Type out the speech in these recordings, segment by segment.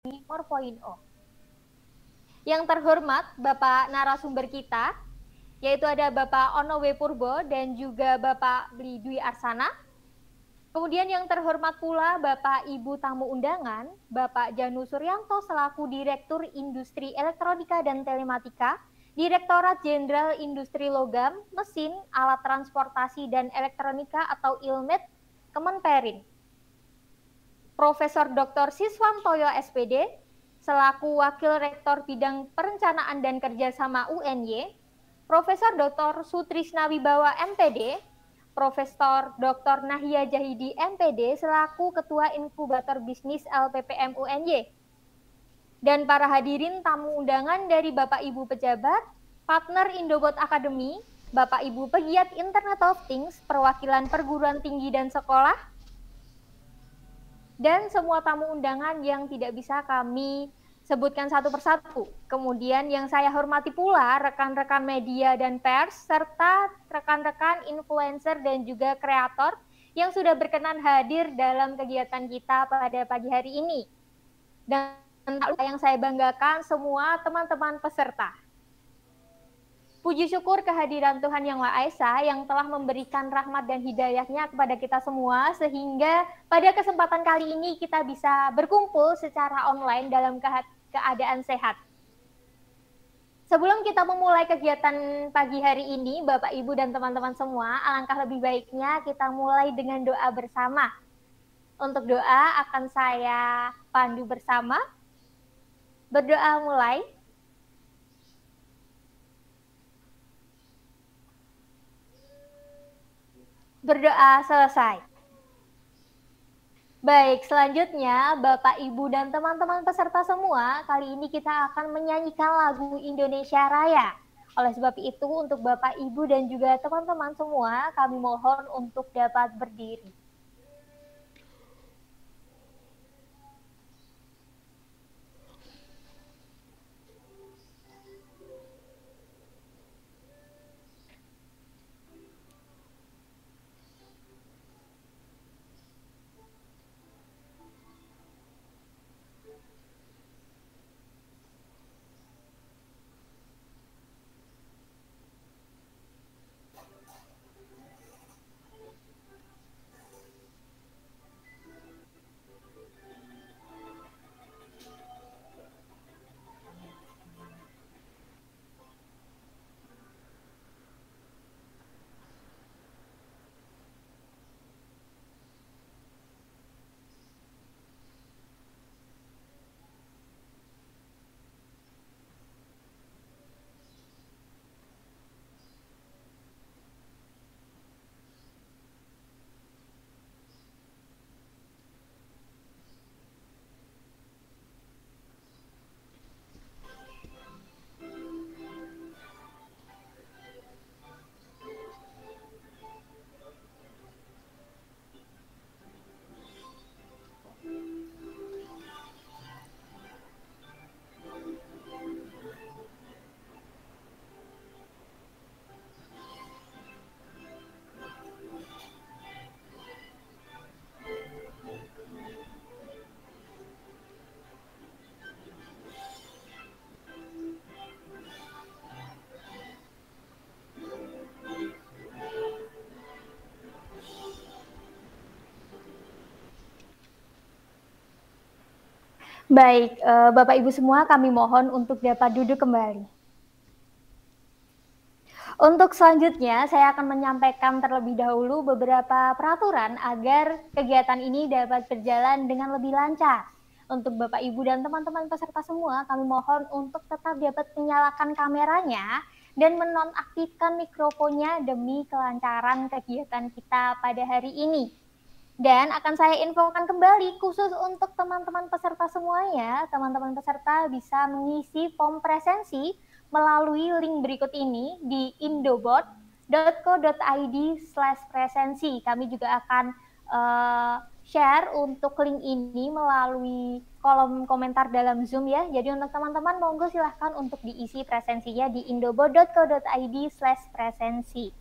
4.0. Yang terhormat Bapak narasumber kita, yaitu ada Bapak Ono W. Purbo dan juga Bapak Bli Dwi Arsana. Kemudian yang terhormat pula Bapak Ibu tamu undangan, Bapak Janu Suryanto selaku Direktur Industri Elektronika dan Telematika, Direktorat Jenderal Industri Logam, Mesin, Alat Transportasi dan Elektronika atau ILMET, Kemenperin. Profesor Dr. Siswantoyo SPD selaku Wakil Rektor Bidang Perencanaan dan Kerjasama UNY, Profesor Dr. Sutrisna Wibawa MPD, Profesor Dr. Nahia Jahidi MPD selaku Ketua Inkubator Bisnis LPPM UNY. Dan para hadirin tamu undangan dari Bapak Ibu pejabat, partner Indobot Academy, Bapak Ibu pegiat Internet of Things, perwakilan perguruan tinggi dan sekolah, dan semua tamu undangan yang tidak bisa kami sebutkan satu persatu. Kemudian yang saya hormati pula rekan-rekan media dan pers serta rekan-rekan influencer dan juga kreator yang sudah berkenan hadir dalam kegiatan kita pada pagi hari ini. Dan yang saya banggakan semua teman-teman peserta. Puji syukur kehadiran Tuhan Yang Maha Esa yang telah memberikan rahmat dan hidayahnya kepada kita semua sehingga pada kesempatan kali ini kita bisa berkumpul secara online dalam keadaan sehat. Sebelum kita memulai kegiatan pagi hari ini, Bapak, Ibu, dan teman-teman semua, alangkah lebih baiknya kita mulai dengan doa bersama. Untuk doa akan saya pandu bersama. Berdoa mulai. berdoa selesai. Baik, selanjutnya Bapak, Ibu, dan teman-teman peserta semua, kali ini kita akan menyanyikan lagu Indonesia Raya. Oleh sebab itu, untuk Bapak, Ibu, dan juga teman-teman semua, kami mohon untuk dapat berdiri. Baik, eh, Bapak Ibu semua kami mohon untuk dapat duduk kembali. Untuk selanjutnya, saya akan menyampaikan terlebih dahulu beberapa peraturan agar kegiatan ini dapat berjalan dengan lebih lancar. Untuk Bapak Ibu dan teman-teman peserta semua, kami mohon untuk tetap dapat menyalakan kameranya dan menonaktifkan mikrofonnya demi kelancaran kegiatan kita pada hari ini dan akan saya infokan kembali khusus untuk teman-teman peserta semuanya. Teman-teman peserta bisa mengisi form presensi melalui link berikut ini di indobot.co.id slash presensi. Kami juga akan uh, share untuk link ini melalui kolom komentar dalam Zoom ya. Jadi untuk teman-teman monggo silahkan untuk diisi presensinya di indobot.co.id slash presensi.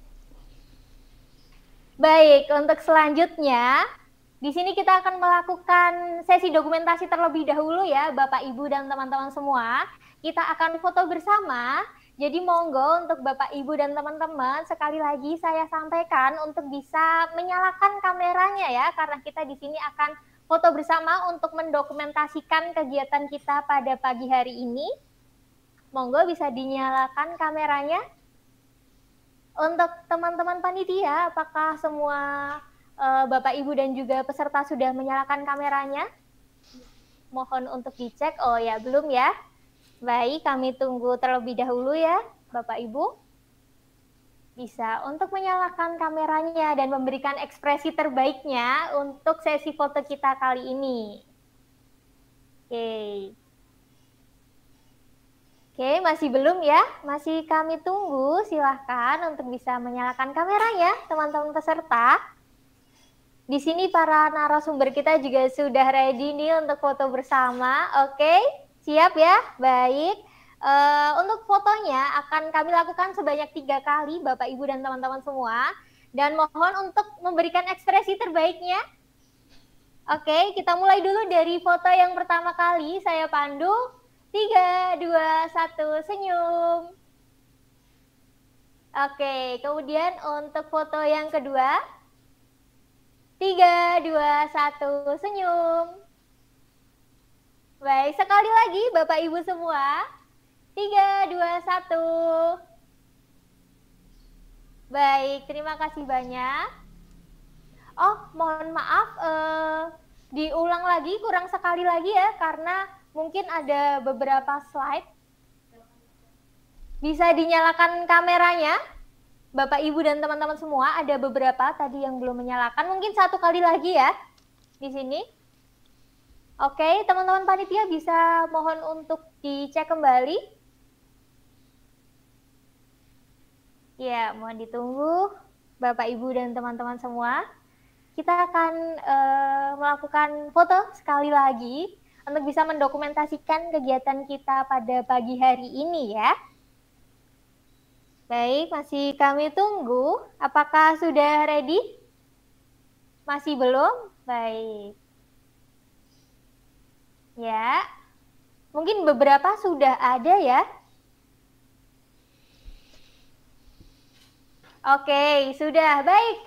Baik, untuk selanjutnya di sini kita akan melakukan sesi dokumentasi terlebih dahulu ya, Bapak Ibu dan teman-teman semua. Kita akan foto bersama. Jadi monggo untuk Bapak Ibu dan teman-teman sekali lagi saya sampaikan untuk bisa menyalakan kameranya ya karena kita di sini akan foto bersama untuk mendokumentasikan kegiatan kita pada pagi hari ini. Monggo bisa dinyalakan kameranya untuk teman-teman panitia, apakah semua uh, Bapak Ibu dan juga peserta sudah menyalakan kameranya? Mohon untuk dicek. Oh ya, belum ya. Baik, kami tunggu terlebih dahulu ya, Bapak Ibu. Bisa untuk menyalakan kameranya dan memberikan ekspresi terbaiknya untuk sesi foto kita kali ini. Oke. Okay. Oke, masih belum ya? Masih kami tunggu. Silahkan untuk bisa menyalakan kamera ya, teman-teman peserta. Di sini para narasumber kita juga sudah ready nih untuk foto bersama. Oke, siap ya? Baik. Uh, untuk fotonya akan kami lakukan sebanyak tiga kali, Bapak, Ibu, dan teman-teman semua. Dan mohon untuk memberikan ekspresi terbaiknya. Oke, kita mulai dulu dari foto yang pertama kali. Saya pandu, Tiga, dua, satu, senyum. Oke, kemudian untuk foto yang kedua. Tiga, dua, satu, senyum. Baik, sekali lagi Bapak Ibu semua. Tiga, dua, satu. Baik, terima kasih banyak. Oh, mohon maaf, Uh, diulang lagi, kurang sekali lagi ya, karena mungkin ada beberapa slide. Bisa dinyalakan kameranya. Bapak, Ibu, dan teman-teman semua, ada beberapa tadi yang belum menyalakan. Mungkin satu kali lagi ya di sini. Oke, teman-teman panitia bisa mohon untuk dicek kembali. Ya, mohon ditunggu Bapak, Ibu, dan teman-teman semua. Kita akan uh, melakukan foto sekali lagi untuk bisa mendokumentasikan kegiatan kita pada pagi hari ini ya. Baik, masih kami tunggu. Apakah sudah ready? Masih belum? Baik. Ya, mungkin beberapa sudah ada ya. Oke, sudah. Baik.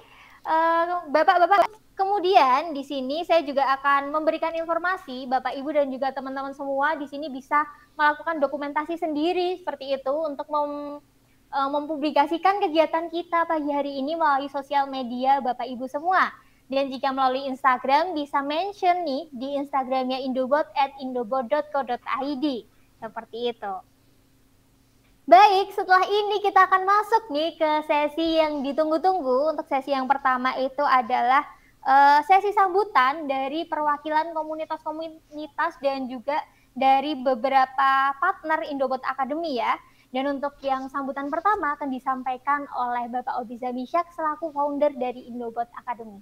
Eh, Bapak-bapak, uh, Kemudian di sini saya juga akan memberikan informasi Bapak Ibu dan juga teman-teman semua di sini bisa melakukan dokumentasi sendiri seperti itu untuk mem e, mempublikasikan kegiatan kita pagi hari ini melalui sosial media Bapak Ibu semua. Dan jika melalui Instagram bisa mention nih di Instagramnya indobot at indobot.co.id. Seperti itu. Baik, setelah ini kita akan masuk nih ke sesi yang ditunggu-tunggu. Untuk sesi yang pertama itu adalah uh, sesi sambutan dari perwakilan komunitas-komunitas dan juga dari beberapa partner Indobot Academy ya. Dan untuk yang sambutan pertama akan disampaikan oleh Bapak Obiza Misyak selaku founder dari Indobot Academy.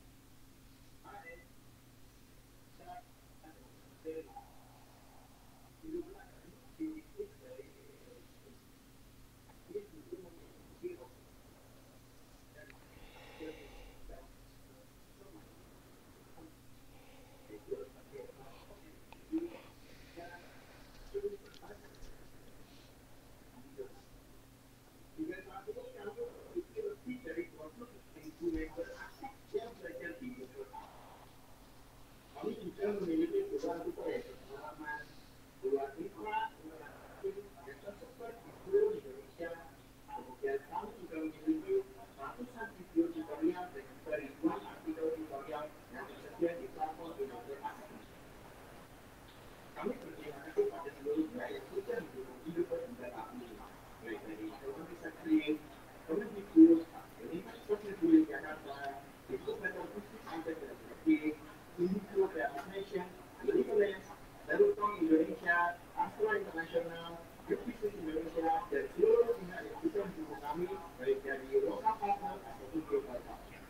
Indonesia, Astra Internasional, Deputi Indonesia, dan seluruh pihak yang bisa mendukung kami, baik dari lokal partner ataupun global partner.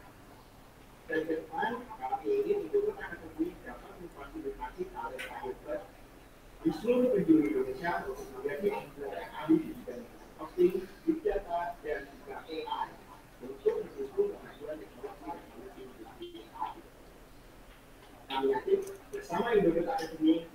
Dan ke depan, kami ingin mendukung anak negeri dapat memfasilitasi talent talent di seluruh penjuru Indonesia untuk menjadi anggota yang ahli di bidang hosting, big data, dan juga AI untuk mendukung kemajuan teknologi dan industri AI. Kami yakin bersama Indonesia ini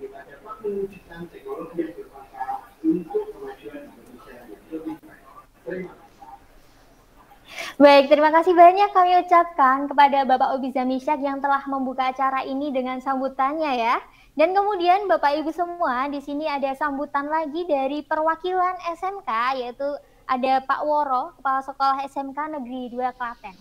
baik. Terima kasih. banyak kami ucapkan kepada Bapak Obi Zamisyak yang telah membuka acara ini dengan sambutannya ya. Dan kemudian Bapak Ibu semua, di sini ada sambutan lagi dari perwakilan SMK yaitu ada Pak Woro, Kepala Sekolah SMK Negeri 2 Klaten.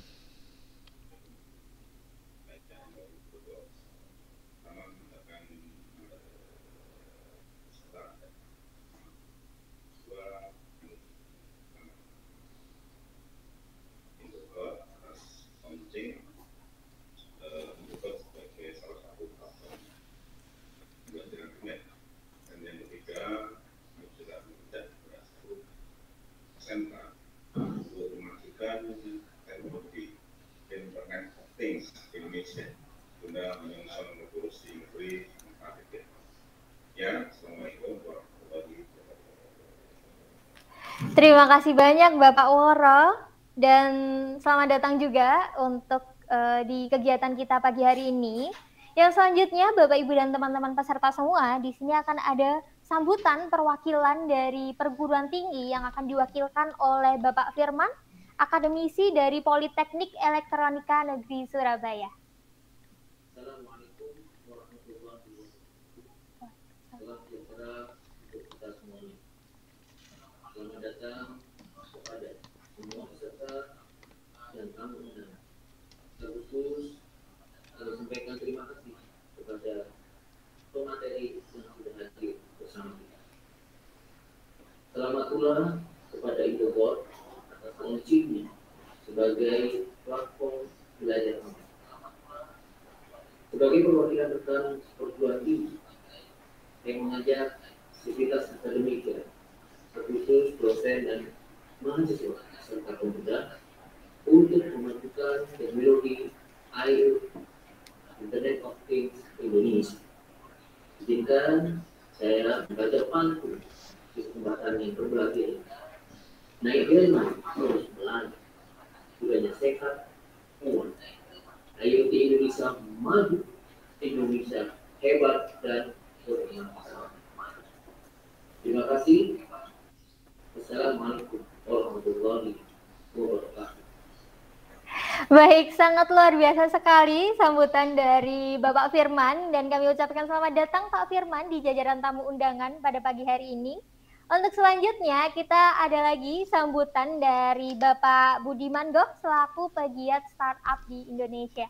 Terima kasih banyak Bapak Woro dan selamat datang juga untuk uh, di kegiatan kita pagi hari ini. Yang selanjutnya Bapak Ibu dan teman-teman peserta semua, di sini akan ada sambutan perwakilan dari perguruan tinggi yang akan diwakilkan oleh Bapak Firman, akademisi dari Politeknik Elektronika Negeri Surabaya. Selamat pula kepada Indobot atas pengujinya sebagai platform belajar online. Sebagai perwakilan rekan perguruan tinggi yang mengajar aktivitas akademik terkhusus dosen dan mahasiswa serta pemuda untuk memajukan teknologi air Internet of Things Indonesia. Izinkan saya membaca pantun di kesempatan yang berbahagia Naik delman terus melaju, bukannya sehat kuat. Ayo di Indonesia maju, Indonesia hebat dan bermanfaat. Terima kasih. Assalamualaikum warahmatullahi wabarakatuh. Baik, sangat luar biasa sekali sambutan dari Bapak Firman dan kami ucapkan selamat datang Pak Firman di jajaran tamu undangan pada pagi hari ini. Untuk selanjutnya kita ada lagi sambutan dari Bapak Budiman Gok selaku pegiat startup di Indonesia.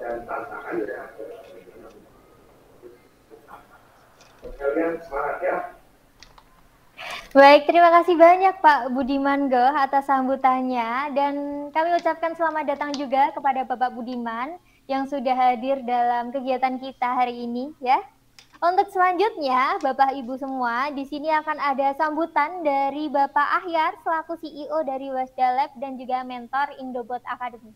dan tantangan ya, kalian semangat ya Baik, terima kasih banyak Pak Budiman Goh atas sambutannya dan kami ucapkan selamat datang juga kepada Bapak Budiman yang sudah hadir dalam kegiatan kita hari ini ya. Untuk selanjutnya, Bapak Ibu semua, di sini akan ada sambutan dari Bapak Ahyar selaku CEO dari Wasda Lab dan juga mentor Indobot Academy.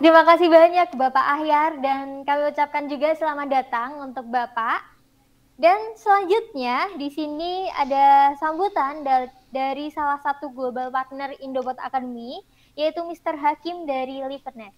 Terima kasih banyak Bapak Ahyar dan kami ucapkan juga selamat datang untuk Bapak. Dan selanjutnya di sini ada sambutan dari salah satu global partner Indobot Academy yaitu Mr. Hakim dari Livernet.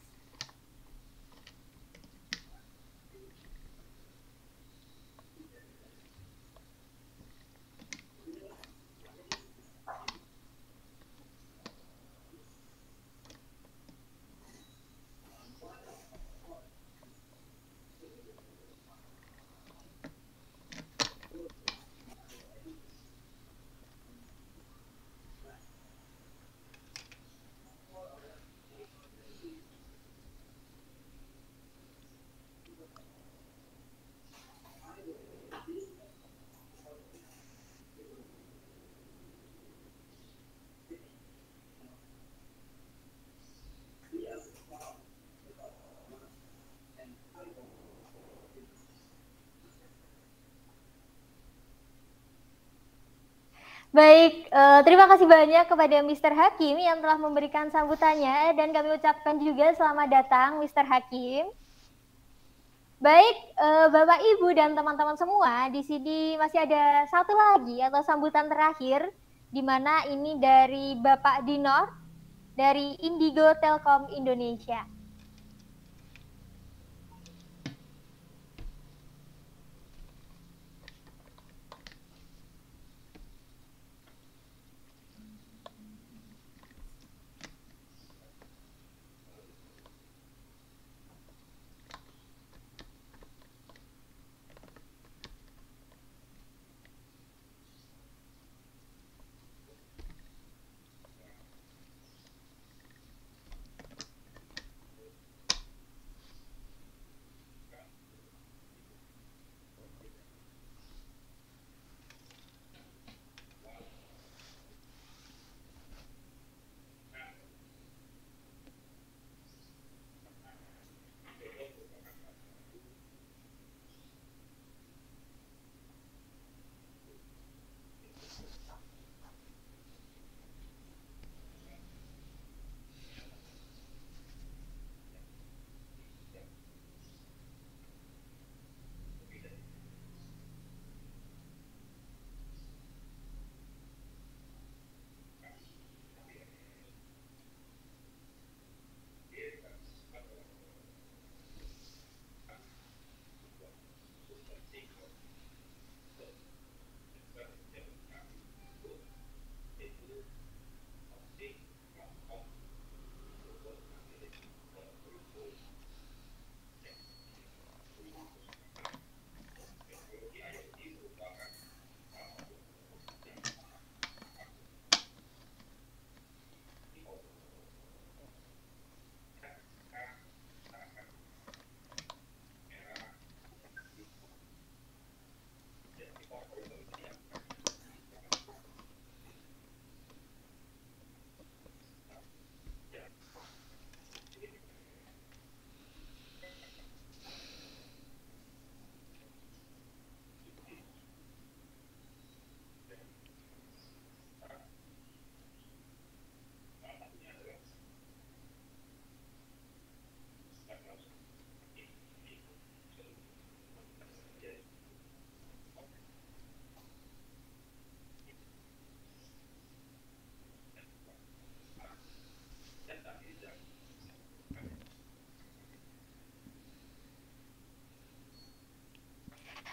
Baik, uh, terima kasih banyak kepada Mr. Hakim yang telah memberikan sambutannya dan kami ucapkan juga selamat datang Mr. Hakim. Baik, uh, Bapak Ibu dan teman-teman semua, di sini masih ada satu lagi atau sambutan terakhir di mana ini dari Bapak Dinor dari Indigo Telkom Indonesia.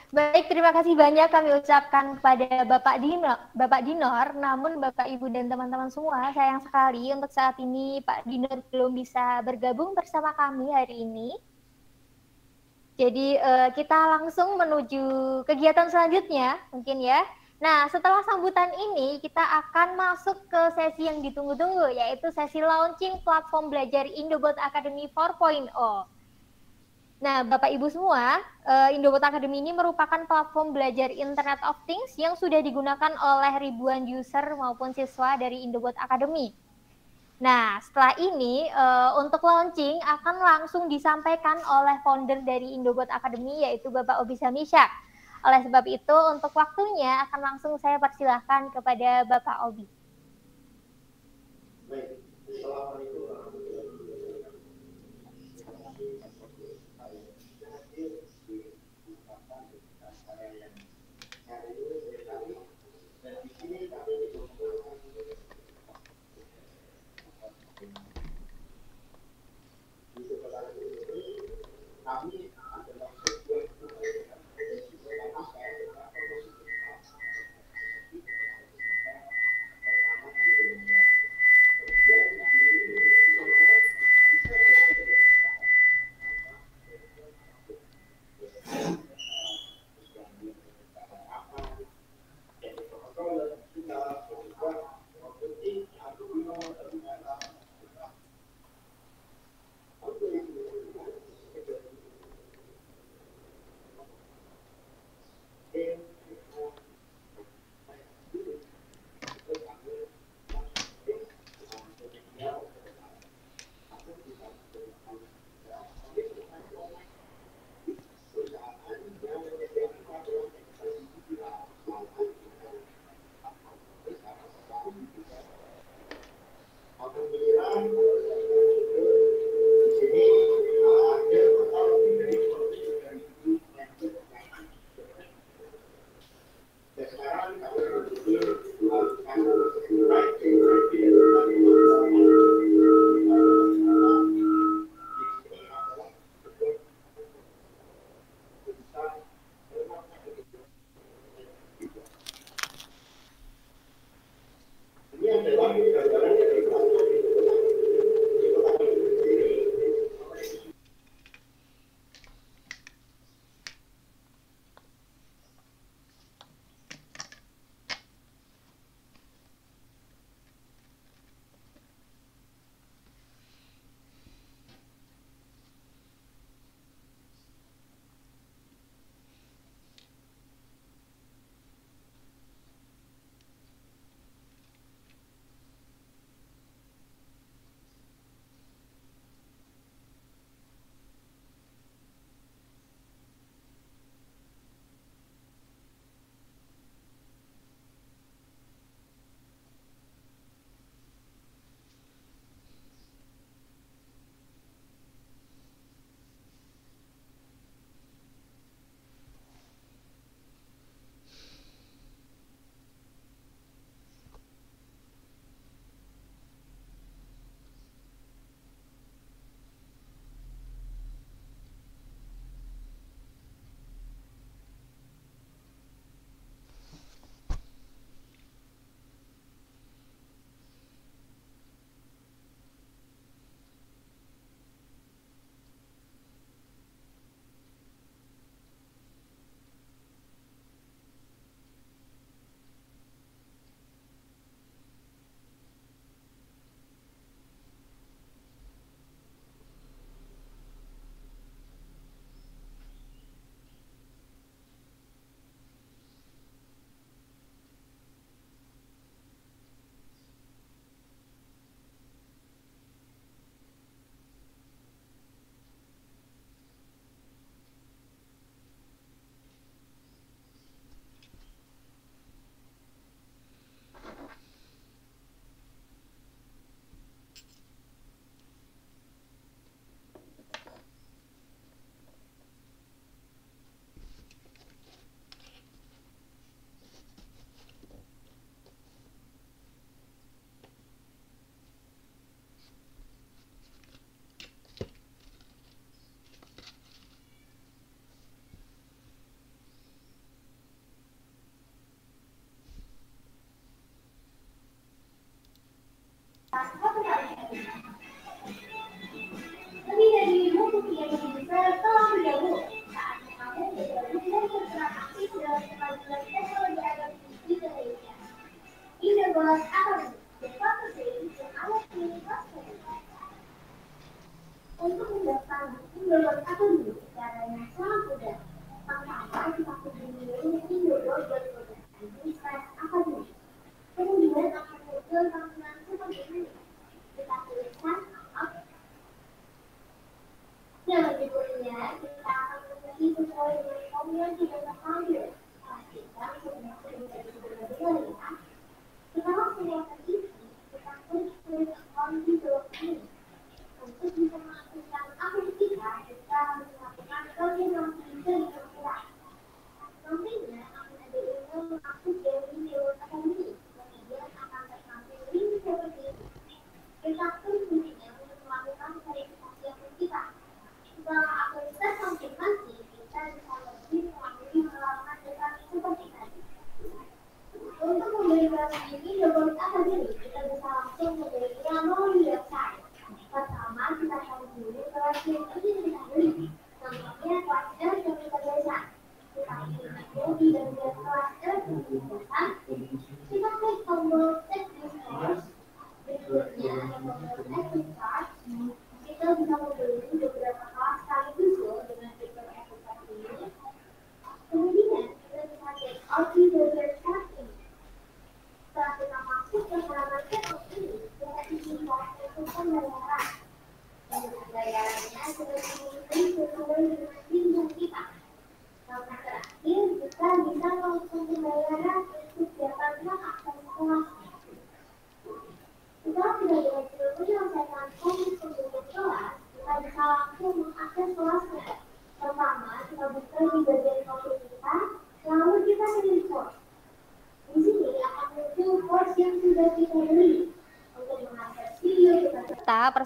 Baik, terima kasih banyak kami ucapkan kepada Bapak Dino, Bapak Dinor. Namun Bapak Ibu dan teman-teman semua, sayang sekali untuk saat ini Pak Dinor belum bisa bergabung bersama kami hari ini. Jadi uh, kita langsung menuju kegiatan selanjutnya, mungkin ya. Nah, setelah sambutan ini kita akan masuk ke sesi yang ditunggu-tunggu yaitu sesi launching platform belajar Indobot Academy 4.0. Nah, Bapak Ibu semua, uh, eh, Indobot Academy ini merupakan platform belajar Internet of Things yang sudah digunakan oleh ribuan user maupun siswa dari Indobot Academy. Nah, setelah ini eh, untuk launching akan langsung disampaikan oleh founder dari Indobot Academy yaitu Bapak Obisa Misha. Oleh sebab itu, untuk waktunya akan langsung saya persilahkan kepada Bapak Obi. Baik, Assalamualaikum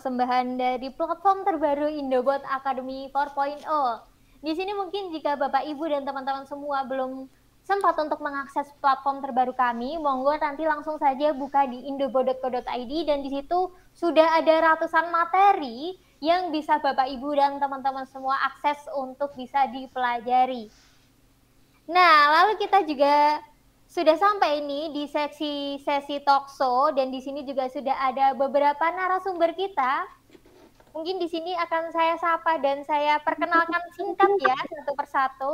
persembahan dari platform terbaru Indobot Academy 4.0. Di sini mungkin jika Bapak Ibu dan teman-teman semua belum sempat untuk mengakses platform terbaru kami, monggo nanti langsung saja buka di indobot.co.id dan di situ sudah ada ratusan materi yang bisa Bapak Ibu dan teman-teman semua akses untuk bisa dipelajari. Nah, lalu kita juga sudah sampai ini di seksi sesi talkshow dan di sini juga sudah ada beberapa narasumber kita. Mungkin di sini akan saya sapa dan saya perkenalkan singkat ya satu persatu.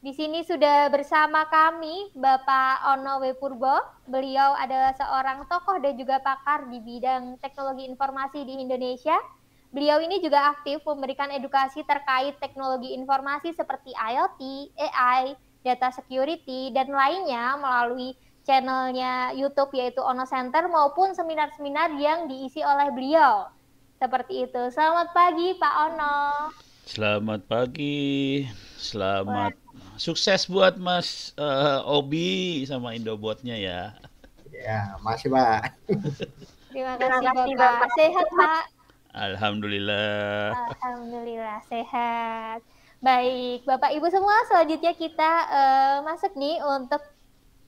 Di sini sudah bersama kami Bapak Ono W Purbo. Beliau adalah seorang tokoh dan juga pakar di bidang teknologi informasi di Indonesia. Beliau ini juga aktif memberikan edukasi terkait teknologi informasi seperti IoT, AI, data security, dan lainnya melalui channelnya YouTube yaitu Ono Center maupun seminar-seminar yang diisi oleh beliau. Seperti itu. Selamat pagi Pak Ono. Selamat pagi. Selamat Wah. sukses buat Mas uh, Obi sama Indobotnya ya. Ya, masih Pak. Terima kasih, Terima kasih Bapak. Sehat Pak. Alhamdulillah. Alhamdulillah sehat. Baik, Bapak Ibu semua, selanjutnya kita uh, masuk nih untuk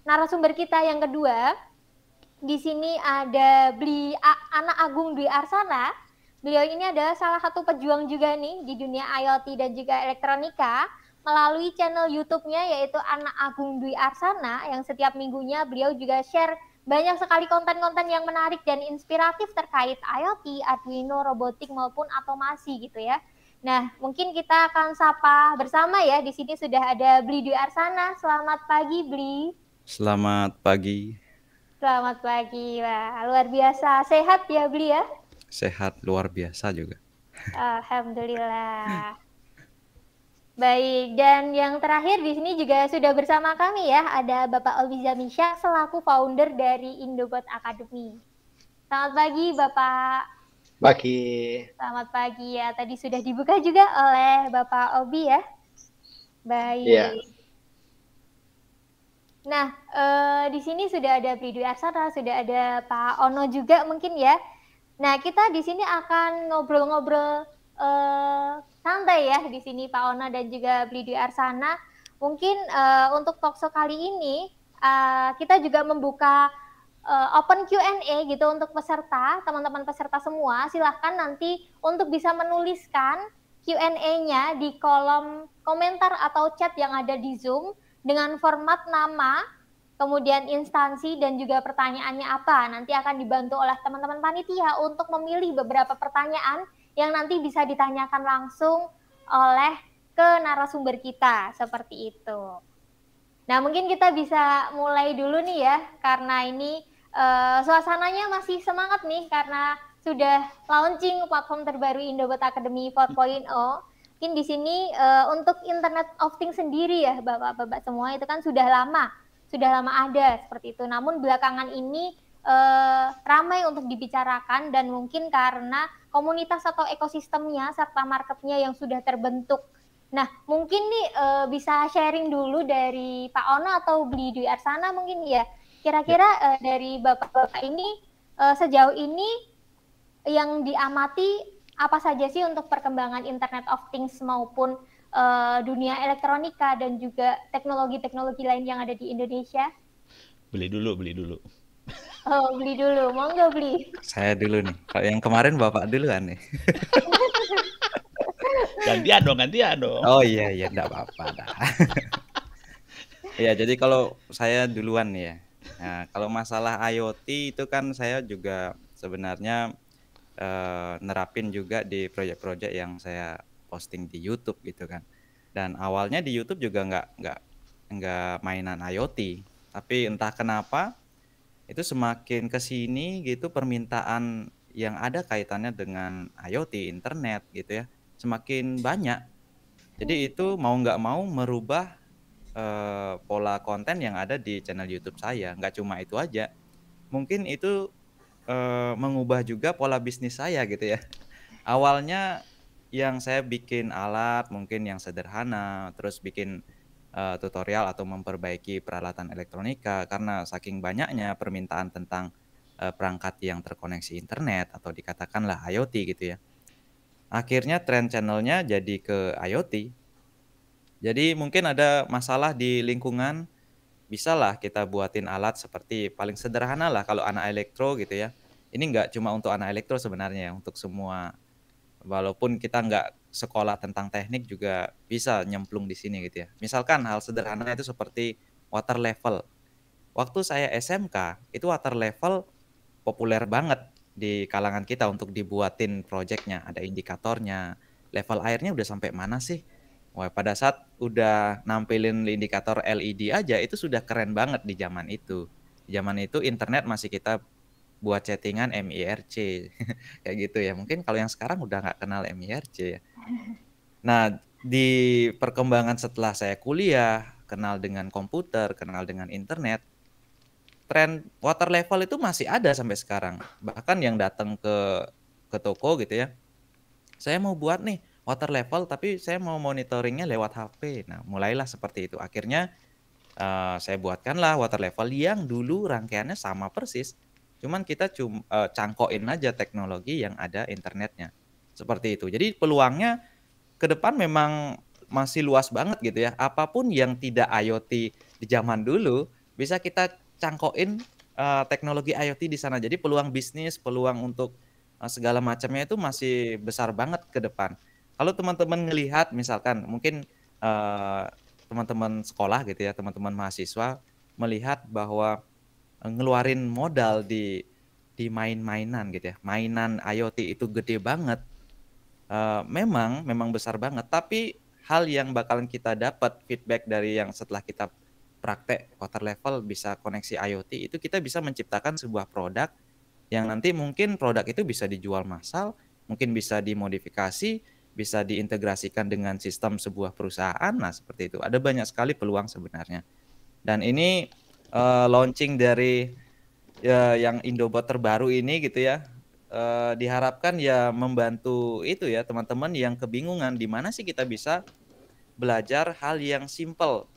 narasumber kita yang kedua. Di sini ada Bli A, Anak Agung Dwi Arsana. Beliau ini adalah salah satu pejuang juga nih di dunia IoT dan juga elektronika melalui channel YouTube-nya yaitu Anak Agung Dwi Arsana yang setiap minggunya beliau juga share banyak sekali konten-konten yang menarik dan inspiratif terkait IoT, Arduino, robotik maupun otomasi gitu ya. Nah, mungkin kita akan sapa bersama ya. Di sini sudah ada Bli Dwi Arsana. Selamat pagi, Bli. Selamat pagi. Selamat pagi. Wah, luar biasa. Sehat ya, Bli ya? Sehat, luar biasa juga. Alhamdulillah. Baik, dan yang terakhir di sini juga sudah bersama kami ya, ada Bapak Obi Misha, selaku founder dari Indobot Academy. Selamat pagi, Bapak. Pagi. Selamat pagi ya. Tadi sudah dibuka juga oleh Bapak Obi ya. Baik. Yeah. Nah, eh, di sini sudah ada Bridu Arsana, sudah ada Pak Ono juga mungkin ya. Nah, kita di sini akan ngobrol-ngobrol eh, santai ya di sini Pak Ono dan juga Bridu Arsana. Mungkin eh, untuk talkshow kali ini eh, kita juga membuka uh, open Q&A gitu untuk peserta, teman-teman peserta semua, silahkan nanti untuk bisa menuliskan Q&A-nya di kolom komentar atau chat yang ada di Zoom dengan format nama, kemudian instansi dan juga pertanyaannya apa. Nanti akan dibantu oleh teman-teman panitia untuk memilih beberapa pertanyaan yang nanti bisa ditanyakan langsung oleh ke narasumber kita seperti itu. Nah, mungkin kita bisa mulai dulu nih ya, karena ini Eh, suasananya masih semangat nih karena sudah launching platform terbaru Indobot Academy 4.0. Mungkin di sini uh, untuk Internet of Things sendiri ya Bapak-bapak semua itu kan sudah lama, sudah lama ada seperti itu. Namun belakangan ini uh, ramai untuk dibicarakan dan mungkin karena komunitas atau ekosistemnya serta marketnya yang sudah terbentuk. Nah, mungkin nih uh, bisa sharing dulu dari Pak Ono atau Beli Dwi Arsana mungkin ya Kira-kira ya. uh, dari bapak-bapak ini uh, sejauh ini yang diamati apa saja sih untuk perkembangan Internet of Things maupun uh, dunia elektronika dan juga teknologi-teknologi lain yang ada di Indonesia? Beli dulu, beli dulu. Oh, beli dulu. Mau nggak beli? Saya dulu nih. Kalau yang kemarin Bapak dulu aneh. nih. gantian dong, gantian dong. Oh iya, iya. Nggak apa-apa. Iya, jadi kalau saya duluan ya. Nah, kalau masalah IoT itu kan saya juga sebenarnya uh, nerapin juga di proyek-proyek yang saya posting di YouTube gitu kan. Dan awalnya di YouTube juga nggak nggak nggak mainan IoT, tapi entah kenapa itu semakin kesini gitu permintaan yang ada kaitannya dengan IoT internet gitu ya semakin banyak. Jadi oh. itu mau nggak mau merubah Eh, pola konten yang ada di channel YouTube saya. Nggak cuma itu aja, mungkin itu uh, mengubah juga pola bisnis saya gitu ya. Awalnya yang saya bikin alat mungkin yang sederhana, terus bikin uh, tutorial atau memperbaiki peralatan elektronika karena saking banyaknya permintaan tentang uh, perangkat yang terkoneksi internet atau dikatakanlah IoT gitu ya. Akhirnya tren channelnya jadi ke IoT jadi mungkin ada masalah di lingkungan, bisalah kita buatin alat seperti paling sederhana lah kalau anak elektro gitu ya. Ini nggak cuma untuk anak elektro sebenarnya untuk semua. Walaupun kita nggak sekolah tentang teknik juga bisa nyemplung di sini gitu ya. Misalkan hal sederhana itu seperti water level. Waktu saya SMK itu water level populer banget di kalangan kita untuk dibuatin proyeknya. Ada indikatornya, level airnya udah sampai mana sih? Wah, pada saat udah nampilin indikator LED aja itu sudah keren banget di zaman itu. Di zaman itu internet masih kita buat chattingan MIRC kayak gitu ya. Mungkin kalau yang sekarang udah nggak kenal MIRC ya. Nah, di perkembangan setelah saya kuliah, kenal dengan komputer, kenal dengan internet, tren water level itu masih ada sampai sekarang. Bahkan yang datang ke ke toko gitu ya. Saya mau buat nih water level tapi saya mau monitoringnya lewat HP. Nah, mulailah seperti itu. Akhirnya uh, saya buatkanlah water level yang dulu rangkaiannya sama persis, cuman kita cum uh, cangkokin aja teknologi yang ada internetnya. Seperti itu. Jadi peluangnya ke depan memang masih luas banget gitu ya. Apapun yang tidak IoT di zaman dulu bisa kita cangkokin uh, teknologi IoT di sana. Jadi peluang bisnis, peluang untuk segala macamnya itu masih besar banget ke depan kalau teman-teman ngelihat misalkan mungkin teman eh, teman-teman sekolah gitu ya, teman-teman mahasiswa melihat bahwa eh, ngeluarin modal di di main-mainan gitu ya, mainan IoT itu gede banget. Uh, memang memang besar banget, tapi hal yang bakalan kita dapat feedback dari yang setelah kita praktek quarter level bisa koneksi IoT itu kita bisa menciptakan sebuah produk yang nanti mungkin produk itu bisa dijual massal, mungkin bisa dimodifikasi, bisa diintegrasikan dengan sistem sebuah perusahaan nah seperti itu ada banyak sekali peluang sebenarnya dan ini uh, launching dari uh, yang Indobot terbaru ini gitu ya uh, diharapkan ya membantu itu ya teman-teman yang kebingungan di mana sih kita bisa belajar hal yang simple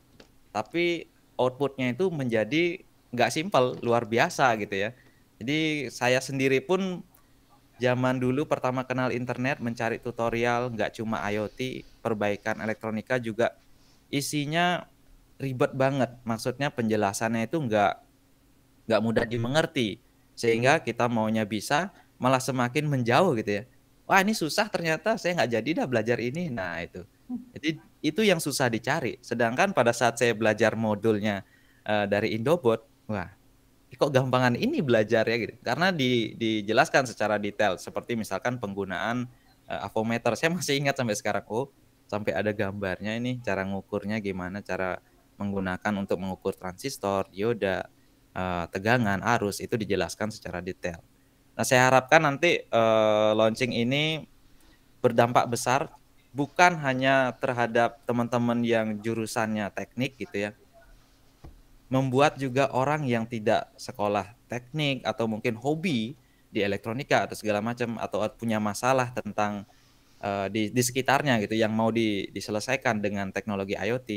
tapi outputnya itu menjadi nggak simple luar biasa gitu ya jadi saya sendiri pun Zaman dulu pertama kenal internet, mencari tutorial, nggak cuma IoT, perbaikan elektronika juga isinya ribet banget. Maksudnya penjelasannya itu nggak nggak mudah dimengerti. Sehingga kita maunya bisa malah semakin menjauh gitu ya. Wah ini susah ternyata saya nggak jadi dah belajar ini. Nah itu. Jadi itu yang susah dicari. Sedangkan pada saat saya belajar modulnya uh, dari Indobot, wah kok gampangan ini belajar ya gitu karena di, dijelaskan secara detail seperti misalkan penggunaan uh, avometer saya masih ingat sampai sekarang oh sampai ada gambarnya ini cara ngukurnya gimana cara menggunakan untuk mengukur transistor dioda uh, tegangan arus itu dijelaskan secara detail nah saya harapkan nanti uh, launching ini berdampak besar bukan hanya terhadap teman-teman yang jurusannya teknik gitu ya membuat juga orang yang tidak sekolah teknik atau mungkin hobi di elektronika atau segala macam atau punya masalah tentang uh, di, di sekitarnya gitu yang mau di, diselesaikan dengan teknologi IoT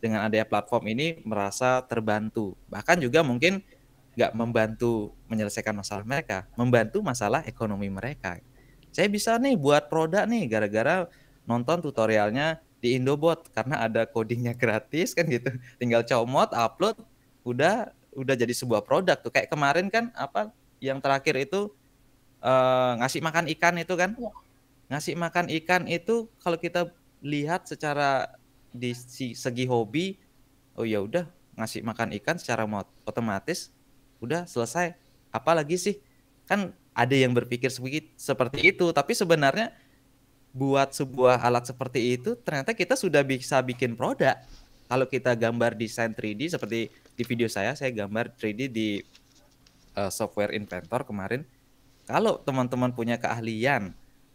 dengan adanya platform ini merasa terbantu bahkan juga mungkin nggak membantu menyelesaikan masalah mereka membantu masalah ekonomi mereka saya bisa nih buat produk nih gara-gara nonton tutorialnya di Indobot karena ada codingnya gratis kan gitu tinggal comot upload udah udah jadi sebuah produk tuh kayak kemarin kan apa yang terakhir itu uh, ngasih makan ikan itu kan ya. ngasih makan ikan itu kalau kita lihat secara di segi hobi oh ya udah ngasih makan ikan secara otomatis udah selesai apalagi sih kan ada yang berpikir seperti itu tapi sebenarnya buat sebuah alat seperti itu ternyata kita sudah bisa bikin produk kalau kita gambar desain 3D seperti di video saya saya gambar 3D di uh, software inventor kemarin. Kalau teman-teman punya keahlian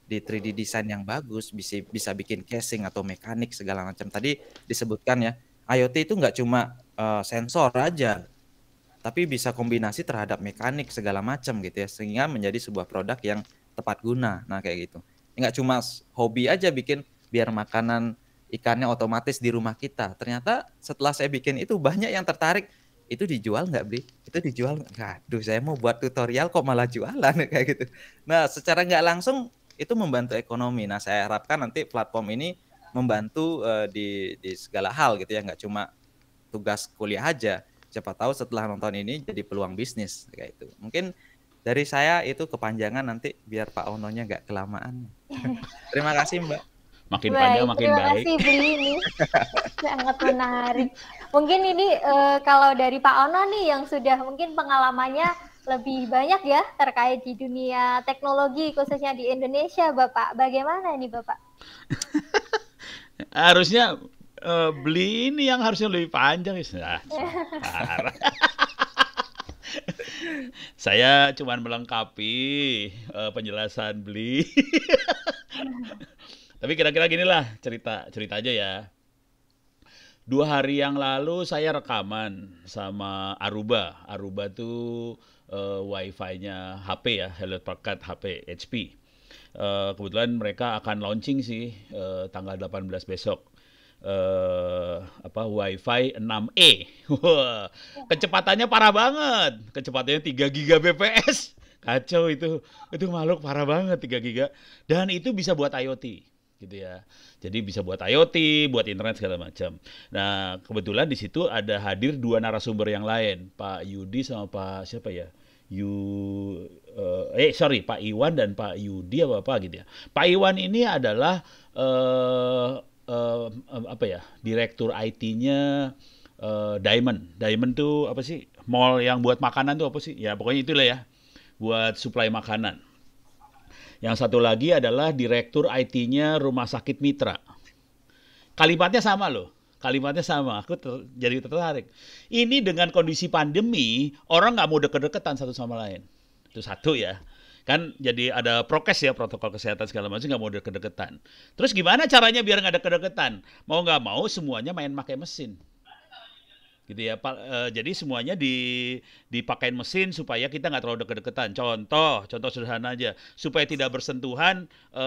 di 3D desain yang bagus, bisa bisa bikin casing atau mekanik segala macam. Tadi disebutkan ya, IoT itu nggak cuma uh, sensor aja, tapi bisa kombinasi terhadap mekanik segala macam gitu ya sehingga menjadi sebuah produk yang tepat guna nah kayak gitu nggak cuma hobi aja bikin biar makanan ikannya otomatis di rumah kita. Ternyata setelah saya bikin itu banyak yang tertarik. Itu dijual nggak beli? Itu dijual nggak? Aduh, saya mau buat tutorial kok malah jualan kayak gitu. Nah, secara nggak langsung itu membantu ekonomi. Nah, saya harapkan nanti platform ini membantu uh, di di segala hal gitu ya, nggak cuma tugas kuliah aja. Siapa tahu setelah nonton ini jadi peluang bisnis kayak itu. Mungkin dari saya itu kepanjangan nanti biar Pak Ononya nggak kelamaan. Terima kasih Mbak makin Baik, panjang makin terima baik. Terima kasih Bli ini sangat menarik. Mungkin ini uh, kalau dari Pak Ono nih yang sudah mungkin pengalamannya lebih banyak ya terkait di dunia teknologi khususnya di Indonesia, Bapak. Bagaimana nih Bapak? harusnya uh, beli ini yang harusnya lebih panjang ya. Saya cuman melengkapi uh, penjelasan beli. Tapi kira-kira gini lah cerita cerita aja ya. Dua hari yang lalu saya rekaman sama Aruba. Aruba tuh uh, wifi-nya HP ya, Hewlett Packard HP HP. Uh, eh, kebetulan mereka akan launching sih uh, tanggal 18 besok uh, apa WiFi 6E. Kecepatannya parah banget. Kecepatannya 3 giga Kacau itu. Itu makhluk parah banget 3 giga. Dan itu bisa buat IoT gitu ya. Jadi bisa buat IoT, buat internet segala macam. Nah, kebetulan di situ ada hadir dua narasumber yang lain, Pak Yudi sama Pak siapa ya? Yu uh, eh sorry Pak Iwan dan Pak Yudi apa apa gitu ya. Pak Iwan ini adalah uh, uh, apa ya? Direktur IT-nya uh, Diamond. Diamond tuh apa sih? Mall yang buat makanan tuh apa sih? Ya pokoknya itulah ya. Buat suplai makanan. Yang satu lagi adalah direktur IT-nya Rumah Sakit Mitra. Kalimatnya sama loh. Kalimatnya sama, aku ter jadi tertarik. Ini dengan kondisi pandemi, orang nggak mau deket-deketan satu sama lain. Itu satu ya kan jadi ada prokes ya protokol kesehatan segala macam nggak mau deket-deketan. Terus gimana caranya biar nggak deket-deketan? Mau nggak mau semuanya main pakai mesin gitu ya pa, e, eh, jadi semuanya di dipakai mesin supaya kita nggak terlalu deket-deketan contoh contoh sederhana aja supaya tidak bersentuhan e,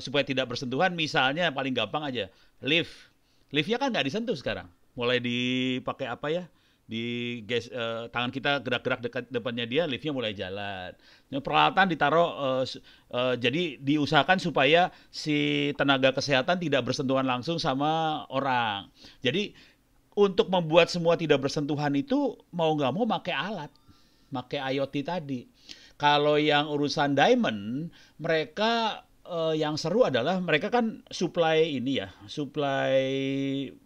supaya tidak bersentuhan misalnya paling gampang aja lift liftnya kan nggak disentuh sekarang mulai dipakai apa ya di guys uh, eh, tangan kita gerak-gerak dekat depannya dia liftnya mulai jalan. Nah, peralatan ditaruh uh, uh, jadi diusahakan supaya si tenaga kesehatan tidak bersentuhan langsung sama orang. Jadi untuk membuat semua tidak bersentuhan itu mau nggak mau pakai alat, pakai IoT tadi. Kalau yang urusan diamond, mereka eh, yang seru adalah mereka kan supply ini ya, supply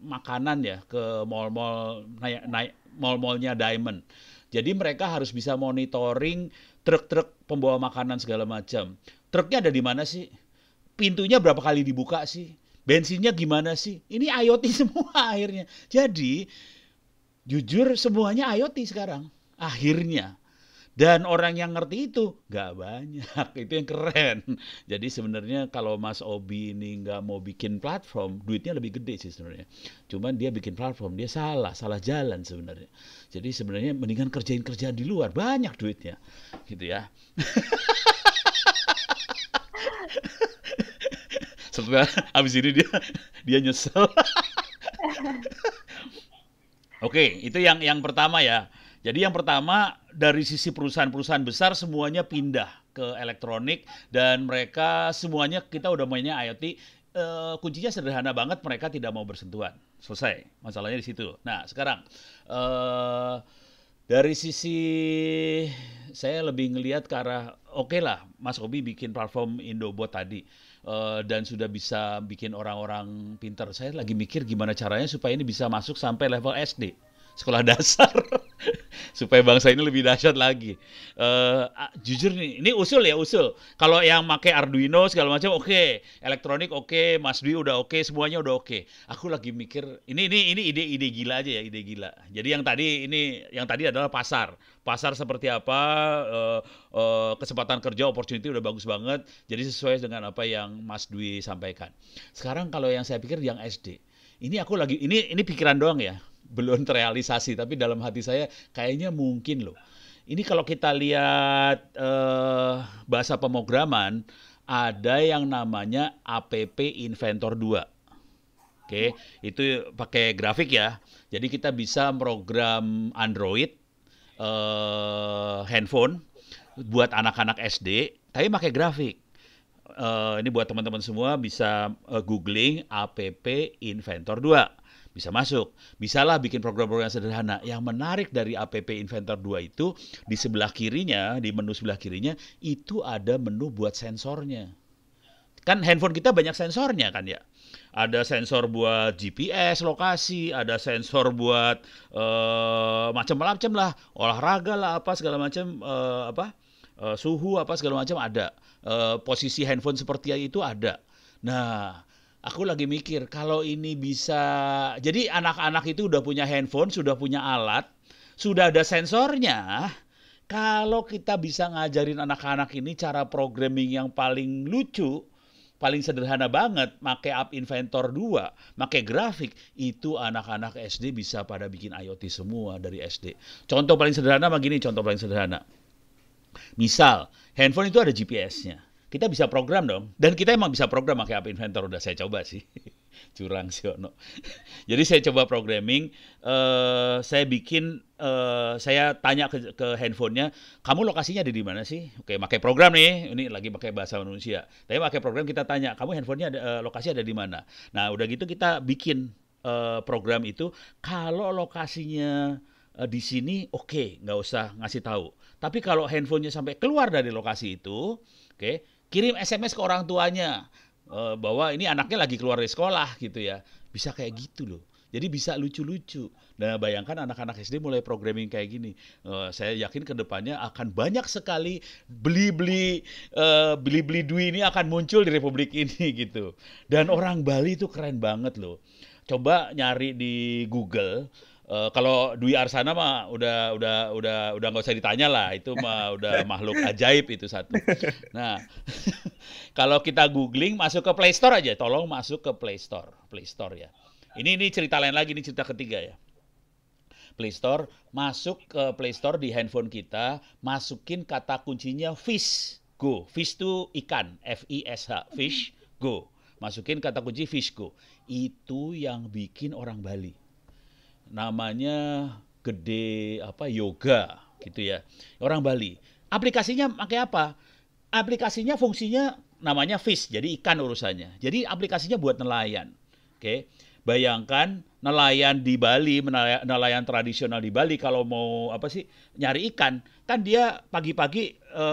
makanan ya ke mall-mall naik naik mall-mallnya diamond. Jadi mereka harus bisa monitoring truk-truk pembawa makanan segala macam. Truknya ada di mana sih? Pintunya berapa kali dibuka sih? bensinnya gimana sih? Ini IoT semua akhirnya. Jadi jujur semuanya IoT sekarang akhirnya. Dan orang yang ngerti itu gak banyak, itu yang keren. Jadi sebenarnya kalau Mas Obi ini gak mau bikin platform, duitnya lebih gede sih sebenarnya. Cuman dia bikin platform, dia salah, salah jalan sebenarnya. Jadi sebenarnya mendingan kerjain kerjaan di luar, banyak duitnya, gitu ya. setelah abis ini dia dia nyesel Oke, itu yang yang pertama ya. Jadi yang pertama dari sisi perusahaan-perusahaan besar semuanya pindah ke elektronik dan mereka semuanya kita udah mainnya IoT. uh, kuncinya sederhana banget, mereka tidak mau bersentuhan. Selesai masalahnya di situ. Nah sekarang uh, dari sisi saya lebih ngelihat ke arah oke okay lah, Mas Obi bikin platform Indobot tadi Eh, dan sudah bisa bikin orang-orang pintar. Saya lagi mikir gimana caranya supaya ini bisa masuk sampai level SD sekolah dasar supaya bangsa ini lebih dahsyat lagi. Uh, jujur nih, ini usul ya usul. Kalau yang pakai Arduino segala macam oke, okay. elektronik oke, okay. Mas Dwi udah oke, okay. semuanya udah oke. Okay. Aku lagi mikir ini ini ini ide ide gila aja ya, ide gila. Jadi yang tadi ini yang tadi adalah pasar. Pasar seperti apa? Uh, uh, kesempatan kerja opportunity udah bagus banget. Jadi sesuai dengan apa yang Mas Dwi sampaikan. Sekarang kalau yang saya pikir yang SD. Ini aku lagi ini ini pikiran doang ya belum terrealisasi tapi dalam hati saya kayaknya mungkin loh. Ini kalau kita lihat eh, bahasa pemrograman ada yang namanya APP Inventor 2. Oke, okay. itu pakai grafik ya. Jadi kita bisa program Android eh, handphone buat anak-anak SD tapi pakai grafik. Uh, ini buat teman-teman semua bisa uh, googling app Inventor 2 bisa masuk. Bisalah bikin program-program sederhana. Yang menarik dari APP Inventor 2 itu di sebelah kirinya, di menu sebelah kirinya itu ada menu buat sensornya. Kan handphone kita banyak sensornya kan ya. Ada sensor buat GPS lokasi, ada sensor buat uh, macam-macam lah, olahraga lah apa segala macam uh, apa uh, suhu apa segala macam ada. Uh, posisi handphone seperti itu ada. Nah, aku lagi mikir kalau ini bisa jadi anak-anak itu udah punya handphone, sudah punya alat, sudah ada sensornya. Kalau kita bisa ngajarin anak-anak ini cara programming yang paling lucu, paling sederhana banget, make App Inventor 2, make grafik, itu anak-anak SD bisa pada bikin IoT semua dari SD. Contoh paling sederhana begini, contoh paling sederhana. Misal, handphone itu ada GPS-nya kita bisa program dong. Dan kita emang bisa program pakai App Inventor. Udah saya coba sih. Curang Siono. Jadi saya coba programming. Uh, saya bikin, uh, saya tanya ke, ke handphonenya, kamu lokasinya ada di mana sih? Oke, pakai program nih. Ini lagi pakai bahasa manusia. Tapi pakai program kita tanya, kamu handphonenya ada, uh, eh, lokasi ada di mana? Nah, udah gitu kita bikin uh, program itu. Kalau lokasinya uh, di sini oke okay, nggak usah ngasih tahu tapi kalau handphonenya sampai keluar dari lokasi itu oke okay, kirim SMS ke orang tuanya eh, bahwa ini anaknya lagi keluar dari sekolah gitu ya. Bisa kayak gitu loh. Jadi bisa lucu-lucu. Nah bayangkan anak-anak SD mulai programming kayak gini. Uh, saya yakin kedepannya akan banyak sekali beli-beli beli eh, beli-beli duit ini akan muncul di Republik ini gitu. Dan orang Bali itu keren banget loh. Coba nyari di Google Uh, kalau Dwi Arsana mah udah udah udah udah nggak usah ditanya lah itu mah udah makhluk ajaib itu satu. Nah kalau kita googling masuk ke Play Store aja, tolong masuk ke Play Store, Play Store ya. Ini ini cerita lain lagi, ini cerita ketiga ya. Play Store, masuk ke Play Store di handphone kita, masukin kata kuncinya fish go, fish itu ikan, F I S H, fish go, masukin kata kunci fish go. Itu yang bikin orang Bali namanya gede apa yoga gitu ya orang Bali aplikasinya pakai apa aplikasinya fungsinya namanya fish jadi ikan urusannya jadi aplikasinya buat nelayan oke okay? bayangkan nelayan di Bali nelayan, tradisional di Bali kalau mau apa sih nyari ikan kan dia pagi-pagi e,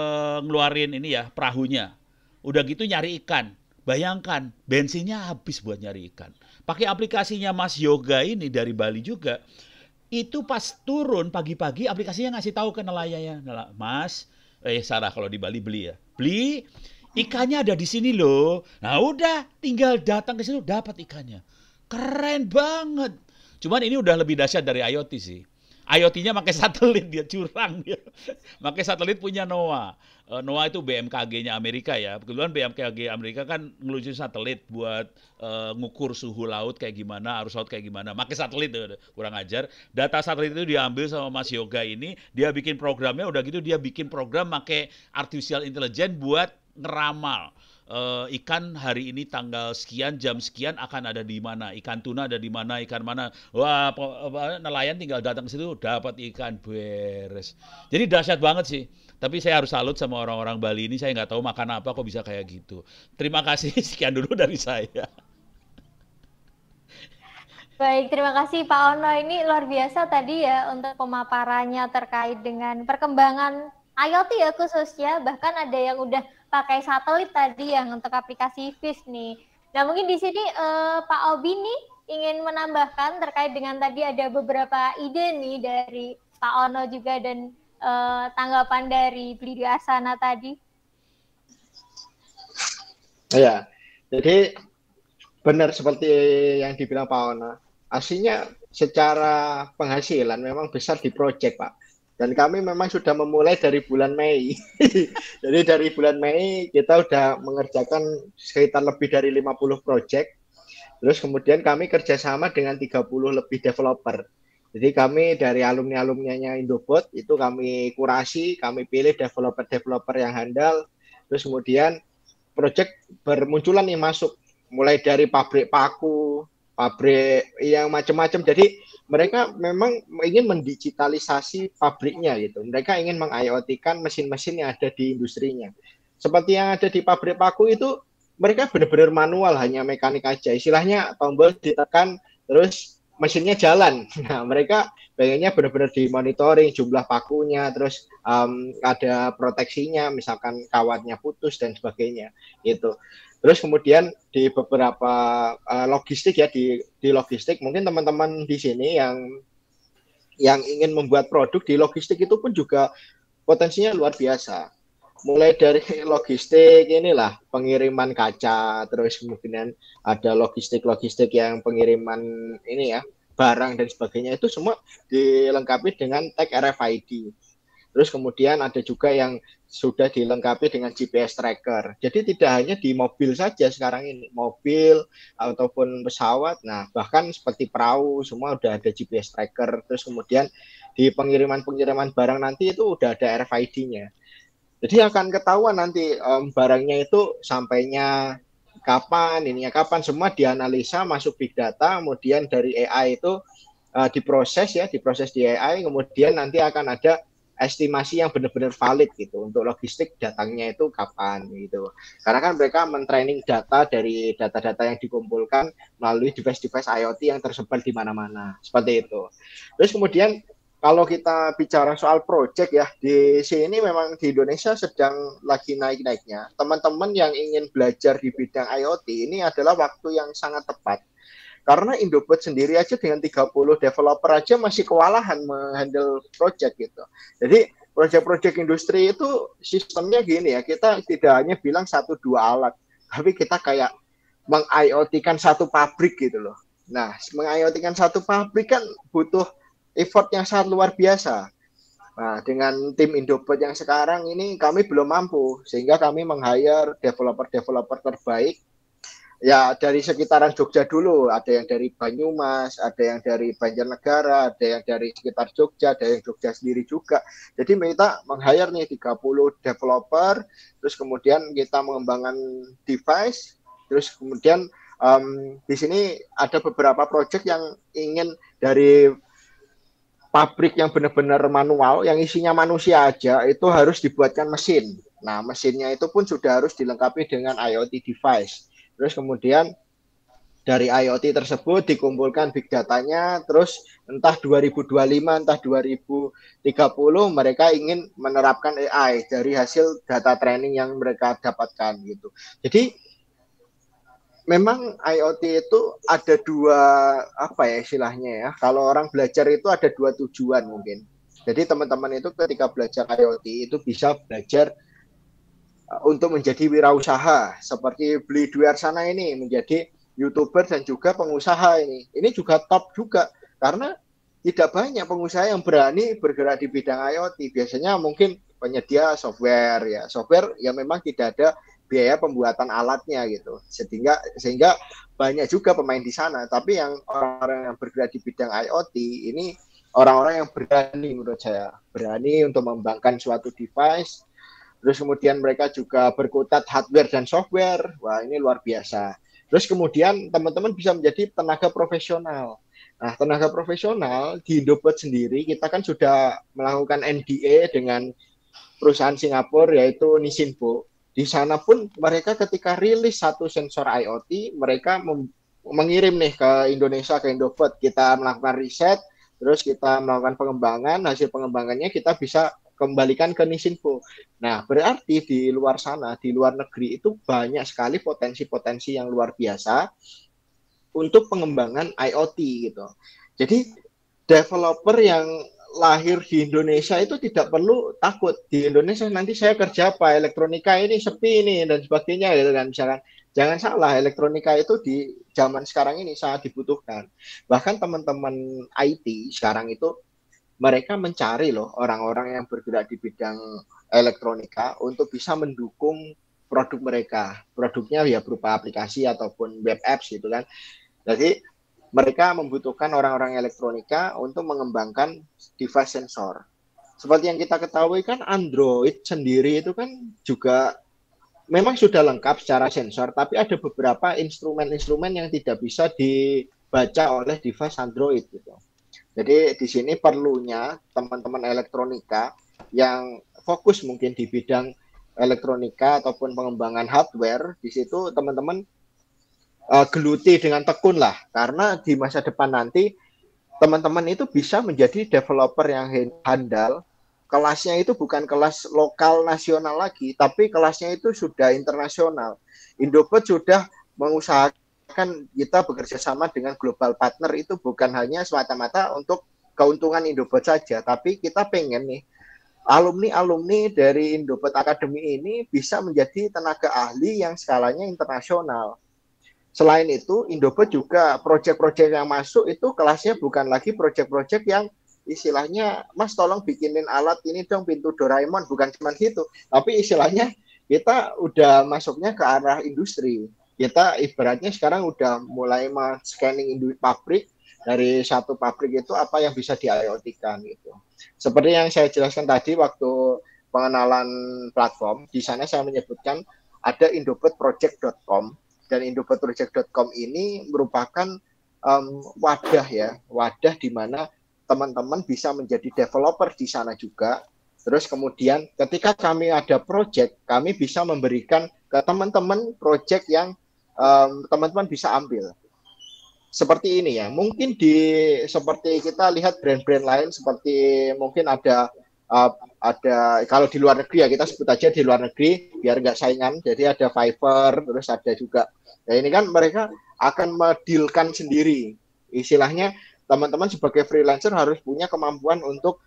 ngeluarin ini ya perahunya udah gitu nyari ikan bayangkan bensinnya habis buat nyari ikan pakai aplikasinya Mas Yoga ini dari Bali juga itu pas turun pagi-pagi aplikasinya ngasih tahu ke nelayan ya Mas eh Sarah kalau di Bali beli ya beli ikannya ada di sini loh nah udah tinggal datang ke situ dapat ikannya keren banget cuman ini udah lebih dahsyat dari IoT sih IoT-nya pakai satelit dia curang dia. pakai satelit punya NOAA. Uh, eh, NOAA itu BMKG-nya Amerika ya. Kebetulan BMKG Amerika kan ngeluncurin satelit buat uh, ngukur suhu laut kayak gimana, arus laut kayak gimana. Pakai satelit uh, kurang ajar. Data satelit itu diambil sama Mas Yoga ini, dia bikin programnya udah gitu dia bikin program pakai artificial intelligence buat ngeramal uh, ikan hari ini tanggal sekian jam sekian akan ada di mana ikan tuna ada di mana ikan mana wah nelayan tinggal datang ke situ dapat ikan beres jadi dahsyat banget sih tapi saya harus salut sama orang-orang Bali ini saya nggak tahu makan apa kok bisa kayak gitu terima kasih sekian dulu dari saya Baik, terima kasih Pak Ono. Ini luar biasa tadi ya untuk pemaparannya terkait dengan perkembangan IoT ya khususnya. Bahkan ada yang udah pakai satelit tadi yang untuk aplikasi FIS nih. Nah mungkin di sini uh, Pak Obi nih ingin menambahkan terkait dengan tadi ada beberapa ide nih dari Pak Ono juga dan uh, tanggapan dari di Asana tadi. Ya, jadi benar seperti yang dibilang Pak Ono. Aslinya secara penghasilan memang besar di proyek Pak dan kami memang sudah memulai dari bulan Mei. Jadi dari bulan Mei kita sudah mengerjakan sekitar lebih dari 50 project. Terus kemudian kami kerjasama dengan 30 lebih developer. Jadi kami dari alumni-alumninya Indobot itu kami kurasi, kami pilih developer-developer yang handal. Terus kemudian project bermunculan nih masuk mulai dari pabrik paku, pabrik yang macam-macam. Jadi mereka memang ingin mendigitalisasi pabriknya gitu. Mereka ingin meng kan mesin-mesin yang ada di industrinya. Seperti yang ada di pabrik paku itu mereka benar-benar manual hanya mekanik aja. Istilahnya tombol ditekan terus mesinnya jalan. Nah, mereka pengennya benar-benar dimonitoring jumlah pakunya, terus um, ada proteksinya, misalkan kawatnya putus dan sebagainya. gitu Terus kemudian di beberapa uh, logistik ya di di logistik mungkin teman-teman di sini yang yang ingin membuat produk di logistik itu pun juga potensinya luar biasa. Mulai dari logistik inilah pengiriman kaca, terus kemudian ada logistik-logistik yang pengiriman ini ya barang dan sebagainya itu semua dilengkapi dengan tag RFID. Terus kemudian ada juga yang sudah dilengkapi dengan GPS tracker. Jadi tidak hanya di mobil saja sekarang ini, mobil ataupun pesawat. Nah, bahkan seperti perahu semua sudah ada GPS tracker. Terus kemudian di pengiriman-pengiriman barang nanti itu sudah ada RFID-nya. Jadi akan ketahuan nanti um, barangnya itu sampainya kapan, ininya kapan, semua dianalisa masuk big data, kemudian dari AI itu uh, diproses ya, diproses di AI, kemudian nanti akan ada estimasi yang benar-benar valid gitu untuk logistik datangnya itu kapan gitu. Karena kan mereka mentraining data dari data-data yang dikumpulkan melalui device-device IoT yang tersebar di mana-mana seperti itu. Terus kemudian kalau kita bicara soal project ya di sini memang di Indonesia sedang lagi naik-naiknya. Teman-teman yang ingin belajar di bidang IoT ini adalah waktu yang sangat tepat karena Indobot sendiri aja dengan 30 developer aja masih kewalahan menghandle project gitu. Jadi proyek-proyek industri itu sistemnya gini ya, kita tidak hanya bilang satu dua alat, tapi kita kayak meng kan satu pabrik gitu loh. Nah, meng kan satu pabrik kan butuh effort yang sangat luar biasa. Nah, dengan tim Indopet yang sekarang ini kami belum mampu, sehingga kami meng-hire developer-developer terbaik ya dari sekitaran Jogja dulu ada yang dari Banyumas ada yang dari Banjarnegara ada yang dari sekitar Jogja ada yang Jogja sendiri juga jadi kita meng-hire nih 30 developer terus kemudian kita mengembangkan device terus kemudian um, di sini ada beberapa project yang ingin dari pabrik yang benar-benar manual yang isinya manusia aja itu harus dibuatkan mesin nah mesinnya itu pun sudah harus dilengkapi dengan IoT device Terus kemudian dari IoT tersebut dikumpulkan big datanya, terus entah 2025, entah 2030 mereka ingin menerapkan AI dari hasil data training yang mereka dapatkan gitu. Jadi memang IoT itu ada dua apa ya istilahnya ya. Kalau orang belajar itu ada dua tujuan mungkin. Jadi teman-teman itu ketika belajar IoT itu bisa belajar untuk menjadi wirausaha seperti beli duit sana ini menjadi youtuber dan juga pengusaha ini ini juga top juga karena tidak banyak pengusaha yang berani bergerak di bidang IoT biasanya mungkin penyedia software ya software yang memang tidak ada biaya pembuatan alatnya gitu sehingga sehingga banyak juga pemain di sana tapi yang orang-orang yang bergerak di bidang IoT ini orang-orang yang berani menurut saya berani untuk mengembangkan suatu device Terus kemudian mereka juga berkutat hardware dan software. Wah, ini luar biasa. Terus kemudian teman-teman bisa menjadi tenaga profesional. Nah, tenaga profesional di Indofood sendiri kita kan sudah melakukan NDA dengan perusahaan Singapura yaitu Nisinbo. Di sana pun mereka ketika rilis satu sensor IoT, mereka mengirim nih ke Indonesia ke Indofood. Kita melakukan riset, terus kita melakukan pengembangan, hasil pengembangannya kita bisa kembalikan ke Nishinpo. Nah, berarti di luar sana, di luar negeri itu banyak sekali potensi-potensi yang luar biasa untuk pengembangan IoT gitu. Jadi developer yang lahir di Indonesia itu tidak perlu takut di Indonesia nanti saya kerja apa elektronika ini sepi ini dan sebagainya gitu kan misalkan jangan salah elektronika itu di zaman sekarang ini sangat dibutuhkan bahkan teman-teman IT sekarang itu mereka mencari loh orang-orang yang bergerak di bidang elektronika untuk bisa mendukung produk mereka. Produknya ya berupa aplikasi ataupun web apps gitu kan. Jadi mereka membutuhkan orang-orang elektronika untuk mengembangkan device sensor. Seperti yang kita ketahui kan Android sendiri itu kan juga memang sudah lengkap secara sensor, tapi ada beberapa instrumen-instrumen yang tidak bisa dibaca oleh device Android gitu. Jadi di sini perlunya teman-teman elektronika yang fokus mungkin di bidang elektronika ataupun pengembangan hardware di situ teman-teman uh, geluti dengan tekun lah karena di masa depan nanti teman-teman itu bisa menjadi developer yang handal kelasnya itu bukan kelas lokal nasional lagi tapi kelasnya itu sudah internasional Indofood sudah mengusahakan kan kita bekerja sama dengan global partner itu bukan hanya semata-mata untuk keuntungan Indobot saja, tapi kita pengen nih alumni-alumni dari Indobot Academy ini bisa menjadi tenaga ahli yang skalanya internasional. Selain itu, Indobot juga proyek-proyek yang masuk itu kelasnya bukan lagi proyek-proyek yang istilahnya Mas tolong bikinin alat ini dong pintu Doraemon bukan cuma gitu, tapi istilahnya kita udah masuknya ke arah industri kita ibaratnya sekarang udah mulai scanning induk pabrik dari satu pabrik itu apa yang bisa di IoT-kan gitu. Seperti yang saya jelaskan tadi waktu pengenalan platform, di sana saya menyebutkan ada indobetproject.com dan indobetproject.com ini merupakan um, wadah ya, wadah di mana teman-teman bisa menjadi developer di sana juga. Terus kemudian ketika kami ada project, kami bisa memberikan ke teman-teman project yang teman-teman um, bisa ambil seperti ini ya mungkin di seperti kita lihat brand-brand lain seperti mungkin ada uh, ada kalau di luar negeri ya kita sebut aja di luar negeri biar nggak saingan jadi ada Fiverr terus ada juga ya ini kan mereka akan medilkan sendiri istilahnya teman-teman sebagai freelancer harus punya kemampuan untuk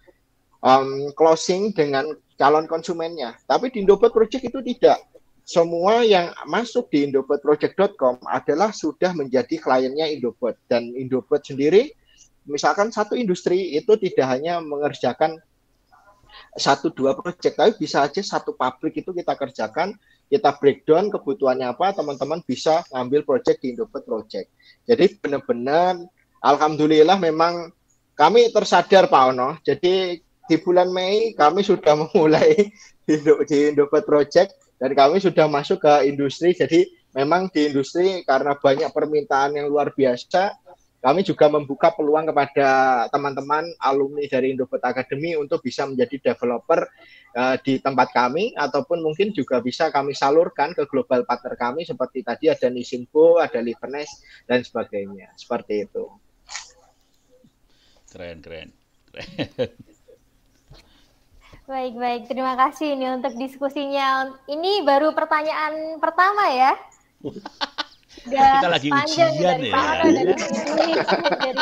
um, closing dengan calon konsumennya tapi di Indobot Project itu tidak semua yang masuk di Indopetproject.com adalah sudah menjadi kliennya Indopet dan Indopet sendiri misalkan satu industri itu tidak hanya mengerjakan satu dua project, tapi bisa aja satu pabrik itu kita kerjakan kita breakdown kebutuhannya apa teman-teman bisa ngambil project di Indopetproject. project jadi benar-benar alhamdulillah memang kami tersadar Pak Ono jadi di bulan Mei kami sudah memulai di, Indopetproject. project dan kami sudah masuk ke industri jadi memang di industri karena banyak permintaan yang luar biasa kami juga membuka peluang kepada teman-teman alumni dari Indobot Academy untuk bisa menjadi developer uh, di tempat kami ataupun mungkin juga bisa kami salurkan ke global partner kami seperti tadi ada Nisimpo, ada Livernes dan sebagainya. Seperti itu. Keren, keren. keren. Baik, baik. Terima kasih ini untuk diskusinya. Ini baru pertanyaan pertama ya. Udah kita lagi panjang ya. dari ya. dari dari dari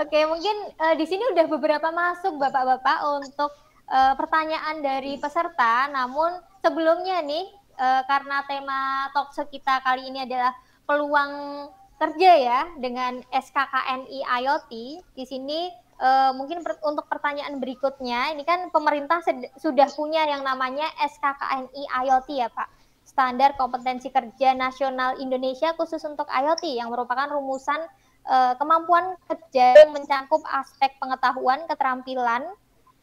Oke, mungkin uh, di sini udah beberapa masuk Bapak-bapak untuk uh, pertanyaan dari peserta. Namun sebelumnya nih uh, karena tema talkshow kita kali ini adalah peluang kerja ya dengan SKKNI IoT. Di sini uh, mungkin per untuk pertanyaan berikutnya, ini kan pemerintah sudah punya yang namanya SKKNI IoT ya Pak. Standar Kompetensi Kerja Nasional Indonesia khusus untuk IoT yang merupakan rumusan uh, kemampuan kerja yang mencakup aspek pengetahuan, keterampilan,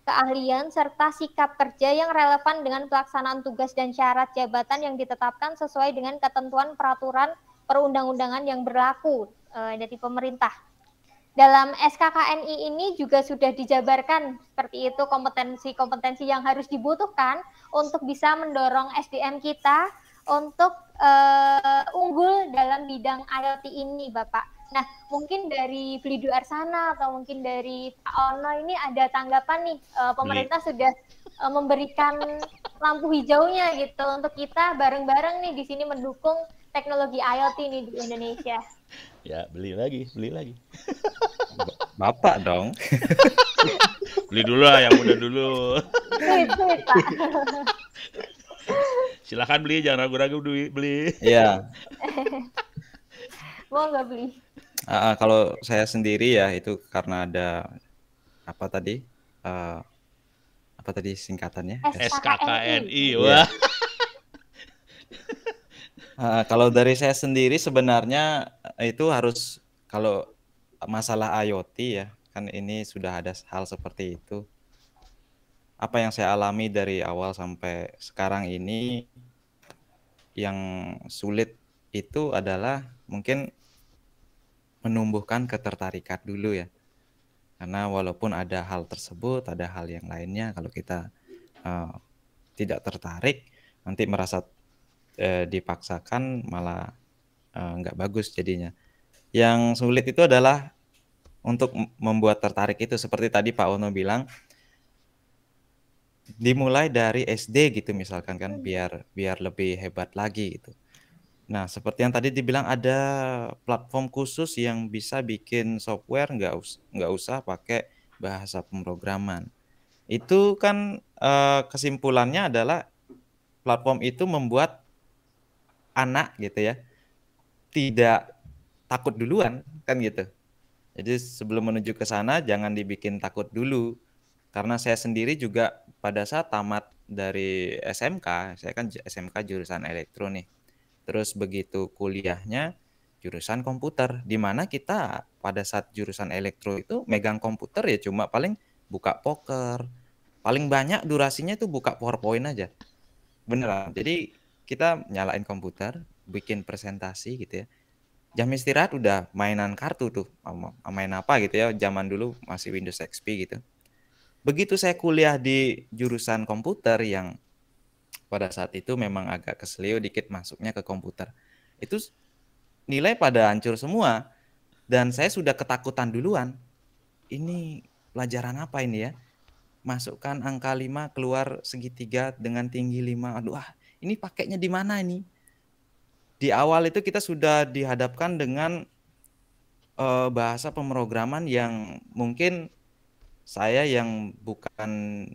keahlian, serta sikap kerja yang relevan dengan pelaksanaan tugas dan syarat jabatan yang ditetapkan sesuai dengan ketentuan peraturan perundang-undangan yang berlaku uh, dari pemerintah dalam SKKNI ini juga sudah dijabarkan seperti itu kompetensi-kompetensi yang harus dibutuhkan untuk bisa mendorong SDM kita untuk uh, unggul dalam bidang IoT ini, Bapak. Nah, mungkin dari Blidu Arsana atau mungkin dari Pak Ono ini ada tanggapan nih, uh, pemerintah iya. sudah uh, memberikan lampu hijaunya gitu untuk kita bareng-bareng nih di sini mendukung teknologi IoT ini di Indonesia. Ya, beli lagi, beli lagi. Bapak dong. beli dulu lah yang udah dulu. Silahkan beli, jangan ragu-ragu beli. Iya. Mau nggak beli? Uh, kalau saya sendiri ya itu karena ada apa tadi? Uh, apa tadi singkatannya? SKKNI. Iya. Wah kalau dari saya sendiri sebenarnya eh, itu harus kalau masalah IoT ya kan ini sudah ada hal seperti itu. Apa yang saya alami dari awal sampai sekarang ini yang sulit itu adalah mungkin menumbuhkan ketertarikan dulu ya. Karena walaupun ada hal tersebut, ada hal yang lainnya kalau kita uh, tidak tertarik nanti merasa Eh, dipaksakan malah eh, nggak bagus jadinya. Yang sulit itu adalah untuk membuat tertarik itu seperti tadi Pak Ono bilang dimulai dari SD gitu misalkan kan hmm. biar biar lebih hebat lagi gitu. Nah seperti yang tadi dibilang ada platform khusus yang bisa bikin software nggak us nggak usah pakai bahasa pemrograman. Itu kan eh, kesimpulannya adalah platform itu membuat anak gitu ya tidak takut duluan kan gitu. Jadi sebelum menuju ke sana jangan dibikin takut dulu karena saya sendiri juga pada saat tamat dari SMK, saya kan SMK jurusan elektro nih. Terus begitu kuliahnya jurusan komputer di mana kita pada saat jurusan elektro itu megang komputer ya cuma paling buka poker. Paling banyak durasinya itu buka PowerPoint aja. Beneran. Jadi kita nyalain komputer, bikin presentasi gitu ya. Jam istirahat udah mainan kartu tuh, main apa gitu ya, zaman dulu masih Windows XP gitu. Begitu saya kuliah di jurusan komputer yang pada saat itu memang agak keselio dikit masuknya ke komputer. Itu nilai pada hancur semua dan saya sudah ketakutan duluan. Ini pelajaran apa ini ya? Masukkan angka 5 keluar segitiga dengan tinggi 5. Aduh ah, ini pakainya di mana ini? Di awal itu kita sudah dihadapkan dengan uh, bahasa pemrograman yang mungkin saya yang bukan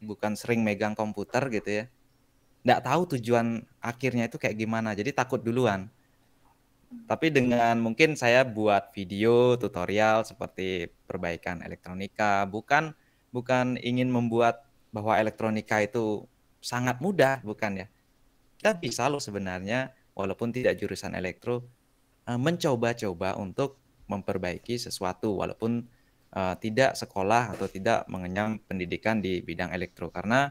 bukan sering megang komputer gitu ya nggak tahu tujuan akhirnya itu kayak gimana jadi takut duluan tapi dengan mungkin saya buat video tutorial seperti perbaikan elektronika bukan bukan ingin membuat bahwa elektronika itu sangat mudah bukan ya kita bisa loh sebenarnya walaupun tidak jurusan elektro eh, mencoba-coba untuk memperbaiki sesuatu walaupun uh, tidak sekolah atau tidak mengenyam pendidikan di bidang elektro karena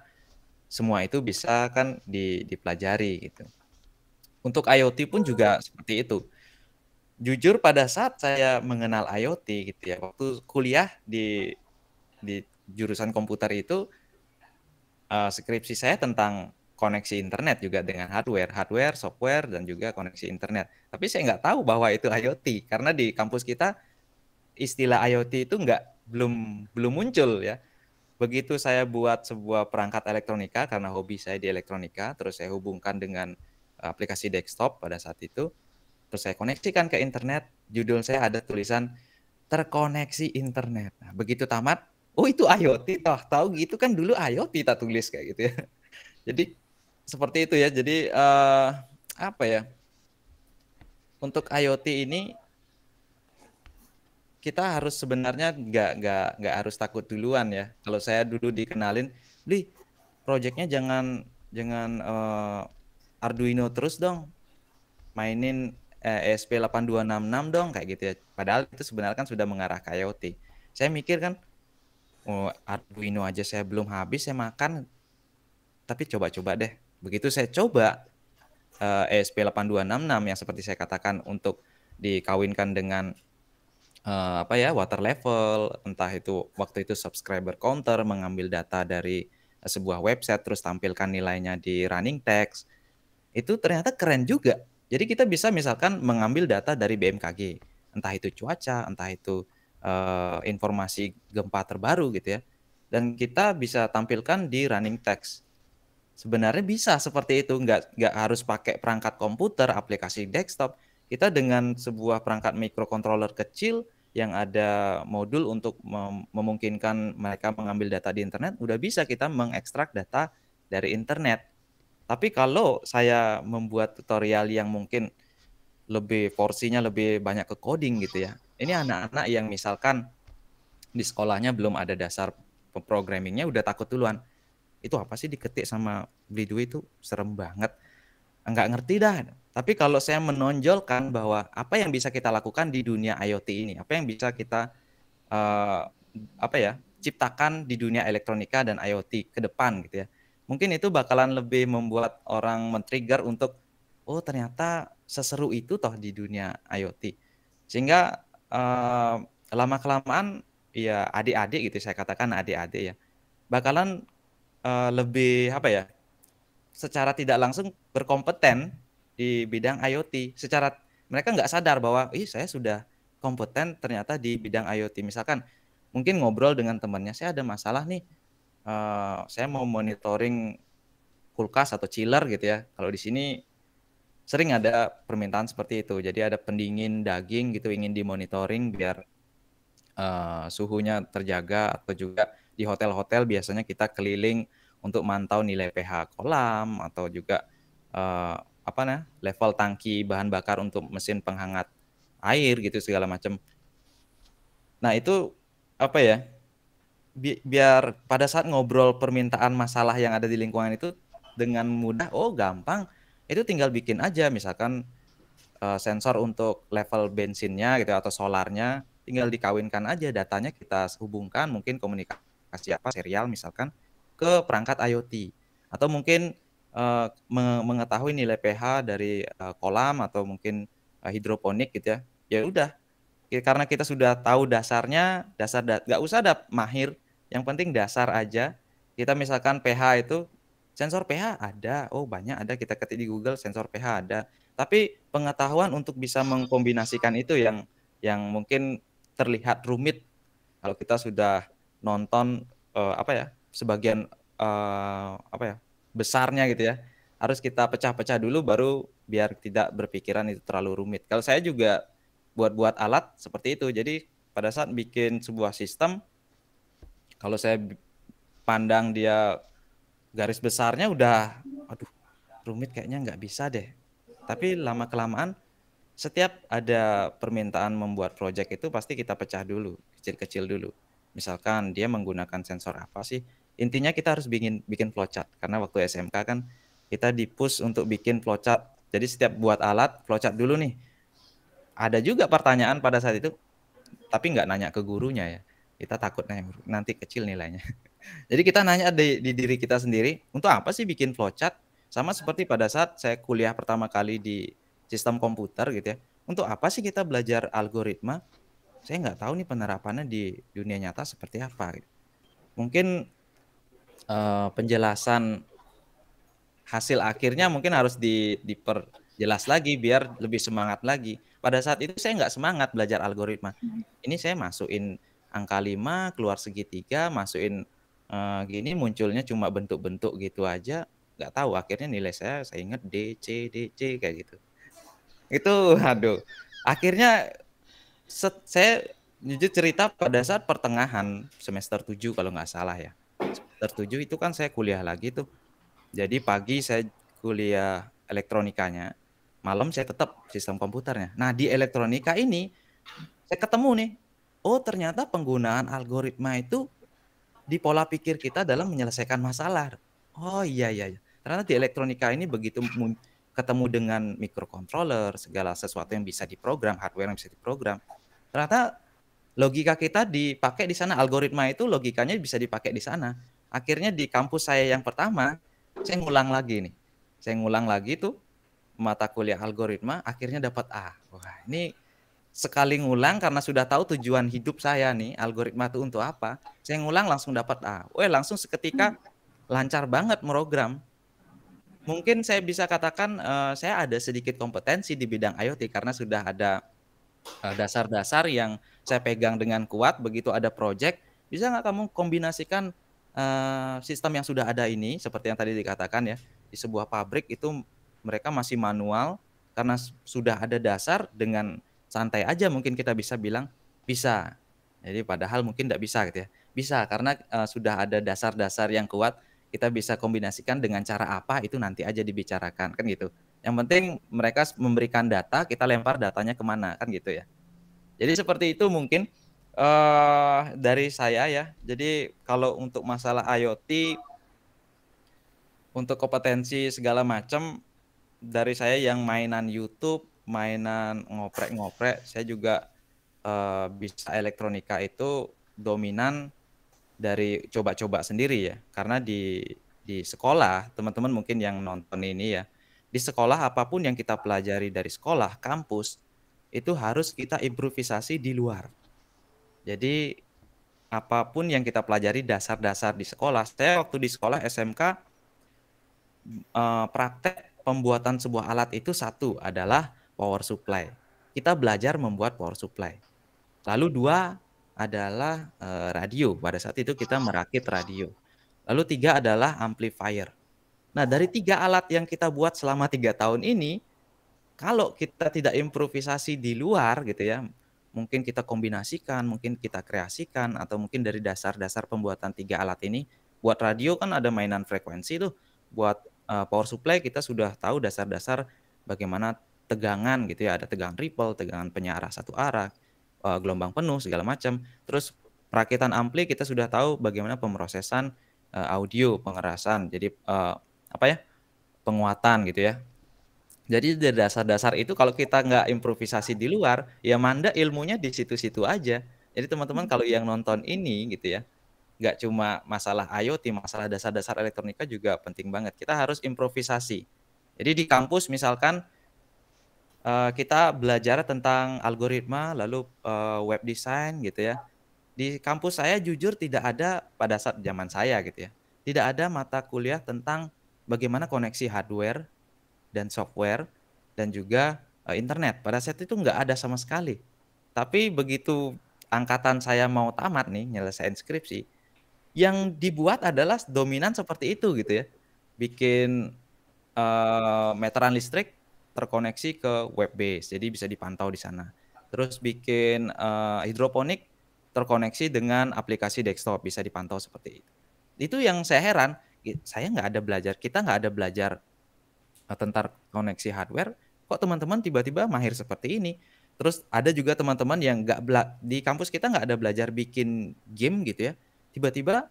semua itu bisa kan di, dipelajari gitu. Untuk IoT pun juga seperti itu. Jujur pada saat saya mengenal IoT gitu ya waktu kuliah di di jurusan komputer itu uh, skripsi saya tentang koneksi internet juga dengan hardware, hardware, software, dan juga koneksi internet. Tapi saya nggak tahu bahwa itu IoT karena di kampus kita istilah IoT itu nggak belum belum muncul ya. Begitu saya buat sebuah perangkat elektronika karena hobi saya di elektronika, terus saya hubungkan dengan aplikasi desktop pada saat itu, terus saya koneksikan ke internet. Judul saya ada tulisan terkoneksi internet. Nah, begitu tamat, oh itu IoT, toh tahu gitu kan dulu IoT tak tulis kayak gitu ya. Jadi seperti itu ya. Jadi uh, apa ya? Untuk IoT ini kita harus sebenarnya nggak nggak nggak harus takut duluan ya. Kalau saya dulu dikenalin, lih projectnya jangan jangan uh, Arduino terus dong, mainin eh, ESP8266 dong kayak gitu ya. Padahal itu sebenarnya kan sudah mengarah ke IoT. Saya mikir kan, oh, Arduino aja saya belum habis, saya makan tapi coba-coba deh Begitu saya coba uh, ESP 8266 yang seperti saya katakan untuk dikawinkan dengan uh, apa ya water level, entah itu waktu itu subscriber counter mengambil data dari sebuah website terus tampilkan nilainya di running text. Itu ternyata keren juga. Jadi kita bisa misalkan mengambil data dari BMKG, entah itu cuaca, entah itu uh, informasi gempa terbaru gitu ya. Dan kita bisa tampilkan di running text sebenarnya bisa seperti itu nggak nggak harus pakai perangkat komputer aplikasi desktop kita dengan sebuah perangkat microcontroller kecil yang ada modul untuk mem memungkinkan mereka mengambil data di internet udah bisa kita mengekstrak data dari internet tapi kalau saya membuat tutorial yang mungkin lebih porsinya lebih banyak ke coding gitu ya ini anak-anak yang misalkan di sekolahnya belum ada dasar programmingnya udah takut duluan itu apa sih diketik sama beli duit itu serem banget nggak ngerti dah tapi kalau saya menonjolkan bahwa apa yang bisa kita lakukan di dunia IoT ini apa yang bisa kita uh, apa ya ciptakan di dunia elektronika dan IoT ke depan gitu ya mungkin itu bakalan lebih membuat orang men-trigger untuk oh ternyata seseru itu toh di dunia IoT sehingga uh, eh, lama kelamaan ya adik-adik gitu saya katakan adik-adik ya bakalan Eh, lebih apa ya secara tidak langsung berkompeten di bidang IoT secara mereka nggak sadar bahwa ih saya sudah kompeten ternyata di bidang IoT misalkan mungkin ngobrol dengan temannya saya ada masalah nih uh, saya mau monitoring kulkas atau chiller gitu ya kalau di sini sering ada permintaan seperti itu jadi ada pendingin daging gitu ingin dimonitoring biar uh, suhunya terjaga atau juga di hotel-hotel biasanya kita keliling untuk mantau nilai pH kolam atau juga uh, apa nah level tangki bahan bakar untuk mesin penghangat air gitu segala macam. Nah itu apa ya? Bi biar pada saat ngobrol permintaan masalah yang ada di lingkungan itu dengan mudah, oh gampang, itu tinggal bikin aja misalkan uh, sensor untuk level bensinnya gitu atau solarnya tinggal dikawinkan aja datanya kita hubungkan mungkin komunikasi apa serial misalkan ke perangkat IoT atau mungkin uh, mengetahui nilai pH dari uh, kolam atau mungkin uh, hidroponik gitu ya ya udah karena kita sudah tahu dasarnya dasar nggak da usah ada mahir yang penting dasar aja kita misalkan pH itu sensor pH ada oh banyak ada kita ketik di Google sensor pH ada tapi pengetahuan untuk bisa mengkombinasikan itu yang yang mungkin terlihat rumit kalau kita sudah nonton uh, apa ya sebagian uh, apa ya besarnya gitu ya harus kita pecah-pecah dulu baru biar tidak berpikiran itu terlalu rumit. Kalau saya juga buat-buat alat seperti itu. Jadi pada saat bikin sebuah sistem kalau saya pandang dia garis besarnya udah aduh rumit kayaknya nggak bisa deh. Tapi lama kelamaan setiap ada permintaan membuat proyek itu pasti kita pecah dulu, kecil-kecil dulu. Misalkan dia menggunakan sensor apa sih? intinya kita harus bikin bikin flowchart karena waktu SMK kan kita di push untuk bikin flowchart. Jadi setiap buat alat flowchart dulu nih. Ada juga pertanyaan pada saat itu, tapi nggak nanya ke gurunya ya. Kita takut takutnya nanti kecil nilainya. Jadi kita nanya di, di diri kita sendiri, untuk apa sih bikin flowchart? Sama seperti pada saat saya kuliah pertama kali di sistem komputer gitu ya. Untuk apa sih kita belajar algoritma? Saya nggak tahu nih penerapannya di dunia nyata seperti apa. Gitu. Mungkin uh, penjelasan hasil akhirnya mungkin harus di, diperjelas lagi biar lebih semangat lagi. Pada saat itu saya nggak semangat belajar algoritma. Ini saya masukin angka 5, keluar segitiga, masukin uh, gini munculnya cuma bentuk-bentuk gitu aja. Nggak tahu akhirnya nilai saya saya ingat D, C, D, C kayak gitu. Itu aduh. Akhirnya set, saya jujur cerita pada saat pertengahan semester 7 kalau nggak salah ya semester 7 itu kan saya kuliah lagi tuh. Jadi pagi saya kuliah elektronikanya, malam saya tetap sistem komputernya. Nah, di elektronika ini saya ketemu nih, oh ternyata penggunaan algoritma itu di pola pikir kita dalam menyelesaikan masalah. Oh iya iya. iya. Ternyata di elektronika ini begitu ketemu dengan microcontroller, segala sesuatu yang bisa diprogram, hardware yang bisa diprogram. Ternyata logika kita dipakai di sana, algoritma itu logikanya bisa dipakai di sana Akhirnya di kampus saya yang pertama, saya ngulang lagi nih. Saya ngulang lagi tuh mata kuliah algoritma, akhirnya dapat A. Wah, ini sekali ngulang karena sudah tahu tujuan hidup saya nih, algoritma itu untuk apa. Saya ngulang langsung dapat A. Wah, langsung seketika lancar banget merogram. Mungkin saya bisa katakan uh, saya ada sedikit kompetensi di bidang IoT karena sudah ada eh, dasar-dasar uh, yang saya pegang dengan kuat. Begitu ada project, bisa nggak kamu kombinasikan Eh, sistem yang sudah ada ini seperti yang tadi dikatakan ya di sebuah pabrik itu mereka masih manual karena sudah ada dasar dengan santai aja mungkin kita bisa bilang bisa. Jadi padahal mungkin tidak bisa gitu ya. Bisa karena uh, sudah ada dasar-dasar yang kuat kita bisa kombinasikan dengan cara apa itu nanti aja dibicarakan kan gitu. Yang penting mereka memberikan data, kita lempar datanya kemana kan gitu ya. Jadi seperti itu mungkin uh, dari saya ya. Jadi kalau untuk masalah IoT untuk kompetensi segala macam dari saya yang mainan YouTube, mainan ngoprek-ngoprek, saya juga uh, bisa elektronika itu dominan dari coba-coba sendiri ya. Karena di di sekolah, teman-teman mungkin yang nonton ini ya, di sekolah apapun yang kita pelajari dari sekolah, kampus itu harus kita improvisasi di luar jadi apapun yang kita pelajari dasar-dasar di sekolah. Saya waktu di sekolah SMK eh, praktek pembuatan sebuah alat itu satu adalah power supply. Kita belajar membuat power supply. Lalu dua adalah eh, radio. Pada saat itu kita merakit radio. Lalu tiga adalah amplifier. Nah dari tiga alat yang kita buat selama tiga tahun ini, kalau kita tidak improvisasi di luar gitu ya, mungkin kita kombinasikan, mungkin kita kreasikan, atau mungkin dari dasar-dasar pembuatan tiga alat ini. Buat radio kan ada mainan frekuensi tuh, buat uh, power supply kita sudah tahu dasar-dasar bagaimana tegangan gitu ya, ada tegangan ripple, tegangan penyarah satu arah, uh, gelombang penuh segala macam. Terus perakitan ampli kita sudah tahu bagaimana pemrosesan uh, audio, pengerasan, jadi uh, apa ya penguatan gitu ya, jadi dari dasar-dasar itu kalau kita nggak improvisasi di luar, ya manda ilmunya di situ-situ aja. Jadi teman-teman hmm. kalau yang nonton ini gitu ya, nggak cuma masalah IoT, masalah dasar-dasar elektronika juga penting banget. Kita harus improvisasi. Jadi di kampus misalkan eh, kita belajar tentang algoritma, lalu eh, web design gitu ya. Di kampus saya jujur tidak ada pada saat zaman saya gitu ya, tidak ada mata kuliah tentang bagaimana koneksi hardware dan software dan juga uh, internet. Pada saat itu nggak ada sama sekali. Tapi begitu angkatan saya mau tamat nih, nyelesain skripsi, yang dibuat adalah dominan seperti itu gitu ya. Bikin uh, meteran listrik terkoneksi ke web base, jadi bisa dipantau di sana. Terus bikin uh, hidroponik terkoneksi dengan aplikasi desktop, bisa dipantau seperti itu. Itu yang saya heran, saya nggak ada belajar, kita nggak ada belajar Nah, tentang koneksi hardware, kok teman-teman tiba-tiba mahir seperti ini? Terus ada juga teman-teman yang nggak di kampus kita nggak ada belajar bikin game gitu ya. Tiba-tiba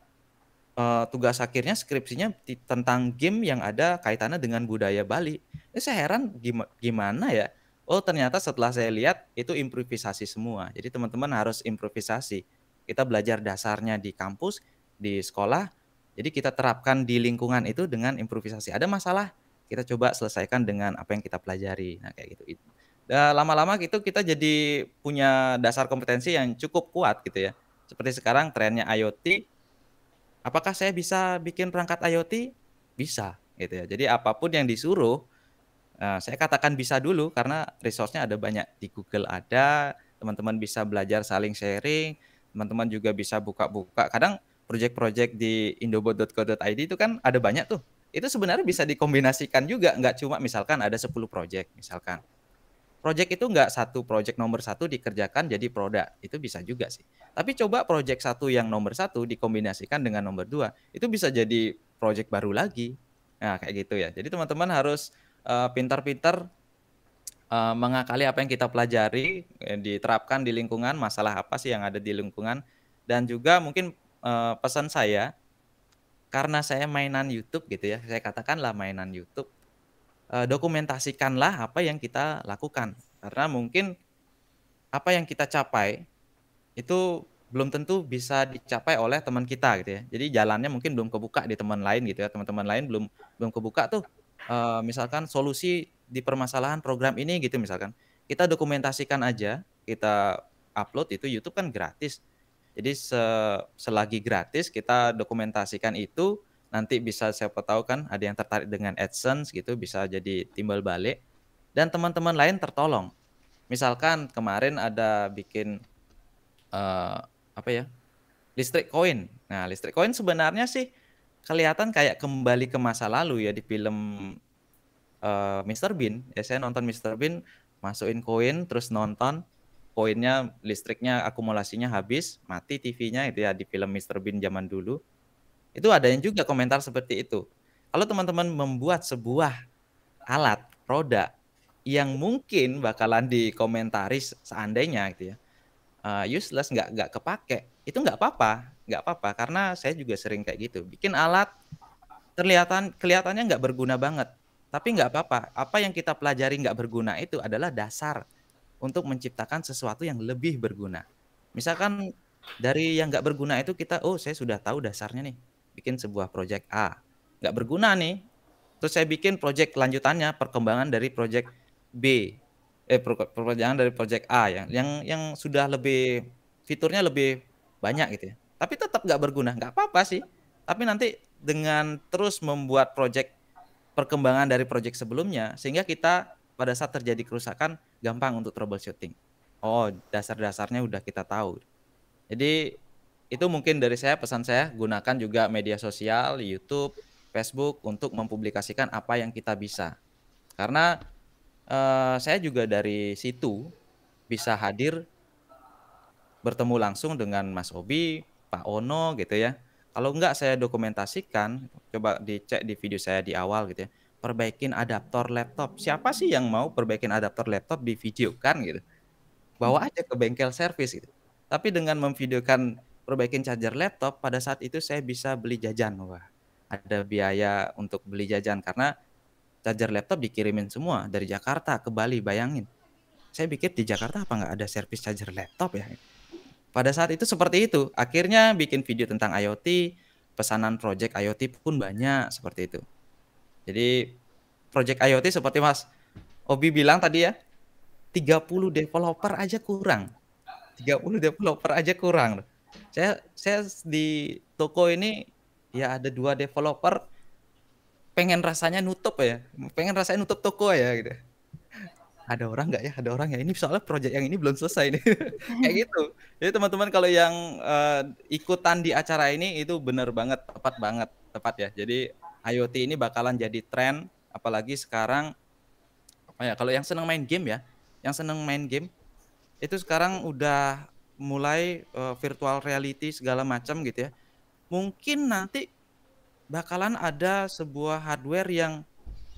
uh, tugas akhirnya skripsinya tentang game yang ada kaitannya dengan budaya Bali. Ini eh, saya heran gim gimana ya? Oh ternyata setelah saya lihat itu improvisasi semua. Jadi teman-teman harus improvisasi. Kita belajar dasarnya di kampus, di sekolah. Jadi kita terapkan di lingkungan itu dengan improvisasi. Ada masalah kita coba selesaikan dengan apa yang kita pelajari. Nah, kayak gitu. Lama-lama gitu kita jadi punya dasar kompetensi yang cukup kuat gitu ya. Seperti sekarang trennya IoT, apakah saya bisa bikin perangkat IoT? Bisa gitu ya. Jadi apapun yang disuruh, eh, saya katakan bisa dulu karena resource-nya ada banyak. Di Google ada, teman-teman bisa belajar saling sharing, teman-teman juga bisa buka-buka. Kadang project-project di indobot.co.id itu kan ada banyak tuh itu sebenarnya bisa dikombinasikan juga nggak cuma misalkan ada 10 project misalkan project itu nggak satu project nomor satu dikerjakan jadi produk itu bisa juga sih tapi coba project satu yang nomor satu dikombinasikan dengan nomor dua itu bisa jadi project baru lagi nah kayak gitu ya jadi teman-teman harus eh, pintar-pintar uh, mengakali apa yang kita pelajari eh, diterapkan di lingkungan masalah apa sih yang ada di lingkungan dan juga mungkin uh, pesan saya karena saya mainan YouTube gitu ya, saya katakanlah mainan YouTube, eh, dokumentasikanlah apa yang kita lakukan. Karena mungkin apa yang kita capai itu belum tentu bisa dicapai oleh teman kita gitu ya. Jadi jalannya mungkin belum kebuka di teman lain gitu ya. Teman-teman lain belum belum kebuka tuh uh, misalkan solusi di permasalahan program ini gitu misalkan. Kita dokumentasikan aja, kita upload itu YouTube kan gratis. Jadi se selagi gratis kita dokumentasikan itu nanti bisa siapa tahu kan ada yang tertarik dengan AdSense gitu bisa jadi timbal balik dan teman-teman lain tertolong. Misalkan kemarin ada bikin uh, apa ya? listrik koin. Nah, listrik koin sebenarnya sih kelihatan kayak kembali ke masa lalu ya di film uh, eh, Mr. Bean. Ya saya nonton Mr. Bean masukin koin terus nonton poinnya listriknya akumulasinya habis mati TV-nya itu ya di film Mr Bean zaman dulu itu ada yang juga komentar seperti itu kalau teman-teman membuat sebuah alat roda yang mungkin bakalan dikomentari seandainya gitu ya uh, useless nggak nggak kepake itu nggak apa-apa nggak apa-apa karena saya juga sering kayak gitu bikin alat terlihatan kelihatannya nggak berguna banget tapi nggak apa-apa apa yang kita pelajari nggak berguna itu adalah dasar untuk menciptakan sesuatu yang lebih berguna. Misalkan dari yang nggak berguna itu kita, oh saya sudah tahu dasarnya nih, bikin sebuah proyek A. Nggak berguna nih, terus saya bikin proyek lanjutannya, perkembangan dari proyek B, eh perkembangan dari proyek A yang yang yang sudah lebih fiturnya lebih banyak gitu ya. Tapi tetap nggak berguna, nggak apa-apa sih. Tapi nanti dengan terus membuat proyek perkembangan dari proyek sebelumnya, sehingga kita pada saat terjadi kerusakan gampang untuk troubleshooting. Oh, dasar-dasarnya udah kita tahu. Jadi itu mungkin dari saya pesan saya gunakan juga media sosial, YouTube, Facebook untuk mempublikasikan apa yang kita bisa. Karena eh, saya juga dari situ bisa hadir bertemu langsung dengan Mas Obi, Pak Ono gitu ya. Kalau enggak saya dokumentasikan, coba dicek di video saya di awal gitu ya perbaikin adaptor laptop. Siapa sih yang mau perbaikin adaptor laptop di video kan gitu? Bawa aja ke bengkel servis gitu. Tapi dengan memvideokan perbaikin charger laptop pada saat itu saya bisa beli jajan. Wah, ada biaya untuk beli jajan karena charger laptop dikirimin semua dari Jakarta ke Bali, bayangin. Saya pikir di Jakarta apa nggak ada servis charger laptop ya? Pada saat itu seperti itu. Akhirnya bikin video tentang IoT, pesanan project IoT pun banyak seperti itu. Jadi project IoT seperti Mas Obi bilang tadi ya, 30 developer aja kurang. 30 developer aja kurang. Saya saya di toko ini ya ada dua developer pengen rasanya nutup ya, pengen rasanya nutup toko ya gitu. Ada orang nggak ya? Ada orang ya? Ini soalnya proyek yang ini belum selesai nih. Kayak gitu. Jadi teman-teman kalau yang uh, ikutan di acara ini itu benar banget, tepat banget, tepat ya. Jadi IoT ini bakalan jadi tren apalagi sekarang ya kalau yang senang main game ya yang senang main game itu sekarang udah mulai uh, virtual reality segala macam gitu ya mungkin nanti bakalan ada sebuah hardware yang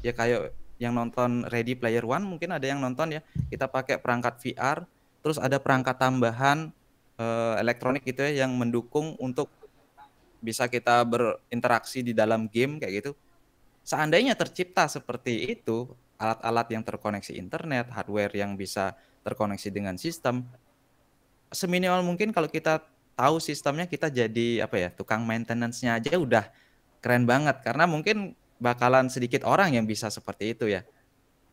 ya kayak yang nonton Ready Player One mungkin ada yang nonton ya kita pakai perangkat VR terus ada perangkat tambahan uh, elektronik gitu ya yang mendukung untuk bisa kita berinteraksi di dalam game kayak gitu. Seandainya tercipta seperti itu, alat-alat yang terkoneksi internet, hardware yang bisa terkoneksi dengan sistem, seminimal mungkin kalau kita tahu sistemnya kita jadi apa ya tukang maintenance-nya aja udah keren banget karena mungkin bakalan sedikit orang yang bisa seperti itu ya.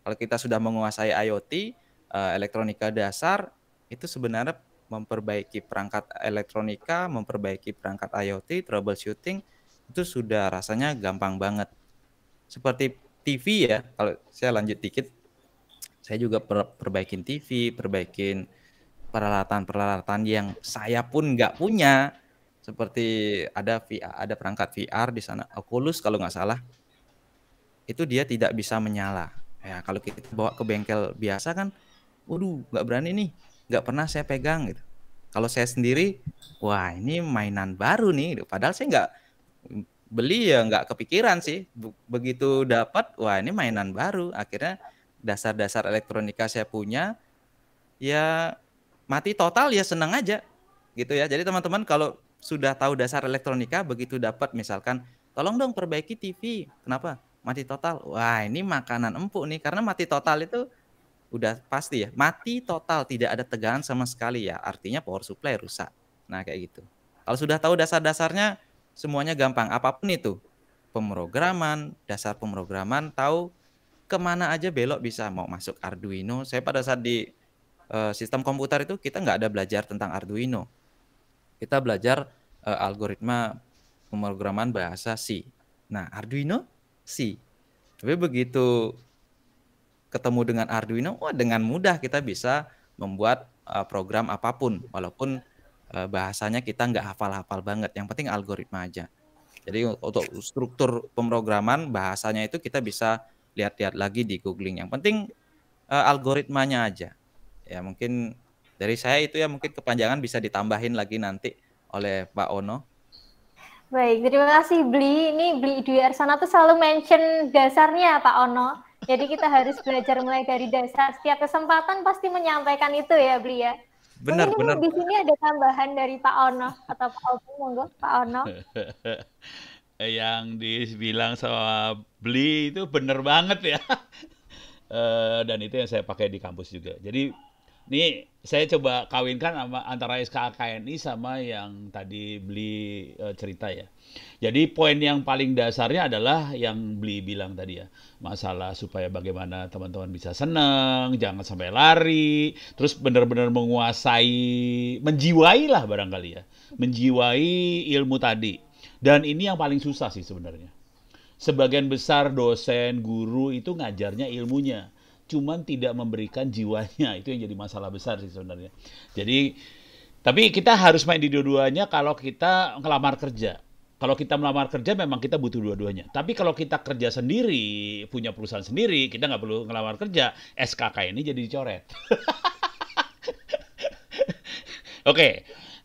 Kalau kita sudah menguasai IoT, eh, elektronika dasar, itu sebenarnya memperbaiki perangkat elektronika, memperbaiki perangkat IoT, troubleshooting itu sudah rasanya gampang banget. Seperti TV ya, kalau saya lanjut dikit, saya juga per perbaikin TV, perbaikin peralatan-peralatan yang saya pun nggak punya. Seperti ada VR, ada perangkat VR di sana, Oculus kalau nggak salah, itu dia tidak bisa menyala. Ya, kalau kita bawa ke bengkel biasa kan, waduh nggak berani nih, nggak pernah saya pegang gitu. Kalau saya sendiri, wah ini mainan baru nih. Padahal saya nggak beli ya nggak kepikiran sih. Begitu dapat, wah ini mainan baru. Akhirnya dasar-dasar elektronika saya punya, ya mati total ya senang aja gitu ya. Jadi teman-teman kalau sudah tahu dasar elektronika begitu dapat misalkan tolong dong perbaiki TV. Kenapa? Mati total. Wah, ini makanan empuk nih karena mati total itu udah pasti ya mati total tidak ada tegangan sama sekali ya artinya power supply rusak nah kayak gitu kalau sudah tahu dasar-dasarnya semuanya gampang apapun itu pemrograman dasar pemrograman tahu kemana aja belok bisa mau masuk Arduino saya pada saat di uh, sistem komputer itu kita nggak ada belajar tentang Arduino kita belajar uh, algoritma pemrograman bahasa C nah Arduino C tapi begitu ketemu dengan Arduino, wah dengan mudah kita bisa membuat uh, program apapun, walaupun uh, bahasanya kita nggak hafal-hafal banget. Yang penting algoritma aja. Jadi untuk struktur pemrograman bahasanya itu kita bisa lihat-lihat lagi di googling. Yang penting uh, algoritmanya aja. Ya mungkin dari saya itu ya mungkin kepanjangan bisa ditambahin lagi nanti oleh Pak Ono. Baik, terima kasih Bli. Ini Bli Dwi Arsana tuh selalu mention dasarnya Pak Ono. Jadi kita harus belajar mulai dari dasar. Setiap kesempatan pasti menyampaikan itu ya, Bli ya. Benar, Mungkin benar. Di sini ada tambahan dari Pak Ono atau Pak Opo, monggo Pak Ono. Yang dibilang sama Bli itu benar banget ya. Eh, dan itu yang saya pakai di kampus juga. Jadi ini saya coba kawinkan sama antara SKKNI sama yang tadi beli e, eh, cerita ya. Jadi poin yang paling dasarnya adalah yang beli bilang tadi ya. Masalah supaya bagaimana teman-teman bisa senang, jangan sampai lari, terus benar-benar menguasai, menjiwai lah barangkali ya. Menjiwai ilmu tadi. Dan ini yang paling susah sih sebenarnya. Sebagian besar dosen, guru itu ngajarnya ilmunya cuman tidak memberikan jiwanya itu yang jadi masalah besar sih sebenarnya jadi tapi kita harus main di dua-duanya kalau kita ngelamar kerja kalau kita melamar kerja memang kita butuh dua-duanya. Tapi kalau kita kerja sendiri, punya perusahaan sendiri, kita nggak perlu ngelamar kerja, SKK ini jadi dicoret. Oke, okay.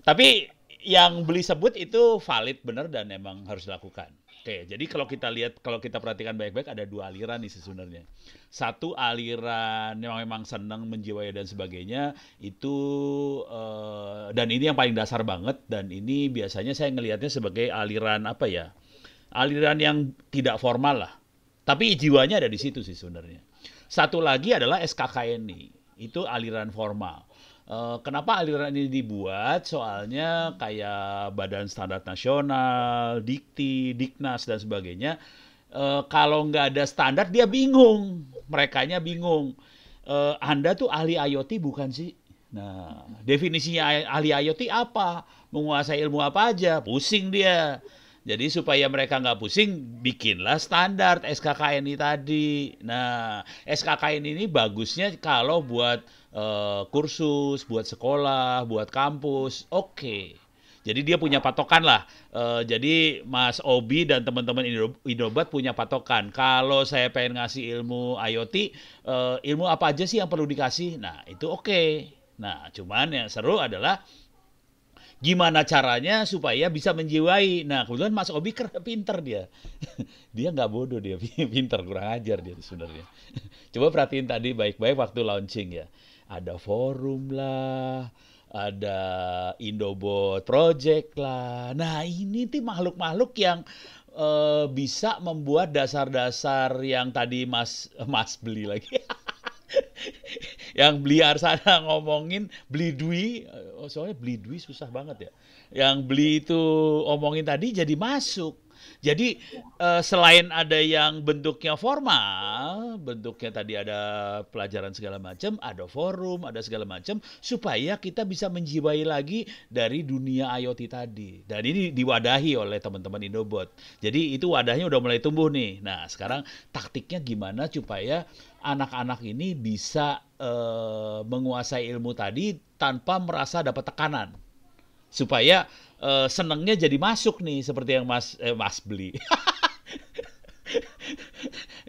tapi yang beli sebut itu valid benar dan emang harus dilakukan. Oke, jadi kalau kita lihat, kalau kita perhatikan baik-baik ada dua aliran nih sebenarnya. Satu aliran yang memang senang menjiwai dan sebagainya itu uh, dan ini yang paling dasar banget dan ini biasanya saya ngelihatnya sebagai aliran apa ya? Aliran yang tidak formal lah. Tapi jiwanya ada di situ sih sebenarnya. Satu lagi adalah SKKN nih. Itu aliran formal. Eh, kenapa aliran ini dibuat? Soalnya kayak Badan Standar Nasional, Dikti, Diknas dan sebagainya, eh, kalau nggak ada standar dia bingung, merekanya bingung. Eh, Anda tuh ahli IoT bukan sih? Nah, definisinya ahli IoT apa? Menguasai ilmu apa aja? Pusing dia. Jadi supaya mereka nggak pusing, bikinlah standar SKKN ini tadi. Nah, SKKN ini bagusnya kalau buat uh, kursus, buat sekolah, buat kampus. Oke. Okay. Jadi dia punya patokan lah. Uh, jadi Mas Obi dan teman-teman Indobat punya patokan. Kalau saya pengen ngasih ilmu IoT, uh, ilmu apa aja sih yang perlu dikasih? Nah itu oke. Okay. Nah cuman yang seru adalah gimana caranya supaya bisa menjiwai. Nah kebetulan Mas Obi pinter dia. dia nggak bodoh dia, pinter kurang ajar dia sebenarnya. Coba perhatiin tadi baik-baik waktu launching ya ada forum lah, ada Indobot Project lah. Nah ini tuh makhluk-makhluk yang e, bisa membuat dasar-dasar yang tadi Mas Mas beli lagi. yang beli Arsana ngomongin beli Dwi, oh, soalnya beli Dwi susah banget ya. Yang beli itu omongin tadi jadi masuk jadi uh, selain ada yang bentuknya formal, bentuknya tadi ada pelajaran segala macam, ada forum, ada segala macam supaya kita bisa menjiwai lagi dari dunia IoT tadi. Dan ini diwadahi oleh teman-teman Indobot. Jadi itu wadahnya udah mulai tumbuh nih. Nah, sekarang taktiknya gimana supaya anak-anak ini bisa uh, menguasai ilmu tadi tanpa merasa dapat tekanan supaya uh, senengnya jadi masuk nih seperti yang Mas eh, Mas beli.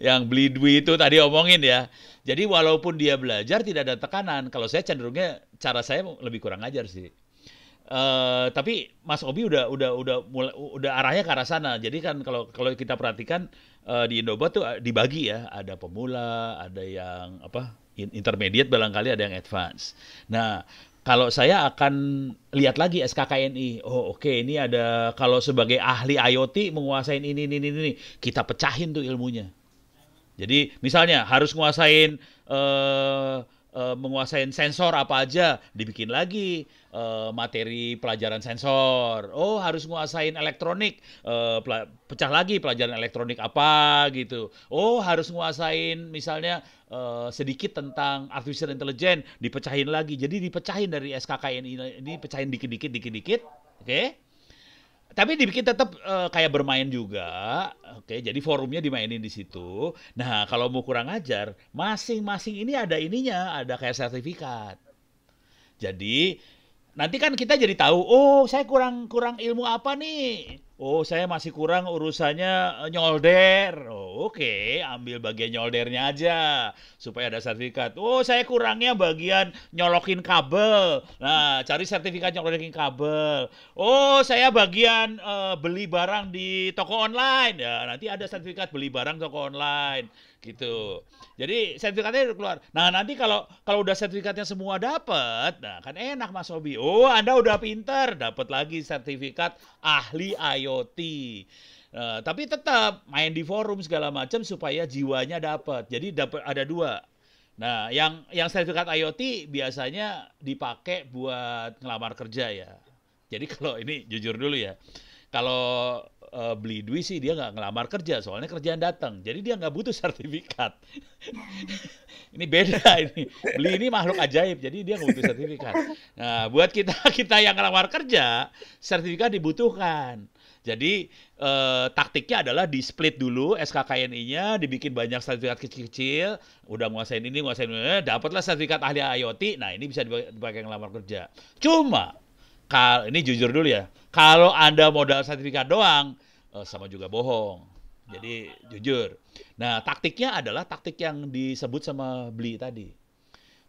yang beli duit itu tadi omongin ya. Jadi walaupun dia belajar tidak ada tekanan. Kalau saya cenderungnya cara saya lebih kurang ajar sih. Uh, tapi Mas Obi udah udah udah mulai udah arahnya ke arah sana. Jadi kan kalau kalau kita perhatikan uh, di Indobat tuh dibagi ya, ada pemula, ada yang apa intermediate barangkali ada yang advance. Nah, kalau saya akan lihat lagi SKKNI. Oh oke okay, ini ada kalau sebagai ahli IoT menguasai ini ini ini ini kita pecahin tuh ilmunya. Jadi misalnya harus menguasai eh, Eh, menguasai sensor apa aja dibikin lagi uh, materi pelajaran sensor oh harus nguasain elektronik uh, pecah lagi pelajaran elektronik apa gitu oh harus nguasain misalnya uh, sedikit tentang artificial intelligence dipecahin lagi jadi dipecahin dari SKKN ini dipecahin dikit-dikit dikit-dikit oke okay? tapi dibikin tetap uh, eh, kayak bermain juga. Oke, jadi forumnya dimainin di situ. Nah, kalau mau kurang ajar, masing-masing ini ada ininya, ada kayak sertifikat. Jadi nanti kan kita jadi tahu, oh saya kurang kurang ilmu apa nih Oh, saya masih kurang urusannya eh, nyolder. Oh, oke, okay. ambil bagian nyoldernya aja supaya ada sertifikat. Oh, saya kurangnya bagian nyolokin kabel. Nah, cari sertifikat nyolokin kabel. Oh, saya bagian uh, beli barang di toko online. Ya, nanti ada sertifikat beli barang toko online gitu. Jadi sertifikatnya udah keluar. Nah nanti kalau kalau udah sertifikatnya semua dapat, nah kan enak Mas Obi. Oh Anda udah pinter, dapat lagi sertifikat ahli IoT. Uh, eh, tapi tetap main di forum segala macam supaya jiwanya dapat. Jadi dapat ada dua. Nah, yang yang sertifikat IoT biasanya dipakai buat ngelamar kerja ya. Jadi kalau ini jujur dulu ya. Kalau uh, beli duit sih dia nggak ngelamar kerja soalnya kerjaan datang jadi dia nggak butuh sertifikat ini beda ini beli ini makhluk ajaib jadi dia nggak butuh sertifikat nah buat kita kita yang ngelamar kerja sertifikat dibutuhkan jadi eh, taktiknya adalah di split dulu SKKNI-nya, dibikin banyak sertifikat kecil-kecil, udah nguasain ini, nguasain ini, dapatlah sertifikat ahli IoT. Nah, ini bisa dipakai ngelamar kerja. Cuma Kal ini jujur dulu ya. Kalau Anda modal sertifikat doang, uh, sama juga bohong. Jadi jujur. Nah, taktiknya adalah taktik yang disebut sama Beli tadi.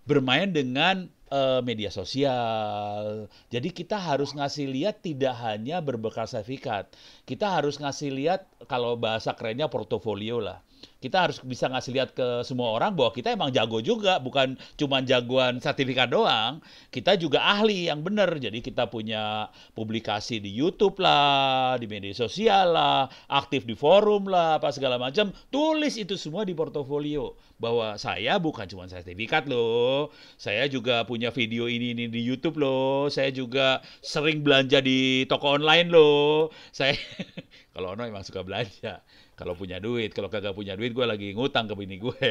Bermain dengan uh, media sosial. Jadi kita harus ngasih lihat tidak hanya berbekal sertifikat. Kita harus ngasih lihat kalau bahasa kerennya portofolio lah kita harus bisa ngasih lihat ke semua orang bahwa kita emang jago juga, bukan cuma jagoan sertifikat doang. Kita juga ahli yang benar. Jadi kita punya publikasi di YouTube lah, di media sosial lah, aktif di forum lah, apa segala macam. Tulis itu semua di portofolio bahwa saya bukan cuma sertifikat loh. Saya juga punya video ini ini di YouTube loh. Saya juga sering belanja di toko online loh. Saya kalau Ono emang suka belanja kalau punya duit kalau kagak punya duit gue lagi ngutang ke bini gue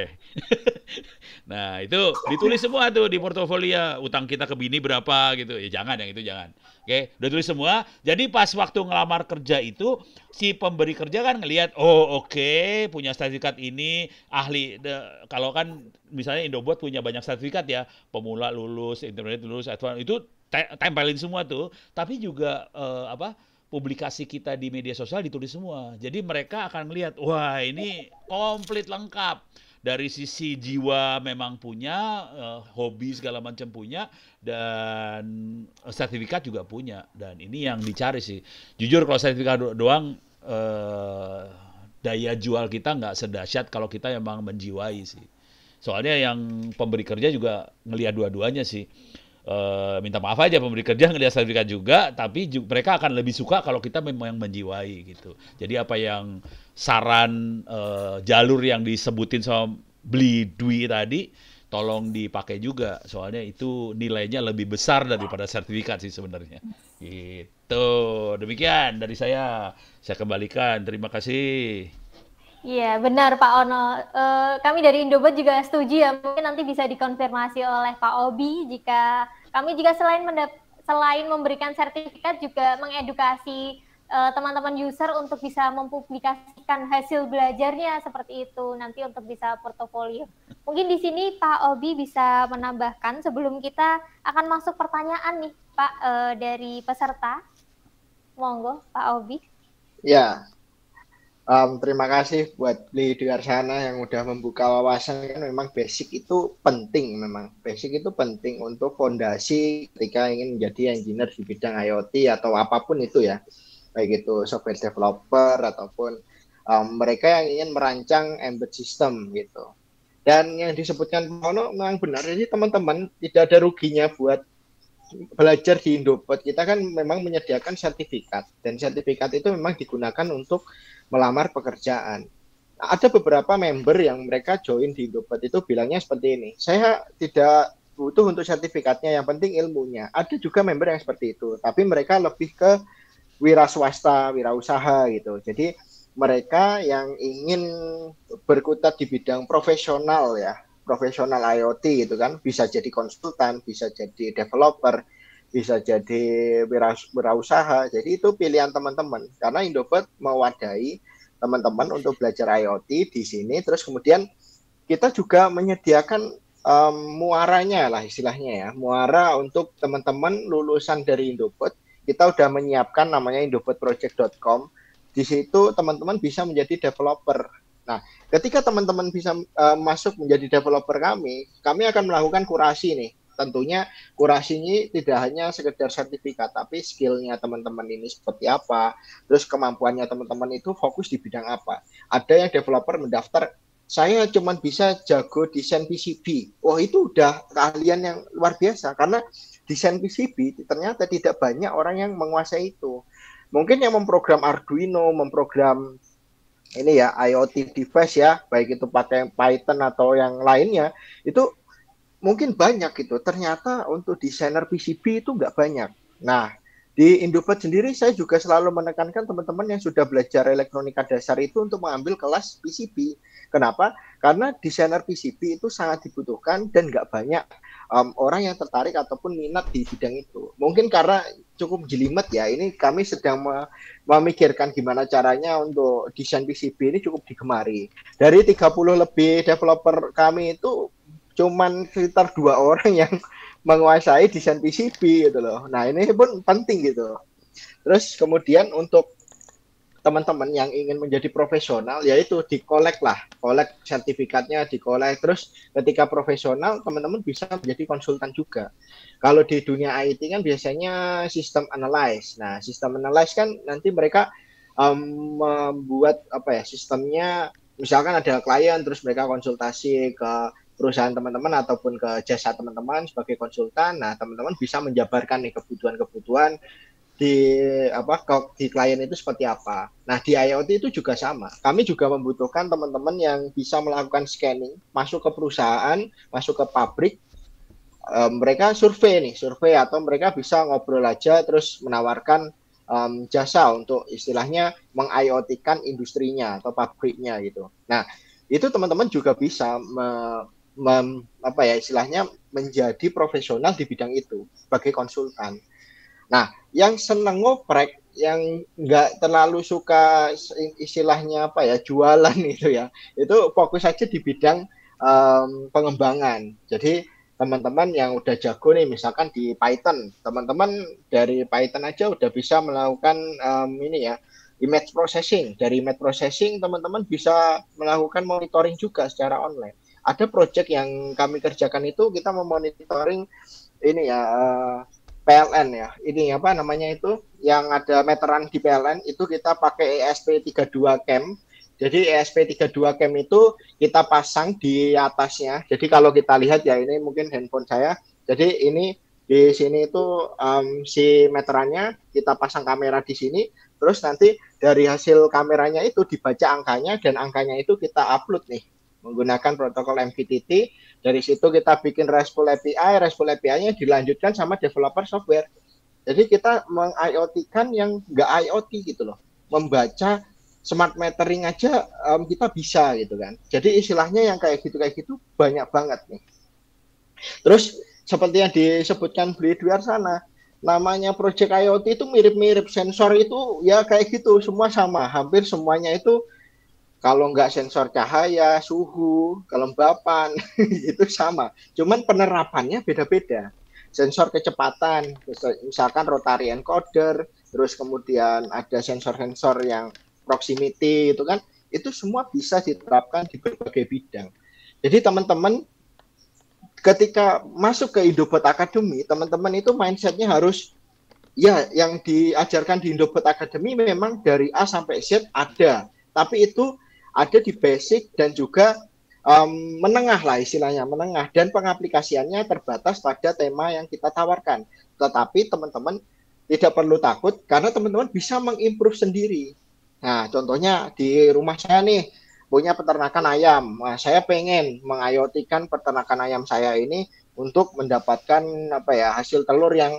nah itu ditulis semua tuh di portofolio utang kita ke bini berapa gitu ya jangan yang itu jangan oke udah tulis semua jadi pas waktu ngelamar kerja itu si pemberi kerja kan ngelihat oh oke okay, punya sertifikat ini ahli de, kalau kan misalnya Indobot punya banyak sertifikat ya pemula lulus intermediate lulus advance itu tempelin semua tuh tapi juga uh, apa publikasi kita di media sosial ditulis semua. Jadi mereka akan melihat, wah ini komplit lengkap. Dari sisi jiwa memang punya, uh, hobi segala macam punya, dan sertifikat juga punya. Dan ini yang dicari sih. Jujur kalau sertifikat do doang, uh, daya jual kita nggak sedahsyat kalau kita memang menjiwai sih. Soalnya yang pemberi kerja juga ngelihat dua-duanya sih Eh, minta maaf aja pemberi kerja ngelihat sertifikat juga tapi ju mereka akan lebih suka kalau kita memang menjiwai gitu jadi apa yang saran uh, jalur yang disebutin sama beli duit tadi tolong dipakai juga soalnya itu nilainya lebih besar daripada sertifikat sih sebenarnya gitu demikian dari saya saya kembalikan terima kasih Iya benar Pak Ono. Uh, kami dari Indobat juga setuju ya mungkin nanti bisa dikonfirmasi oleh Pak Obi jika kami juga selain selain memberikan sertifikat juga mengedukasi eh, teman-teman uh, user untuk bisa mempublikasikan hasil belajarnya seperti itu nanti untuk bisa portofolio. Mungkin di sini Pak Obi bisa menambahkan sebelum kita akan masuk pertanyaan nih Pak uh, dari peserta. Monggo Pak Obi. Ya, um, terima kasih buat Li di luar sana yang udah membuka wawasan kan memang basic itu penting memang basic itu penting untuk fondasi ketika ingin menjadi engineer di bidang IoT atau apapun itu ya baik itu software developer ataupun um, mereka yang ingin merancang embedded system gitu dan yang disebutkan Pono memang benar jadi teman-teman tidak ada ruginya buat belajar di Indopod kita kan memang menyediakan sertifikat dan sertifikat itu memang digunakan untuk melamar pekerjaan. Nah, ada beberapa member yang mereka join di Indobat itu bilangnya seperti ini. Saya tidak butuh untuk sertifikatnya, yang penting ilmunya. Ada juga member yang seperti itu, tapi mereka lebih ke wira swasta, wira usaha gitu. Jadi mereka yang ingin berkutat di bidang profesional ya, profesional IoT gitu kan, bisa jadi konsultan, bisa jadi developer, bisa jadi berusaha Jadi itu pilihan teman-teman karena Indofood mewadahi teman-teman untuk belajar IoT di sini terus kemudian kita juga menyediakan um, muaranya lah istilahnya ya, muara untuk teman-teman lulusan dari Indofood. Kita sudah menyiapkan namanya indofoodproject.com. Di situ teman-teman bisa menjadi developer. Nah, ketika teman-teman bisa uh, masuk menjadi developer kami, kami akan melakukan kurasi nih tentunya kurasi ini tidak hanya sekedar sertifikat tapi skillnya teman-teman ini seperti apa terus kemampuannya teman-teman itu fokus di bidang apa ada yang developer mendaftar saya cuma bisa jago desain PCB oh itu udah keahlian yang luar biasa karena desain PCB ternyata tidak banyak orang yang menguasai itu mungkin yang memprogram Arduino memprogram ini ya IoT device ya, baik itu pakai Python atau yang lainnya, itu mungkin banyak gitu. Ternyata untuk desainer PCB itu nggak banyak. Nah, di Indopet sendiri saya juga selalu menekankan teman-teman yang sudah belajar elektronika dasar itu untuk mengambil kelas PCB. Kenapa? Karena desainer PCB itu sangat dibutuhkan dan nggak banyak um, orang yang tertarik ataupun minat di bidang itu. Mungkin karena cukup jelimet ya, ini kami sedang memikirkan gimana caranya untuk desain PCB ini cukup digemari. Dari 30 lebih developer kami itu cuman sekitar dua orang yang menguasai desain PCB gitu loh. Nah ini pun penting gitu. Terus kemudian untuk teman-teman yang ingin menjadi profesional yaitu dikolek lah, kolek sertifikatnya dikolek. Terus ketika profesional teman-teman bisa menjadi konsultan juga. Kalau di dunia IT kan biasanya sistem analyze. Nah sistem analyze kan nanti mereka um, membuat apa ya sistemnya misalkan ada klien terus mereka konsultasi ke perusahaan teman-teman ataupun ke jasa teman-teman sebagai konsultan. Nah, teman-teman bisa menjabarkan nih kebutuhan-kebutuhan di apa di klien itu seperti apa. Nah, di IoT itu juga sama. Kami juga membutuhkan teman-teman yang bisa melakukan scanning, masuk ke perusahaan, masuk ke pabrik. E, mereka survei nih, survei atau mereka bisa ngobrol aja terus menawarkan um, jasa untuk istilahnya mengiOTikan industrinya atau pabriknya gitu. Nah, itu teman-teman juga bisa me mem, apa ya istilahnya menjadi profesional di bidang itu sebagai konsultan. Nah, yang seneng ngoprek, yang nggak terlalu suka istilahnya apa ya jualan itu ya, itu fokus aja di bidang um, pengembangan. Jadi teman-teman yang udah jago nih misalkan di Python, teman-teman dari Python aja udah bisa melakukan um, ini ya image processing. Dari image processing teman-teman bisa melakukan monitoring juga secara online ada project yang kami kerjakan itu kita memonitoring ini ya eh, PLN ya. Ini apa namanya itu yang ada meteran di PLN itu kita pakai ESP 32 cam. Jadi ESP 32 cam itu kita pasang di atasnya. Jadi kalau kita lihat ya ini mungkin handphone saya. Jadi ini di sini itu um, si meterannya kita pasang kamera di sini terus nanti dari hasil kameranya itu dibaca angkanya dan angkanya itu kita upload nih menggunakan protokol MQTT. Dari situ kita bikin RESTful API, RESTful API-nya dilanjutkan sama developer software. Jadi kita meng-IoT-kan yang nggak IoT gitu loh. Membaca smart metering aja um, kita bisa gitu kan. Jadi istilahnya yang kayak gitu kayak gitu banyak banget nih. Terus seperti yang disebutkan beli di luar sana, namanya project IoT itu mirip-mirip sensor itu ya kayak gitu, semua sama, hampir semuanya itu kalau nggak sensor cahaya, suhu, kelembapan, itu sama. Cuman penerapannya beda-beda. Sensor kecepatan, misalkan rotary encoder, terus kemudian ada sensor-sensor yang proximity itu kan, itu semua bisa diterapkan di berbagai bidang. Jadi teman-teman ketika masuk ke Indobot Academy, teman-teman itu mindsetnya harus ya yang diajarkan di Indobot Academy memang dari A sampai Z ada, tapi itu ada di basic dan juga um, menengah lah istilahnya menengah dan pengaplikasiannya terbatas pada tema yang kita tawarkan. Tetapi teman-teman tidak perlu takut karena teman-teman bisa mengimprove sendiri. Nah, contohnya di rumah saya nih punya peternakan ayam. Nah, saya pengen mengayotikan peternakan ayam saya ini untuk mendapatkan apa ya hasil telur yang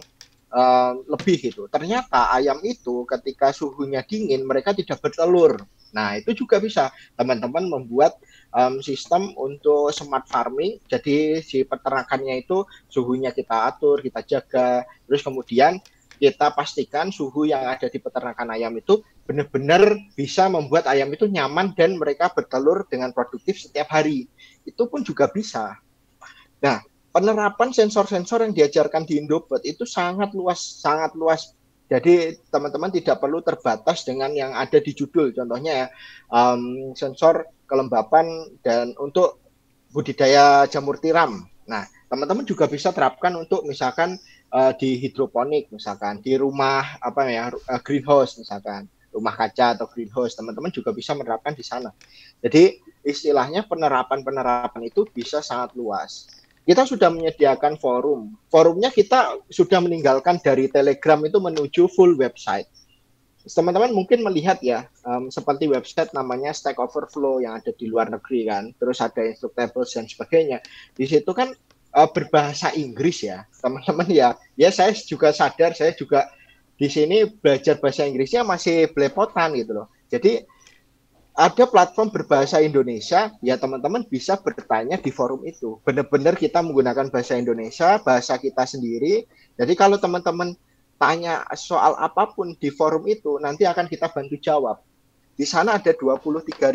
uh, lebih gitu. Ternyata ayam itu ketika suhunya dingin mereka tidak bertelur. Nah itu juga bisa teman-teman membuat um, sistem untuk smart farming. Jadi si peternakannya itu suhunya kita atur, kita jaga. Terus kemudian kita pastikan suhu yang ada di peternakan ayam itu benar-benar bisa membuat ayam itu nyaman dan mereka bertelur dengan produktif setiap hari. Itu pun juga bisa. Nah, penerapan sensor-sensor yang diajarkan di Indobot itu sangat luas, sangat luas. Jadi teman-teman tidak perlu terbatas dengan yang ada di judul. Contohnya ya, um, sensor kelembapan dan untuk budidaya jamur tiram. Nah, teman-teman juga bisa terapkan untuk misalkan uh, di hidroponik, misalkan di rumah apa ya uh, greenhouse misalkan rumah kaca atau greenhouse, teman-teman juga bisa menerapkan di sana. Jadi istilahnya penerapan-penerapan itu bisa sangat luas kita sudah menyediakan forum. Forumnya kita sudah meninggalkan dari Telegram itu menuju full website. Teman-teman mungkin melihat ya, um, seperti website namanya Stack Overflow yang ada di luar negeri kan, terus ada Instructables dan sebagainya. Di situ kan uh, berbahasa Inggris ya, teman-teman ya. Ya saya juga sadar, saya juga di sini belajar bahasa Inggrisnya masih belepotan gitu loh. Jadi ada platform berbahasa Indonesia, ya teman-teman bisa bertanya di forum itu. Benar-benar kita menggunakan bahasa Indonesia, bahasa kita sendiri. Jadi kalau teman-teman tanya soal apapun di forum itu, nanti akan kita bantu jawab. Di sana ada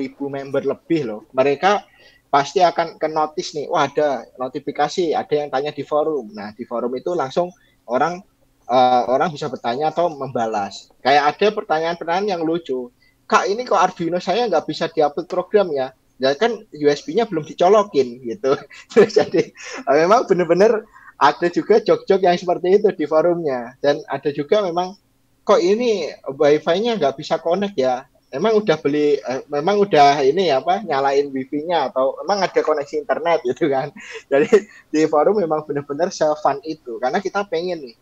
ribu member lebih loh. Mereka pasti akan ke notice nih, wah ada notifikasi, ada yang tanya di forum. Nah, di forum itu langsung orang uh, orang bisa bertanya atau membalas. Kayak ada pertanyaan-pertanyaan yang lucu kak ini kok Arduino saya nggak bisa diupload program ya ya kan USB-nya belum dicolokin gitu jadi eh, memang benar-benar ada juga jok-jok yang seperti itu di forumnya dan ada juga memang kok ini wifi-nya nggak bisa connect ya Memang udah beli eh, memang udah ini apa nyalain wifi-nya atau memang ada koneksi internet gitu kan jadi di forum memang benar-benar self fun itu karena kita pengen nih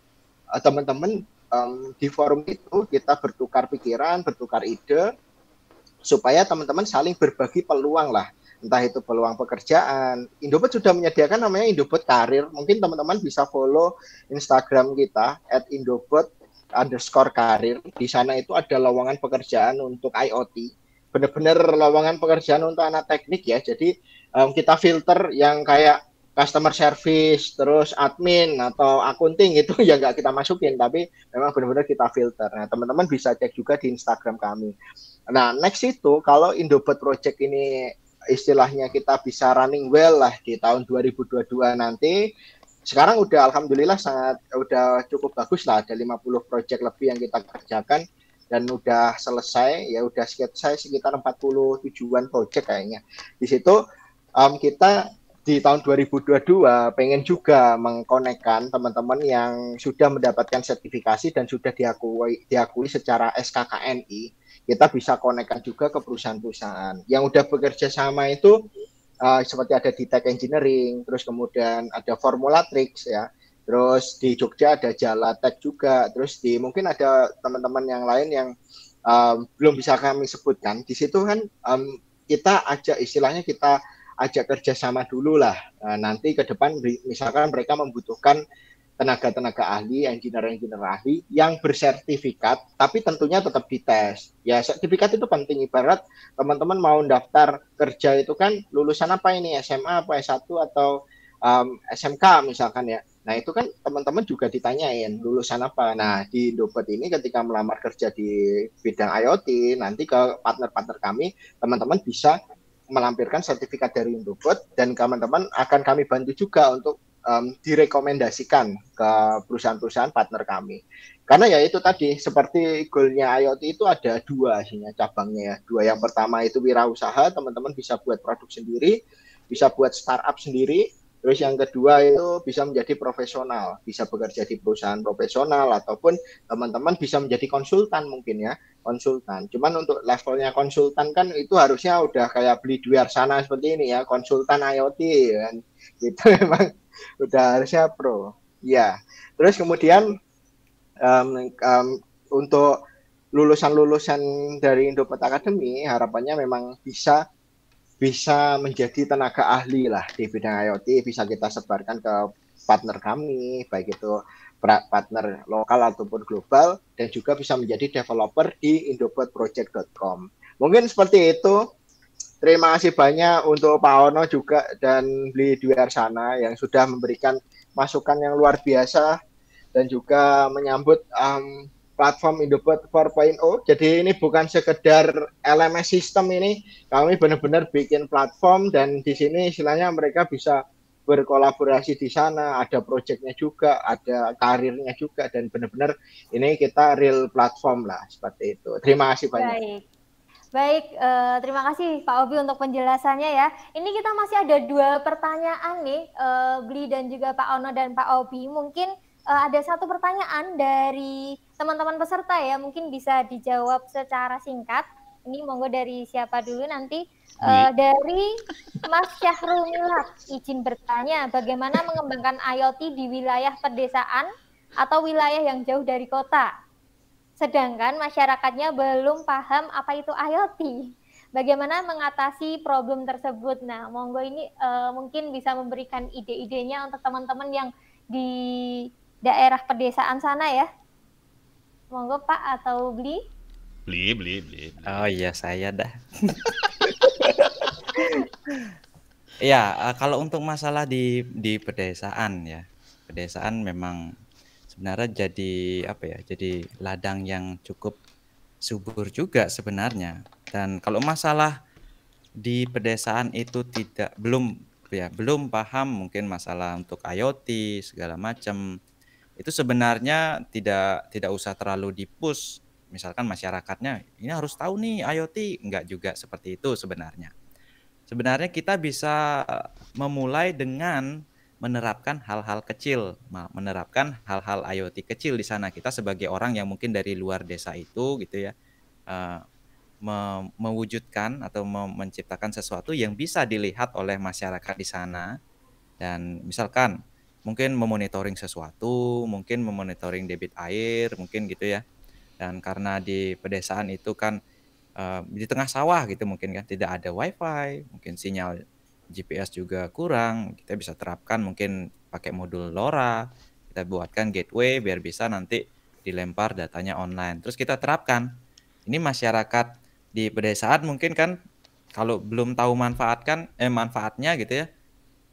Eh, teman-teman um, di forum itu kita bertukar pikiran, bertukar ide, supaya teman-teman saling berbagi peluang lah. Entah itu peluang pekerjaan. Indobot sudah menyediakan namanya Indobot Karir. Mungkin teman-teman bisa follow Instagram kita at Indobot underscore karir. Di sana itu ada lowongan pekerjaan untuk IoT. Benar-benar lowongan pekerjaan untuk anak teknik ya. Jadi um, kita filter yang kayak customer service, terus admin atau akunting itu ya nggak kita masukin, tapi memang benar-benar kita filter. Nah, teman-teman bisa cek juga di Instagram kami. Nah, next itu kalau Indobot Project ini istilahnya kita bisa running well lah di tahun 2022 nanti. Sekarang udah alhamdulillah sangat udah cukup bagus lah, ada 50 project lebih yang kita kerjakan dan udah selesai ya udah sketsa sekitar 40 tujuan project kayaknya. Di situ um, kita di tahun 2022 pengen juga mengkonekkan teman-teman yang sudah mendapatkan sertifikasi dan sudah diakui diakui secara SKKNI kita bisa konekkan juga ke perusahaan-perusahaan yang udah bekerja sama itu uh, seperti ada di Tech Engineering terus kemudian ada Formula Tricks ya terus di Jogja ada Tech juga terus di mungkin ada teman-teman yang lain yang um, belum bisa kami sebutkan di situ kan um, kita ajak istilahnya kita ajak kerjasama dulu lah. Nah, nanti ke depan misalkan mereka membutuhkan tenaga-tenaga ahli, yang engineer-engineer ahli yang bersertifikat, tapi tentunya tetap dites. Ya, sertifikat itu penting ibarat teman-teman mau daftar kerja itu kan lulusan apa ini SMA apa S1 atau um, SMK misalkan ya. Nah, itu kan teman-teman juga ditanyain lulusan apa. Nah, di Indobat ini ketika melamar kerja di bidang IoT, nanti ke partner-partner kami, teman-teman bisa melampirkan sertifikat dari Indobot dan teman-teman akan kami bantu juga untuk um, direkomendasikan ke perusahaan-perusahaan partner kami. Karena ya itu tadi seperti goalnya IoT itu ada dua sihnya cabangnya ya. Dua yang pertama itu wirausaha, teman-teman bisa buat produk sendiri, bisa buat startup sendiri, Terus yang kedua itu bisa menjadi profesional, bisa bekerja di perusahaan profesional ataupun teman-teman bisa menjadi konsultan mungkin ya, konsultan. Cuman untuk levelnya konsultan kan itu harusnya udah kayak beli dua sana seperti ini ya, konsultan IoT kan. Itu memang udah harusnya pro. Ya. Terus kemudian um, um, untuk lulusan-lulusan dari Petaka Academy harapannya memang bisa bisa menjadi tenaga ahli lah di bidang IoT bisa kita sebarkan ke partner kami baik itu partner lokal ataupun global dan juga bisa menjadi developer di indobotproject.com. Mungkin seperti itu. Terima kasih banyak untuk Pak Ono juga dan Bli Duyar sana yang sudah memberikan masukan yang luar biasa dan juga menyambut um, platform Indobot 4.0. Jadi ini bukan sekedar LMS sistem ini, kami benar-benar bikin platform dan di sini istilahnya mereka bisa berkolaborasi di sana, ada proyeknya juga, ada karirnya juga dan benar-benar ini kita real platform lah seperti itu. Terima kasih banyak. Baik. Baik, eh, terima kasih Pak Obi untuk penjelasannya ya. Ini kita masih ada dua pertanyaan nih, eh, Bli dan juga Pak Ono dan Pak Obi. Mungkin eh, ada satu pertanyaan dari teman-teman peserta ya mungkin bisa dijawab secara singkat. Ini monggo dari siapa dulu nanti uh, dari Mas Syahrul Milad izin bertanya bagaimana mengembangkan IoT di wilayah pedesaan atau wilayah yang jauh dari kota. Sedangkan masyarakatnya belum paham apa itu IoT. Bagaimana mengatasi problem tersebut? Nah, monggo ini uh, mungkin bisa memberikan ide-idenya untuk teman-teman yang di daerah pedesaan sana ya. Monggo Pak atau beli? Beli, beli, beli. Oh iya saya dah. ya eh, kalau untuk masalah di di pedesaan ya, pedesaan memang sebenarnya jadi apa ya? Jadi ladang yang cukup subur juga sebenarnya. Dan kalau masalah di pedesaan itu tidak belum ya belum paham mungkin masalah untuk IoT segala macam itu sebenarnya tidak tidak usah terlalu dipush misalkan masyarakatnya ini harus tahu nih IoT nggak juga seperti itu sebenarnya sebenarnya kita bisa eh, memulai dengan menerapkan hal-hal kecil, menerapkan hal-hal IoT kecil di sana. Kita sebagai orang yang mungkin dari luar desa itu gitu ya, eh, mewujudkan atau menciptakan sesuatu yang bisa dilihat oleh masyarakat di sana. Dan misalkan mungkin memonitoring sesuatu, mungkin memonitoring debit air, mungkin gitu ya. Dan karena di pedesaan itu kan uh, di tengah sawah gitu mungkin kan tidak ada wifi, mungkin sinyal GPS juga kurang, kita bisa terapkan mungkin pakai modul LoRa, kita buatkan gateway biar bisa nanti dilempar datanya online. Terus kita terapkan. Ini masyarakat di pedesaan mungkin kan kalau belum tahu manfaatkan eh manfaatnya gitu ya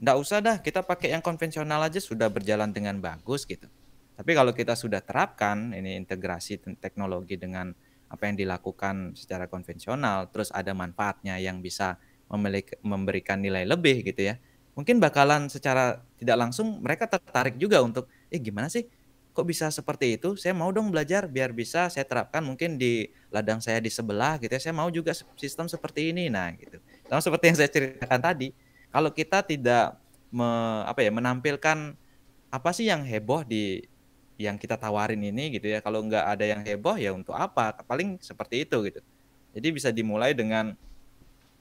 ndak usah dah kita pakai yang konvensional aja sudah berjalan dengan bagus gitu. Tapi kalau kita sudah terapkan ini integrasi teknologi dengan apa yang dilakukan secara konvensional, terus ada manfaatnya yang bisa memiliki, memberikan nilai lebih gitu ya. Mungkin bakalan secara tidak langsung mereka tertarik juga untuk, eh gimana sih kok bisa seperti itu? Saya mau dong belajar biar bisa saya terapkan mungkin di ladang saya di sebelah gitu ya. Saya mau juga sistem seperti ini. Nah, gitu. Sama seperti yang saya ceritakan tadi, kalau kita tidak me, apa ya menampilkan apa sih yang heboh di yang kita tawarin ini gitu ya kalau nggak ada yang heboh ya untuk apa paling seperti itu gitu jadi bisa dimulai dengan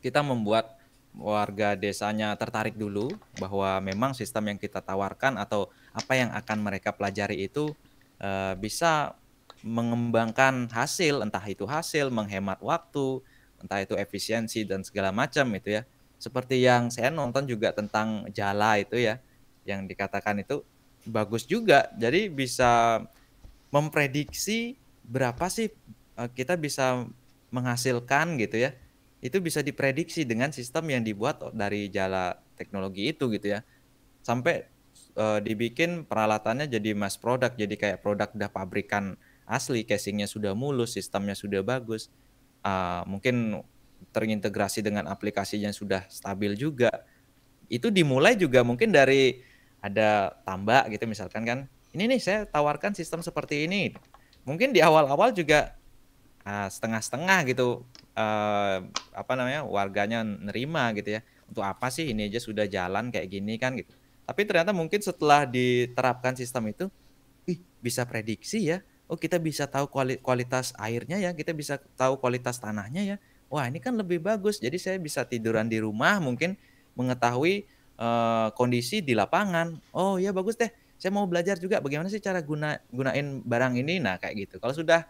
kita membuat warga desanya tertarik dulu bahwa memang sistem yang kita tawarkan atau apa yang akan mereka pelajari itu uh, bisa mengembangkan hasil entah itu hasil menghemat waktu entah itu efisiensi dan segala macam itu ya seperti yang saya nonton juga tentang jala itu ya yang dikatakan itu bagus juga jadi bisa memprediksi berapa sih eh, kita bisa menghasilkan gitu ya itu bisa diprediksi dengan sistem yang dibuat dari jala teknologi itu gitu ya sampai e, dibikin peralatannya jadi mass product jadi kayak produk udah pabrikan asli casingnya sudah mulus sistemnya sudah bagus e, mungkin terintegrasi dengan aplikasi yang sudah stabil juga. Itu dimulai juga mungkin dari ada tambak gitu misalkan kan. Ini nih saya tawarkan sistem seperti ini. Mungkin di awal-awal juga ah, setengah-setengah gitu uh, apa namanya warganya nerima gitu ya. Untuk apa sih ini aja sudah jalan kayak gini kan gitu. Tapi ternyata mungkin setelah diterapkan sistem itu, ih bisa prediksi ya. Oh kita bisa tahu kualitas airnya ya, kita bisa tahu kualitas tanahnya ya wah ini kan lebih bagus. Jadi saya bisa tiduran di rumah mungkin mengetahui uh, kondisi di lapangan. Oh ya bagus deh. Saya mau belajar juga bagaimana sih cara guna gunain barang ini. Nah kayak gitu. Kalau sudah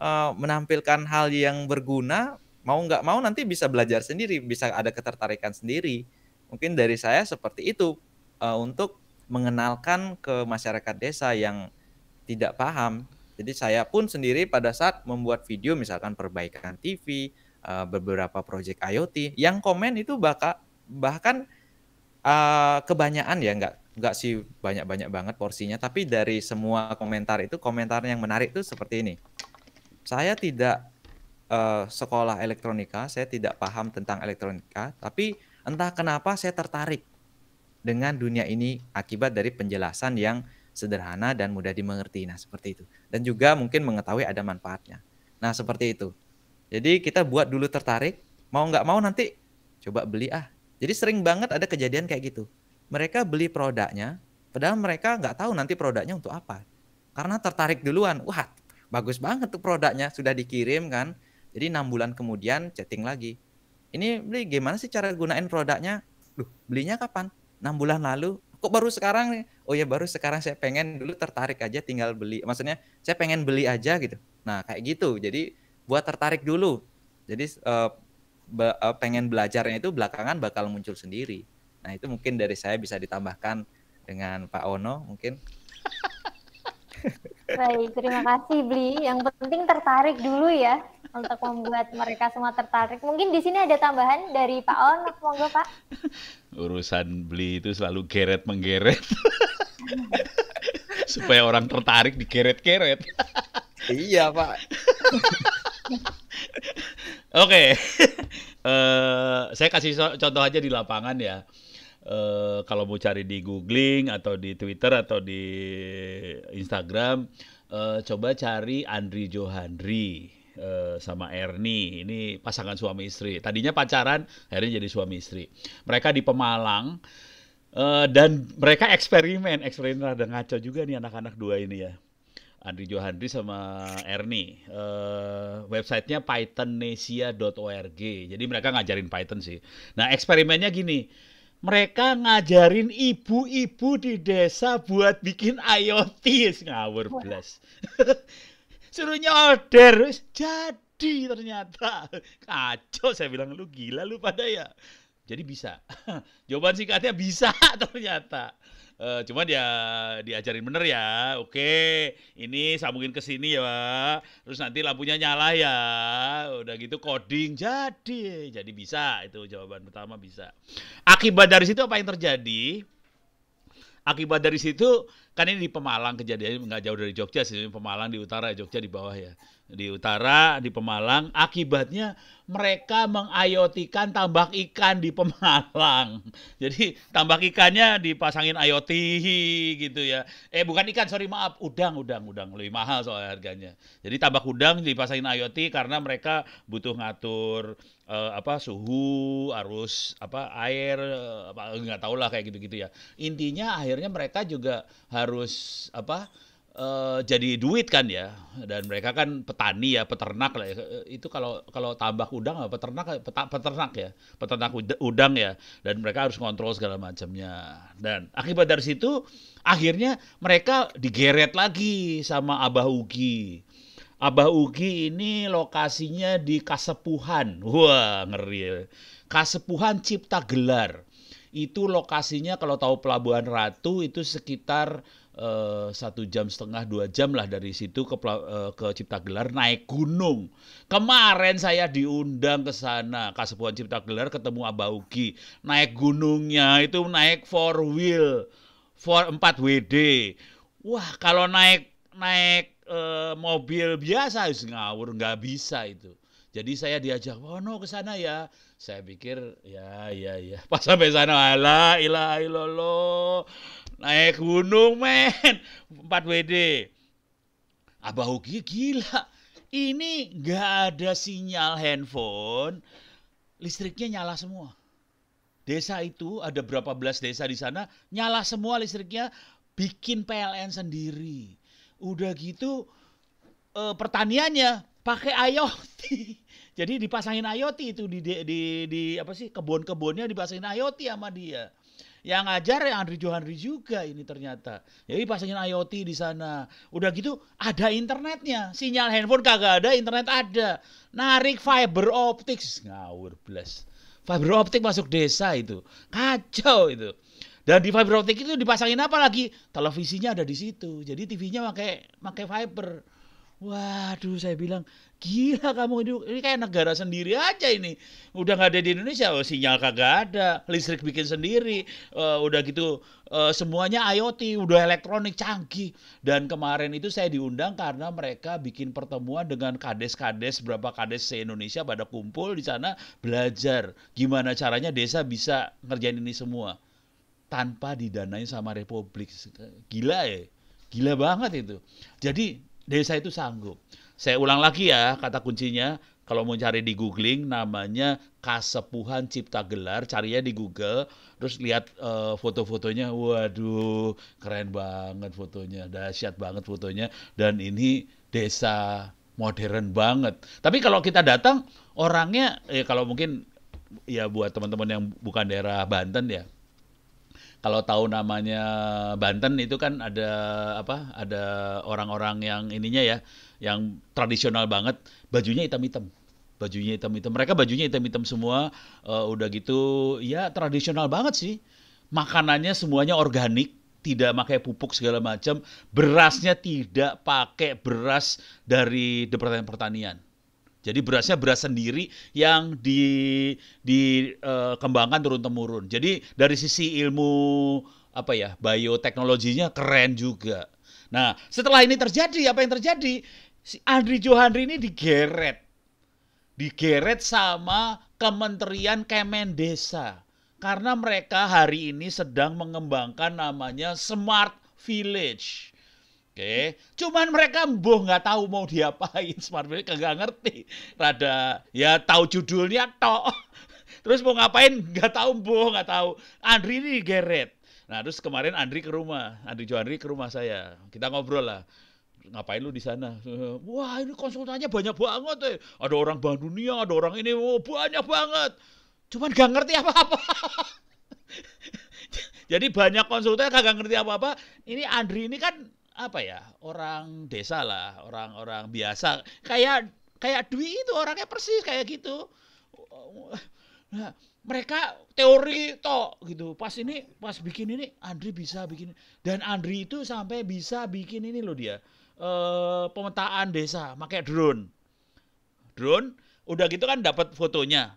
uh, menampilkan hal yang berguna, mau nggak mau nanti bisa belajar sendiri, bisa ada ketertarikan sendiri. Mungkin dari saya seperti itu uh, untuk mengenalkan ke masyarakat desa yang tidak paham. Jadi saya pun sendiri pada saat membuat video misalkan perbaikan TV uh, beberapa project IoT yang komen itu baka, bahkan uh, kebanyakan ya nggak nggak sih banyak-banyak banget porsinya tapi dari semua komentar itu komentar yang menarik itu seperti ini saya tidak uh, sekolah elektronika saya tidak paham tentang elektronika tapi entah kenapa saya tertarik dengan dunia ini akibat dari penjelasan yang sederhana dan mudah dimengerti nah seperti itu dan juga mungkin mengetahui ada manfaatnya nah seperti itu jadi kita buat dulu tertarik, mau nggak mau nanti coba beli ah. Jadi sering banget ada kejadian kayak gitu. Mereka beli produknya, padahal mereka nggak tahu nanti produknya untuk apa. Karena tertarik duluan, wah bagus banget tuh produknya sudah dikirim kan. Jadi enam bulan kemudian chatting lagi. Ini beli gimana sih cara gunain produknya? Duh, belinya kapan? enam bulan lalu kok baru sekarang Oh ya baru sekarang saya pengen dulu tertarik aja tinggal beli. Maksudnya saya pengen beli aja gitu. Nah kayak gitu. Jadi buat tertarik dulu. Jadi uh, be uh, pengen belajarnya itu belakangan bakal muncul sendiri. Nah itu mungkin dari saya bisa ditambahkan dengan Pak Ono mungkin. Baik, terima kasih Bli. Yang penting tertarik dulu ya untuk membuat mereka semua tertarik. Mungkin di sini ada tambahan dari Pak Ono, monggo Pak. Urusan Bli itu selalu geret menggeret. supaya orang tertarik digeret-geret. iya, Pak. Oke, eh, saya kasih contoh aja di lapangan ya. Uh, kalau mau cari di googling atau di Twitter atau di Instagram, uh, coba cari Andri Johandri uh, sama Erni. Ini pasangan suami istri. Tadinya pacaran, akhirnya jadi suami istri. Mereka di Pemalang. Uh, dan mereka eksperimen, eksperimen ada ngaco juga nih anak-anak dua ini ya. Andri Johandri sama Erni. Uh, eh, websitenya pythonesia.org. Jadi mereka ngajarin Python sih. Nah eksperimennya gini, mereka ngajarin ibu-ibu di desa buat bikin IoT ngawur belas. Suruh order, jadi ternyata kacau. Saya bilang lu gila lu pada ya. Jadi bisa. Jawaban singkatnya bisa ternyata. Uh, cuman dia ya diajarin bener ya. Oke, ini sambungin ke sini ya, Pak. Terus nanti lampunya nyala ya. Udah gitu coding jadi, jadi bisa itu jawaban pertama bisa. Akibat dari situ apa yang terjadi? Akibat dari situ kan ini di Pemalang kejadiannya nggak jauh dari Jogja sih Pemalang di utara Jogja di bawah ya di utara, di Pemalang. Akibatnya mereka mengayotikan tambak ikan di Pemalang. Jadi tambak ikannya dipasangin ayoti gitu ya. Eh bukan ikan, sorry maaf, udang, udang, udang. Lebih mahal soal harganya. Jadi tambak udang dipasangin ayoti karena mereka butuh ngatur eh, apa suhu, arus apa air, eh, apa nggak tau lah kayak gitu-gitu ya. Intinya akhirnya mereka juga harus apa uh, jadi duit kan ya dan mereka kan petani ya peternak lah ya. itu kalau kalau tambak udang eh, peternak eh, peternak ya peternak udang ya dan mereka harus kontrol segala macamnya dan akibat dari situ akhirnya mereka digeret lagi sama Abah Ugi Abah Ugi ini lokasinya di Kasepuhan wah ngeri ya. Kasepuhan Cipta Gelar itu lokasinya kalau tahu Pelabuhan Ratu itu sekitar Eh, satu jam setengah dua jam lah dari situ ke uh, ke Cipta Gelar naik gunung. Kemarin saya diundang ke sana Kasepuan Cipta Gelar ketemu Abah naik gunungnya itu naik four wheel four empat WD. Wah kalau naik naik uh, mobil biasa harus ngawur nggak bisa itu. Jadi saya diajak, "Wono oh, no, ke sana ya." Saya pikir, "Ya, ya, ya." Pas sampai sana, "Ala ilah illallah." Naik gunung, men. 4WD. Abah Hoki gila. Ini nggak ada sinyal handphone. Listriknya nyala semua. Desa itu ada berapa belas desa di sana, nyala semua listriknya, bikin PLN sendiri. Udah gitu e, pertaniannya pakai IoT. Jadi dipasangin IoT itu di di di, di apa sih kebun-kebunnya dipasangin IoT sama dia. Yang ngajar yang Andri Johanri juga ini ternyata. Jadi pasangin IoT di sana. Udah gitu ada internetnya. Sinyal handphone kagak ada, internet ada. Narik fiber optik. Ngawur belas. Fiber optik masuk desa itu. Kacau itu. Dan di fiber optik itu dipasangin apa lagi? Televisinya ada di situ. Jadi TV-nya pakai pakai fiber. Waduh, saya bilang gila kamu ini, ini kayak negara sendiri aja ini udah nggak ada di Indonesia oh, sinyal kagak ada listrik bikin sendiri uh, udah gitu uh, semuanya IoT udah elektronik canggih dan kemarin itu saya diundang karena mereka bikin pertemuan dengan kades-kades berapa kades se Indonesia pada kumpul di sana belajar gimana caranya desa bisa ngerjain ini semua tanpa didanai sama republik gila ya gila banget itu jadi desa itu sanggup. Saya ulang lagi ya kata kuncinya. Kalau mau cari di googling namanya Kasepuhan Cipta Gelar, carinya di Google, terus lihat uh, foto-fotonya. Waduh, keren banget fotonya, dahsyat banget fotonya dan ini desa modern banget. Tapi kalau kita datang orangnya ya kalau mungkin ya buat teman-teman yang bukan daerah Banten ya kalau tahu namanya Banten itu kan ada apa? Ada orang-orang yang ininya ya, yang tradisional banget, bajunya hitam-hitam. Bajunya hitam-hitam. Mereka bajunya hitam-hitam semua. Uh, udah gitu ya tradisional banget sih. Makanannya semuanya organik, tidak pakai pupuk segala macam. Berasnya tidak pakai beras dari Departemen Pertanian jadi berasnya beras sendiri yang di dikembangkan eh, uh, turun temurun. Jadi dari sisi ilmu apa ya bioteknologinya keren juga. Nah setelah ini terjadi apa yang terjadi? Si Andri Johandri ini digeret, digeret sama Kementerian Kemen Desa karena mereka hari ini sedang mengembangkan namanya Smart Village. Oke, okay. cuman mereka mboh nggak tahu mau diapain smart village kagak ngerti. Rada ya tahu judulnya toh, Terus mau ngapain nggak tahu mboh nggak tahu. Andri ini geret. Nah terus kemarin Andri ke rumah, Andri Johandri ke rumah saya. Kita ngobrol lah ngapain lu di sana? Wah ini konsultannya banyak banget eh. Ada orang Bank Dunia, ada orang ini, oh, banyak banget. Cuman gak ngerti apa-apa. Jadi banyak konsultan kagak ngerti apa-apa. Ini Andri ini kan apa ya orang desa lah orang-orang biasa kayak kayak Dwi itu orangnya persis kayak gitu nah, mereka teori to gitu pas ini pas bikin ini Andri bisa bikin dan Andri itu sampai bisa bikin ini loh dia e, pemetaan desa pakai drone drone udah gitu kan dapat fotonya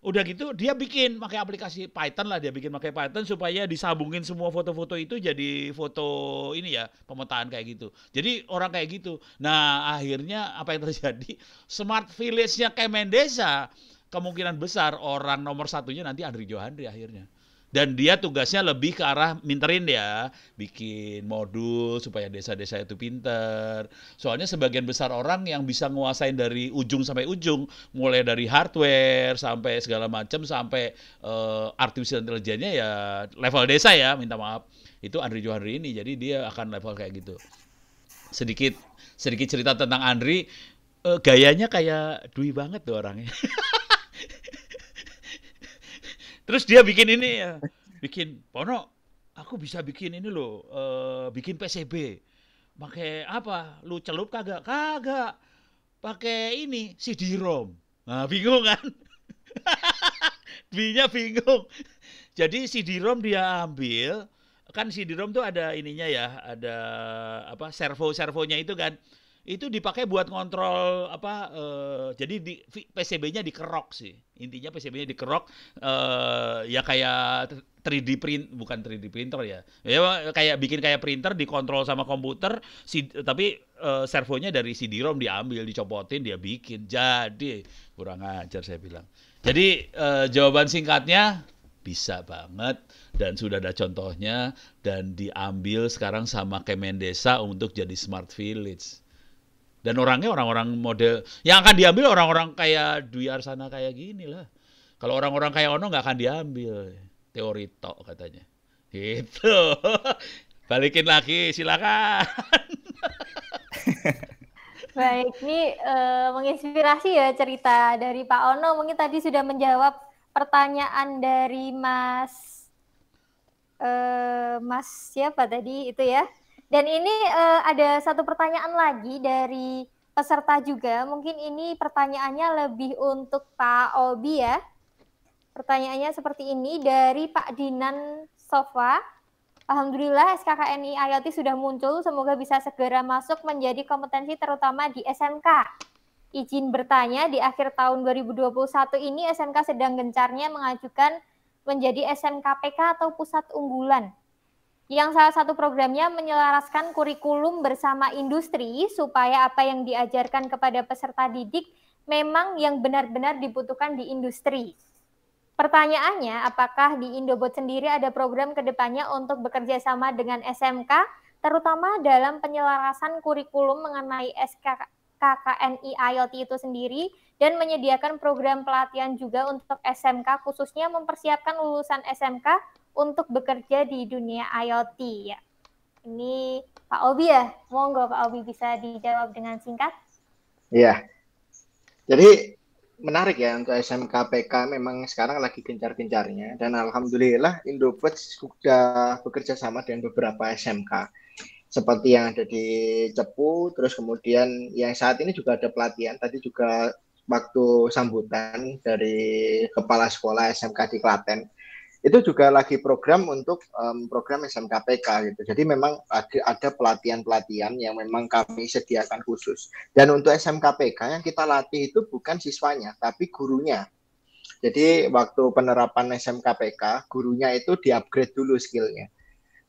Udah gitu dia bikin pakai aplikasi Python lah dia bikin pakai Python supaya disambungin semua foto-foto itu jadi foto ini ya pemetaan kayak gitu. Jadi orang kayak gitu. Nah akhirnya apa yang terjadi? Smart Village-nya Kemendesa kemungkinan besar orang nomor satunya nanti Andri Johandri akhirnya dan dia tugasnya lebih ke arah minterin dia, bikin modul supaya desa-desa itu pinter. Soalnya sebagian besar orang yang bisa nguasain dari ujung sampai ujung, mulai dari hardware sampai segala macam sampai uh, artificial intelligence ya level desa ya, minta maaf. Itu Andri Johari ini, jadi dia akan level kayak gitu. Sedikit sedikit cerita tentang Andri, uh, gayanya kayak Dwi banget tuh orangnya. Terus dia bikin ini, ya, bikin Pono, aku bisa bikin ini loh, uh, bikin PCB. Pakai apa? Lu celup kagak? Kagak. Pakai ini CD-ROM. Nah, bingung kan? Binya bingung. Jadi CD-ROM dia ambil, kan CD-ROM tuh ada ininya ya, ada apa servo-servonya itu kan itu dipakai buat kontrol apa uh, jadi di PCB-nya dikerok sih intinya PCB-nya dikerok uh, ya kayak 3D print bukan 3D printer ya ya kayak bikin kayak printer dikontrol sama komputer si, tapi uh, servonya dari CD-ROM diambil dicopotin dia bikin jadi kurang ajar saya bilang jadi uh, jawaban singkatnya bisa banget dan sudah ada contohnya dan diambil sekarang sama Kemendesa untuk jadi smart village. Dan orangnya orang-orang model yang akan diambil orang-orang kayak Dwi Arsana kayak gini lah. Kalau orang-orang kayak Ono nggak akan diambil. Teori tok katanya. Itu Balikin lagi silakan. Baik, ini e, menginspirasi ya cerita dari Pak Ono. Mungkin tadi sudah menjawab pertanyaan dari Mas e, Mas siapa tadi itu ya? Dan ini uh, ada satu pertanyaan lagi dari peserta juga. Mungkin ini pertanyaannya lebih untuk Pak Obi ya. Pertanyaannya seperti ini dari Pak Dinan Sofa. Alhamdulillah SKKNI IoT sudah muncul, semoga bisa segera masuk menjadi kompetensi terutama di SMK. Izin bertanya, di akhir tahun 2021 ini SMK sedang gencarnya mengajukan menjadi SMK PK atau pusat unggulan yang salah satu programnya menyelaraskan kurikulum bersama industri supaya apa yang diajarkan kepada peserta didik memang yang benar-benar dibutuhkan di industri. Pertanyaannya, apakah di Indobot sendiri ada program kedepannya untuk bekerja sama dengan SMK, terutama dalam penyelarasan kurikulum mengenai SKKNI IoT itu sendiri, dan menyediakan program pelatihan juga untuk SMK, khususnya mempersiapkan lulusan SMK untuk bekerja di dunia IoT ya. Ini Pak Obi ya, monggo Pak Obi bisa dijawab dengan singkat. Iya. Jadi menarik ya untuk SMK PK memang sekarang lagi gencar-gencarnya dan alhamdulillah Indofood sudah bekerja sama dengan beberapa SMK seperti yang ada di Cepu terus kemudian yang saat ini juga ada pelatihan tadi juga waktu sambutan dari kepala sekolah SMK di Klaten itu juga lagi program untuk um, program SMKPK gitu. Jadi memang ada pelatihan-pelatihan yang memang kami sediakan khusus. Dan untuk SMKPK yang kita latih itu bukan siswanya, tapi gurunya. Jadi waktu penerapan SMKPK, gurunya itu diupgrade dulu skillnya.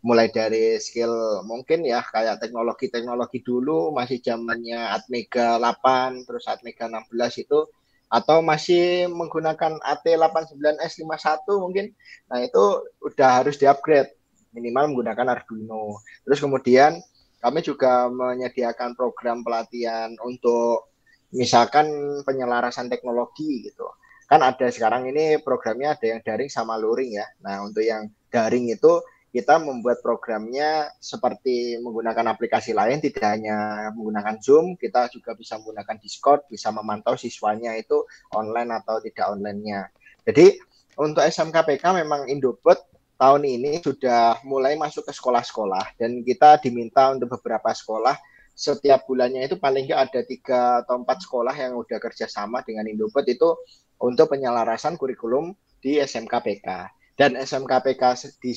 Mulai dari skill mungkin ya kayak teknologi-teknologi dulu masih zamannya Atmega 8 terus Atmega 16 itu atau masih menggunakan AT89S51 mungkin, nah itu udah harus diupgrade minimal menggunakan Arduino. Terus kemudian kami juga menyediakan program pelatihan untuk misalkan penyelarasan teknologi gitu. Kan ada sekarang ini programnya ada yang daring sama luring ya. Nah, untuk yang daring itu kita membuat programnya seperti menggunakan aplikasi lain, tidak hanya menggunakan Zoom, kita juga bisa menggunakan Discord, bisa memantau siswanya itu online atau tidak online-nya. Jadi untuk SMKPK memang Indobot tahun ini sudah mulai masuk ke sekolah-sekolah dan kita diminta untuk beberapa sekolah setiap bulannya itu paling nggak ada tiga atau empat sekolah yang udah kerjasama dengan Indobot itu untuk penyelarasan kurikulum di SMKPK dan SMKPK di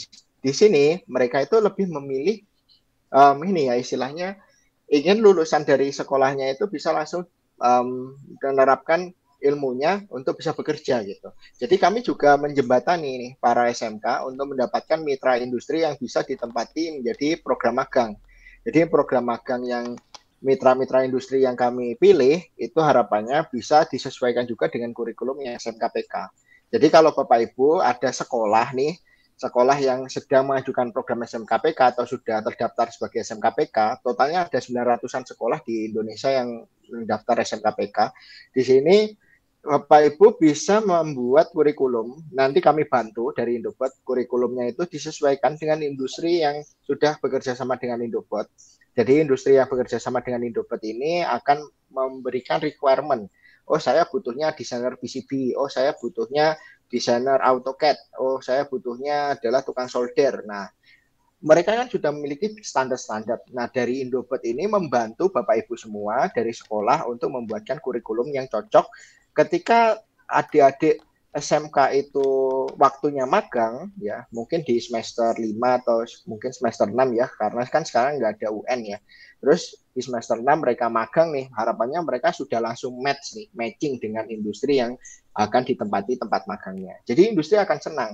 di sini mereka itu lebih memilih um, ini ya istilahnya ingin lulusan dari sekolahnya itu bisa langsung um, menerapkan ilmunya untuk bisa bekerja gitu. Jadi kami juga menjembatani nih para SMK untuk mendapatkan mitra industri yang bisa ditempati menjadi program magang. Jadi program magang yang mitra-mitra industri yang kami pilih itu harapannya bisa disesuaikan juga dengan kurikulum yang SMKPK. Jadi kalau Bapak Ibu ada sekolah nih sekolah yang sedang mengajukan program SMKPK atau sudah terdaftar sebagai SMKPK, totalnya ada 900-an sekolah di Indonesia yang mendaftar SMKPK. Di sini Bapak Ibu bisa membuat kurikulum, nanti kami bantu dari Indobot, kurikulumnya itu disesuaikan dengan industri yang sudah bekerja sama dengan Indobot. Jadi industri yang bekerja sama dengan Indobot ini akan memberikan requirement. Oh, saya butuhnya desainer PCB. Oh, saya butuhnya desainer AutoCAD. Oh, saya butuhnya adalah tukang solder. Nah, mereka kan sudah memiliki standar-standar. Nah, dari Indobet ini membantu Bapak Ibu semua dari sekolah untuk membuatkan kurikulum yang cocok ketika adik-adik SMK itu waktunya magang ya mungkin di semester 5 atau mungkin semester 6 ya karena kan sekarang nggak ada UN ya terus di semester 6 mereka magang nih harapannya mereka sudah langsung match nih matching dengan industri yang akan ditempati tempat magangnya. Jadi industri akan senang,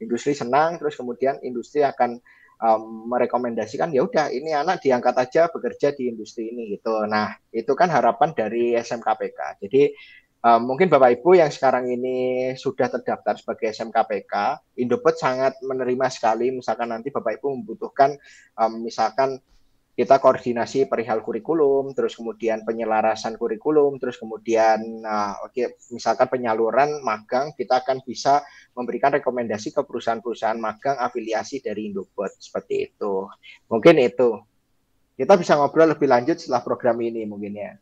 industri senang, terus kemudian industri akan um, merekomendasikan ya udah ini anak diangkat aja bekerja di industri ini gitu. Nah itu kan harapan dari SMKPK. Jadi um, mungkin Bapak Ibu yang sekarang ini sudah terdaftar sebagai SMKPK, Indopet sangat menerima sekali misalkan nanti Bapak Ibu membutuhkan um, misalkan kita koordinasi perihal kurikulum, terus kemudian penyelarasan kurikulum, terus kemudian nah, oke misalkan penyaluran magang, kita akan bisa memberikan rekomendasi ke perusahaan-perusahaan magang afiliasi dari Indobot seperti itu. Mungkin itu. Kita bisa ngobrol lebih lanjut setelah program ini mungkin ya.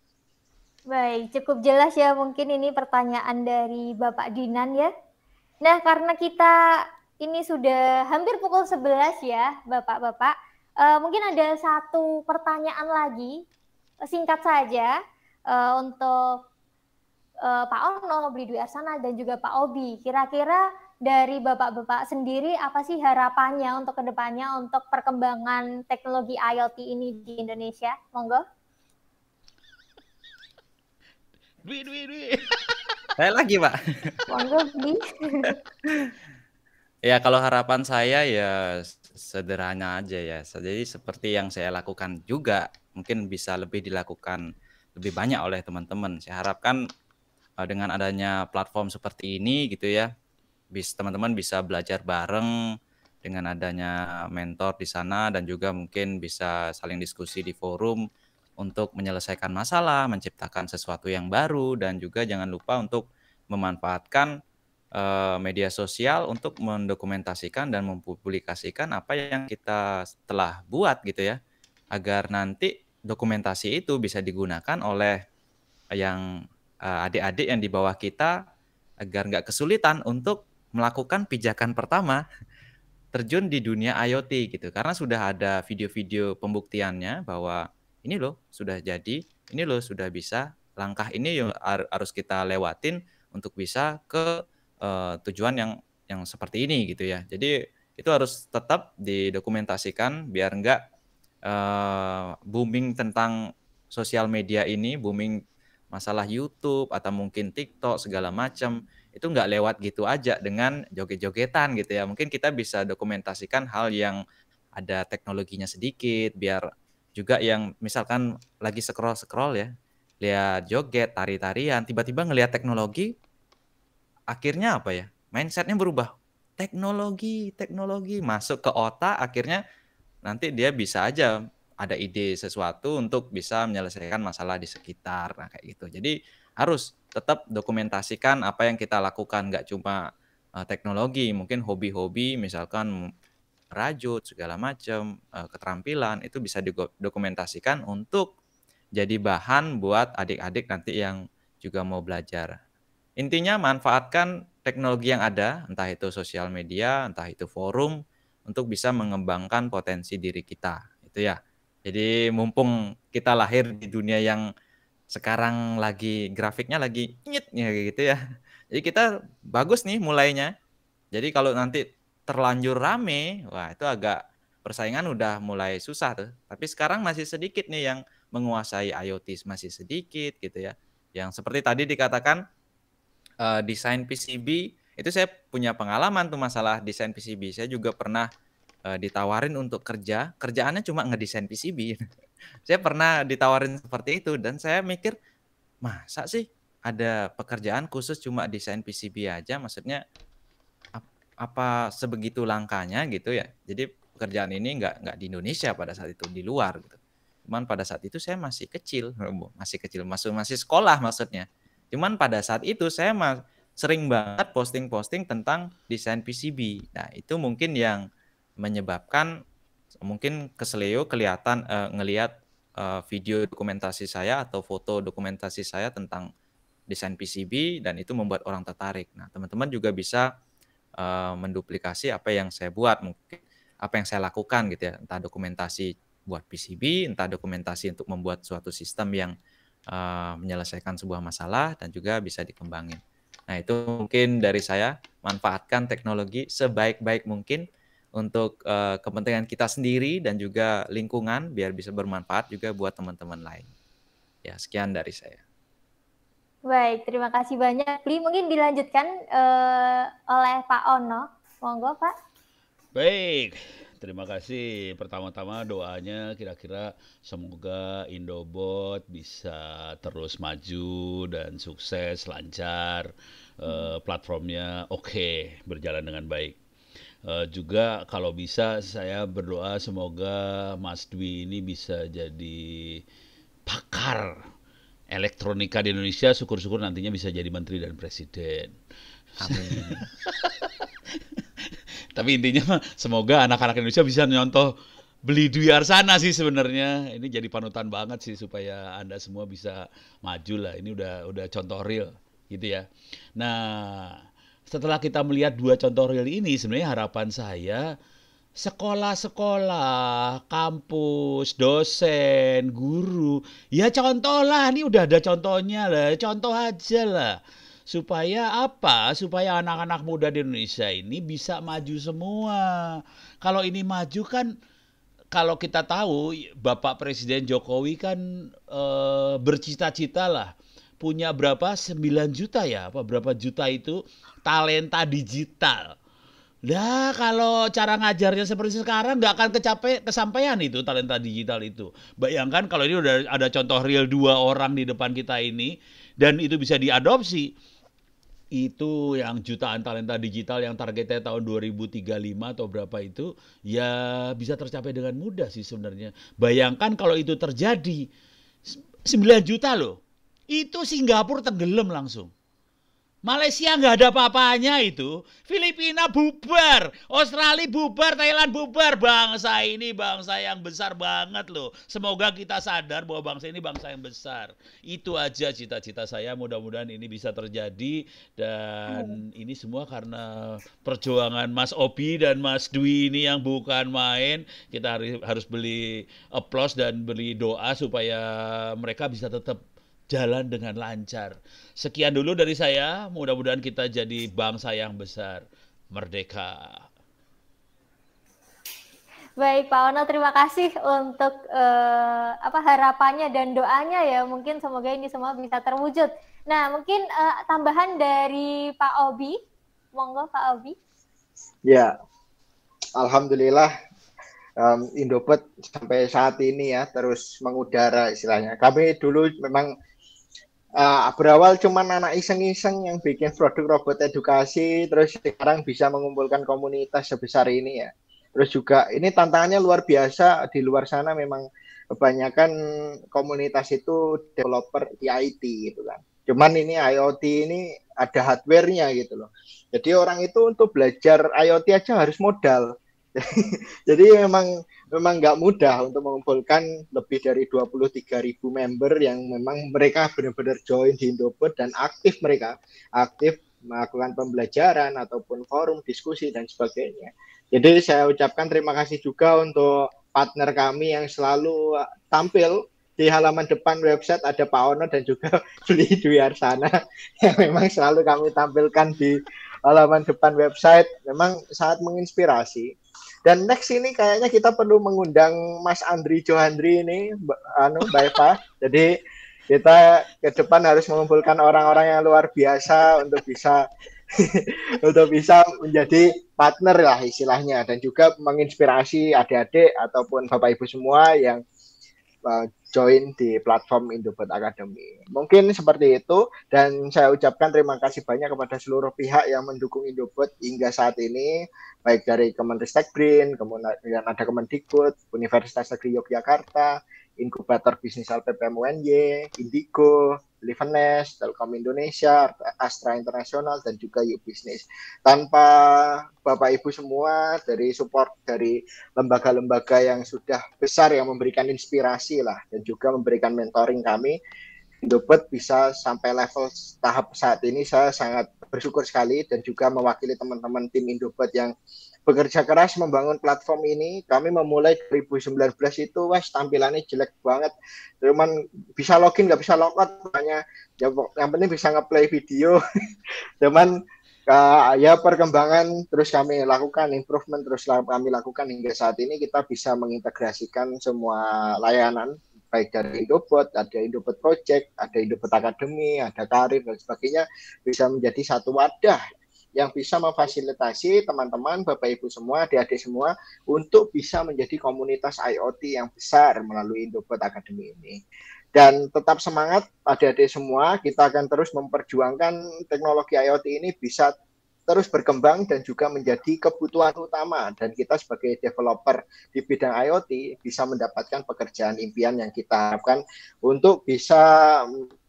Baik, cukup jelas ya mungkin ini pertanyaan dari Bapak Dinan ya. Nah, karena kita ini sudah hampir pukul 11 ya, Bapak-bapak. Uh, mungkin ada satu pertanyaan lagi eh, singkat saja uh, untuk uh, Pak Ono, Bli Dwi Arsana dan juga Pak Obi. Kira-kira dari bapak-bapak sendiri apa sih harapannya untuk kedepannya untuk perkembangan teknologi IoT ini di Indonesia? Monggo. Dwi, Dwi, Dwi. Saya lagi, Pak. Monggo, Dwi. ya kalau harapan saya ya sederhana aja ya. Jadi seperti yang saya lakukan juga mungkin bisa lebih dilakukan lebih banyak oleh teman-teman. Saya harapkan eh, dengan adanya platform seperti ini gitu ya, teman-teman bisa belajar bareng dengan adanya mentor di sana dan juga mungkin bisa saling diskusi di forum untuk menyelesaikan masalah, menciptakan sesuatu yang baru dan juga jangan lupa untuk memanfaatkan Eh, media sosial untuk mendokumentasikan dan mempublikasikan apa yang kita telah buat gitu ya agar nanti dokumentasi itu bisa digunakan oleh yang eh, adik-adik yang di bawah kita agar nggak kesulitan untuk melakukan pijakan pertama terjun di dunia IoT gitu karena sudah ada video-video pembuktiannya bahwa ini loh sudah jadi ini loh sudah bisa langkah ini harus kita lewatin untuk bisa ke uh, tujuan yang yang seperti ini gitu ya. Jadi itu harus tetap didokumentasikan biar enggak uh, eh, booming tentang sosial media ini, booming masalah YouTube atau mungkin TikTok segala macam itu enggak lewat gitu aja dengan joget-jogetan gitu ya. Mungkin kita bisa dokumentasikan hal yang ada teknologinya sedikit biar juga yang misalkan lagi scroll-scroll ya, lihat joget, tari-tarian, tiba-tiba ngelihat teknologi akhirnya apa ya mindsetnya berubah teknologi teknologi masuk ke otak akhirnya nanti dia bisa aja ada ide sesuatu untuk bisa menyelesaikan masalah di sekitar nah kayak gitu jadi harus tetap dokumentasikan apa yang kita lakukan nggak cuma uh, teknologi mungkin hobi-hobi misalkan rajut segala macam uh, eh, keterampilan itu bisa didokumentasikan untuk jadi bahan buat adik-adik nanti yang juga mau belajar Intinya manfaatkan teknologi yang ada, entah itu sosial media, entah itu forum, untuk bisa mengembangkan potensi diri kita. Itu ya. Jadi mumpung kita lahir di dunia yang sekarang lagi grafiknya lagi nyet ya gitu ya. Jadi kita bagus nih mulainya. Jadi kalau nanti terlanjur rame, wah itu agak persaingan udah mulai susah tuh. Tapi sekarang masih sedikit nih yang menguasai IoT masih sedikit gitu ya. Yang seperti tadi dikatakan uh, desain PCB itu saya punya pengalaman tuh masalah desain PCB. Saya juga pernah uh, ditawarin untuk kerja, kerjaannya cuma ngedesain PCB. saya pernah ditawarin seperti itu dan saya mikir masa sih ada pekerjaan khusus cuma desain PCB aja? Maksudnya ap apa sebegitu langkanya gitu ya? Jadi pekerjaan ini nggak nggak di Indonesia pada saat itu di luar gitu. Cuman pada saat itu saya masih kecil, masih kecil, masih masih sekolah maksudnya. Cuman pada saat itu saya mas sering banget posting-posting tentang desain PCB. Nah, itu mungkin yang menyebabkan mungkin keseleo kelihatan uh, ngelihat uh, video dokumentasi saya atau foto dokumentasi saya tentang desain PCB dan itu membuat orang tertarik. Nah, teman-teman juga bisa uh, menduplikasi apa yang saya buat, mungkin apa yang saya lakukan gitu ya, entah dokumentasi buat PCB, entah dokumentasi untuk membuat suatu sistem yang uh, menyelesaikan sebuah masalah dan juga bisa dikembangin. Nah, itu mungkin dari saya manfaatkan teknologi sebaik-baik mungkin untuk uh, kepentingan kita sendiri dan juga lingkungan biar bisa bermanfaat juga buat teman-teman lain. Ya, sekian dari saya. Baik, terima kasih banyak. Li, mungkin dilanjutkan uh, oleh Pak Ono. Monggo, Pak. Baik terima kasih. Pertama-tama doanya kira-kira semoga Indobot bisa terus maju dan sukses, lancar, eh, hmm. uh, platformnya oke, okay, berjalan dengan baik. Uh, juga kalau bisa saya berdoa semoga Mas Dwi ini bisa jadi pakar elektronika di Indonesia syukur-syukur nantinya bisa jadi menteri dan presiden. Amin. tapi intinya semoga anak-anak Indonesia bisa nyontoh beli duyar sana sih sebenarnya. Ini jadi panutan banget sih supaya Anda semua bisa maju lah. Ini udah udah contoh real gitu ya. Nah, setelah kita melihat dua contoh real ini sebenarnya harapan saya sekolah-sekolah, kampus, dosen, guru, ya contoh lah, ini udah ada contohnya lah, contoh aja lah supaya apa? Supaya anak-anak muda di Indonesia ini bisa maju semua. Kalau ini maju kan kalau kita tahu Bapak Presiden Jokowi kan e, bercita-cita lah punya berapa 9 juta ya apa berapa juta itu talenta digital. Nah kalau cara ngajarnya seperti sekarang nggak akan kecape kesampaian itu talenta digital itu. Bayangkan kalau ini udah ada contoh real dua orang di depan kita ini dan itu bisa diadopsi itu yang jutaan talenta digital yang targetnya tahun 2035 atau berapa itu ya bisa tercapai dengan mudah sih sebenarnya. Bayangkan kalau itu terjadi 9 juta loh. Itu Singapura tenggelam langsung. Malaysia nggak ada papanya itu. Filipina bubar, Australia bubar, Thailand bubar. Bangsa ini bangsa yang besar banget loh. Semoga kita sadar bahwa bangsa ini bangsa yang besar. Itu aja cita-cita saya. Mudah-mudahan ini bisa terjadi dan hmm. ini semua karena perjuangan Mas Opi dan Mas Dwi ini yang bukan main. Kita harus beli aplaus dan beli doa supaya mereka bisa tetap berjalan dengan lancar. Sekian dulu dari saya, mudah-mudahan kita jadi bangsa yang besar. Merdeka. Baik Pak Ono, terima kasih untuk uh, apa harapannya dan doanya ya. Mungkin semoga ini semua bisa terwujud. Nah, mungkin uh, tambahan dari Pak Obi, monggo Pak Obi. Ya, Alhamdulillah um, Indopet sampai saat ini ya terus mengudara istilahnya. Kami dulu memang uh, berawal cuman anak iseng-iseng yang bikin produk robot edukasi terus sekarang bisa mengumpulkan komunitas sebesar ini ya terus juga ini tantangannya luar biasa di luar sana memang kebanyakan komunitas itu developer IT gitu kan cuman ini IoT ini ada hardware-nya gitu loh jadi orang itu untuk belajar IoT aja harus modal Jadi memang memang nggak mudah untuk mengumpulkan lebih dari 23.000 member yang memang mereka benar-benar join di Indobot dan aktif mereka aktif melakukan pembelajaran ataupun forum diskusi dan sebagainya. Jadi saya ucapkan terima kasih juga untuk partner kami yang selalu tampil di halaman depan website ada Pak Ono dan juga Beli Dwi Arsana yang memang selalu kami tampilkan di halaman depan website memang sangat menginspirasi. Dan next ini kayaknya kita perlu mengundang Mas Andri Johandri ini, anu Mbak Eva. Jadi kita ke depan harus mengumpulkan orang-orang yang luar biasa untuk bisa untuk bisa menjadi partner lah istilahnya dan juga menginspirasi adik-adik ataupun bapak ibu semua yang eh, join di platform Indobot Academy. Mungkin seperti itu dan saya ucapkan terima kasih banyak kepada seluruh pihak yang mendukung Indobot hingga saat ini baik dari Kemenristek BRIN, kemudian ada Kemendikbud, Universitas Negeri Yogyakarta, Inkubator Bisnis LPPM UNY, Indigo, Livenes, Telkom Indonesia, Astra Internasional dan juga You Business. Tanpa Bapak Ibu semua dari support dari lembaga-lembaga yang sudah besar yang memberikan inspirasi lah dan juga memberikan mentoring kami Indopet bisa sampai level tahap saat ini saya sangat bersyukur sekali dan juga mewakili teman-teman tim Indopet yang bekerja keras membangun platform ini. Kami memulai 2019 itu wes tampilannya jelek banget. Cuman bisa login nggak bisa logout banyak. Ya, yang penting bisa ngeplay video. Cuman uh, ya perkembangan terus kami lakukan improvement terus kami lakukan hingga saat ini kita bisa mengintegrasikan semua layanan baik dari Indobot, ada Indobot Project, ada Indobot Academy, ada Karir dan sebagainya bisa menjadi satu wadah yang bisa memfasilitasi teman-teman, Bapak Ibu semua, adik-adik semua untuk bisa menjadi komunitas IoT yang besar melalui Indobot Academy ini. Dan tetap semangat adik-adik semua, kita akan terus memperjuangkan teknologi IoT ini bisa terus berkembang dan juga menjadi kebutuhan utama dan kita sebagai developer di bidang IoT bisa mendapatkan pekerjaan impian yang kita harapkan untuk bisa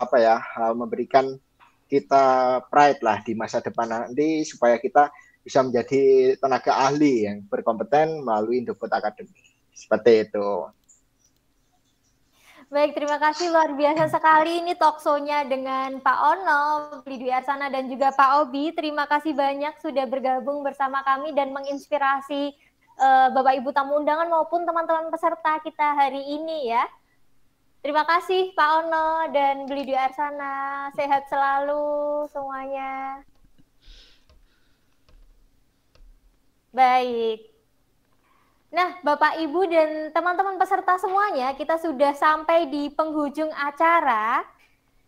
apa ya memberikan kita pride lah di masa depan nanti supaya kita bisa menjadi tenaga ahli yang berkompeten melalui Indofood Academy. Seperti itu. Baik, terima kasih luar biasa sekali ini toksonya dengan Pak Ono, Lidwi Arsana dan juga Pak Obi. Terima kasih banyak sudah bergabung bersama kami dan menginspirasi uh, Bapak Ibu tamu undangan maupun teman-teman peserta kita hari ini ya. Terima kasih Pak Ono dan beli di Arsana. Sehat selalu semuanya. Baik. Nah, Bapak Ibu dan teman-teman peserta semuanya, kita sudah sampai di penghujung acara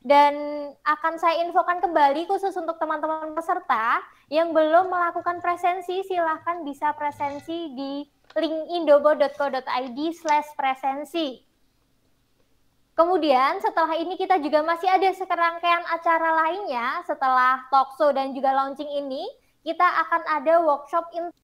dan akan saya infokan kembali khusus untuk teman-teman peserta yang belum melakukan presensi, silahkan bisa presensi di linkindobo.co.id slash presensi. Kemudian setelah ini kita juga masih ada serangkaian acara lainnya setelah talkshow dan juga launching ini, kita akan ada workshop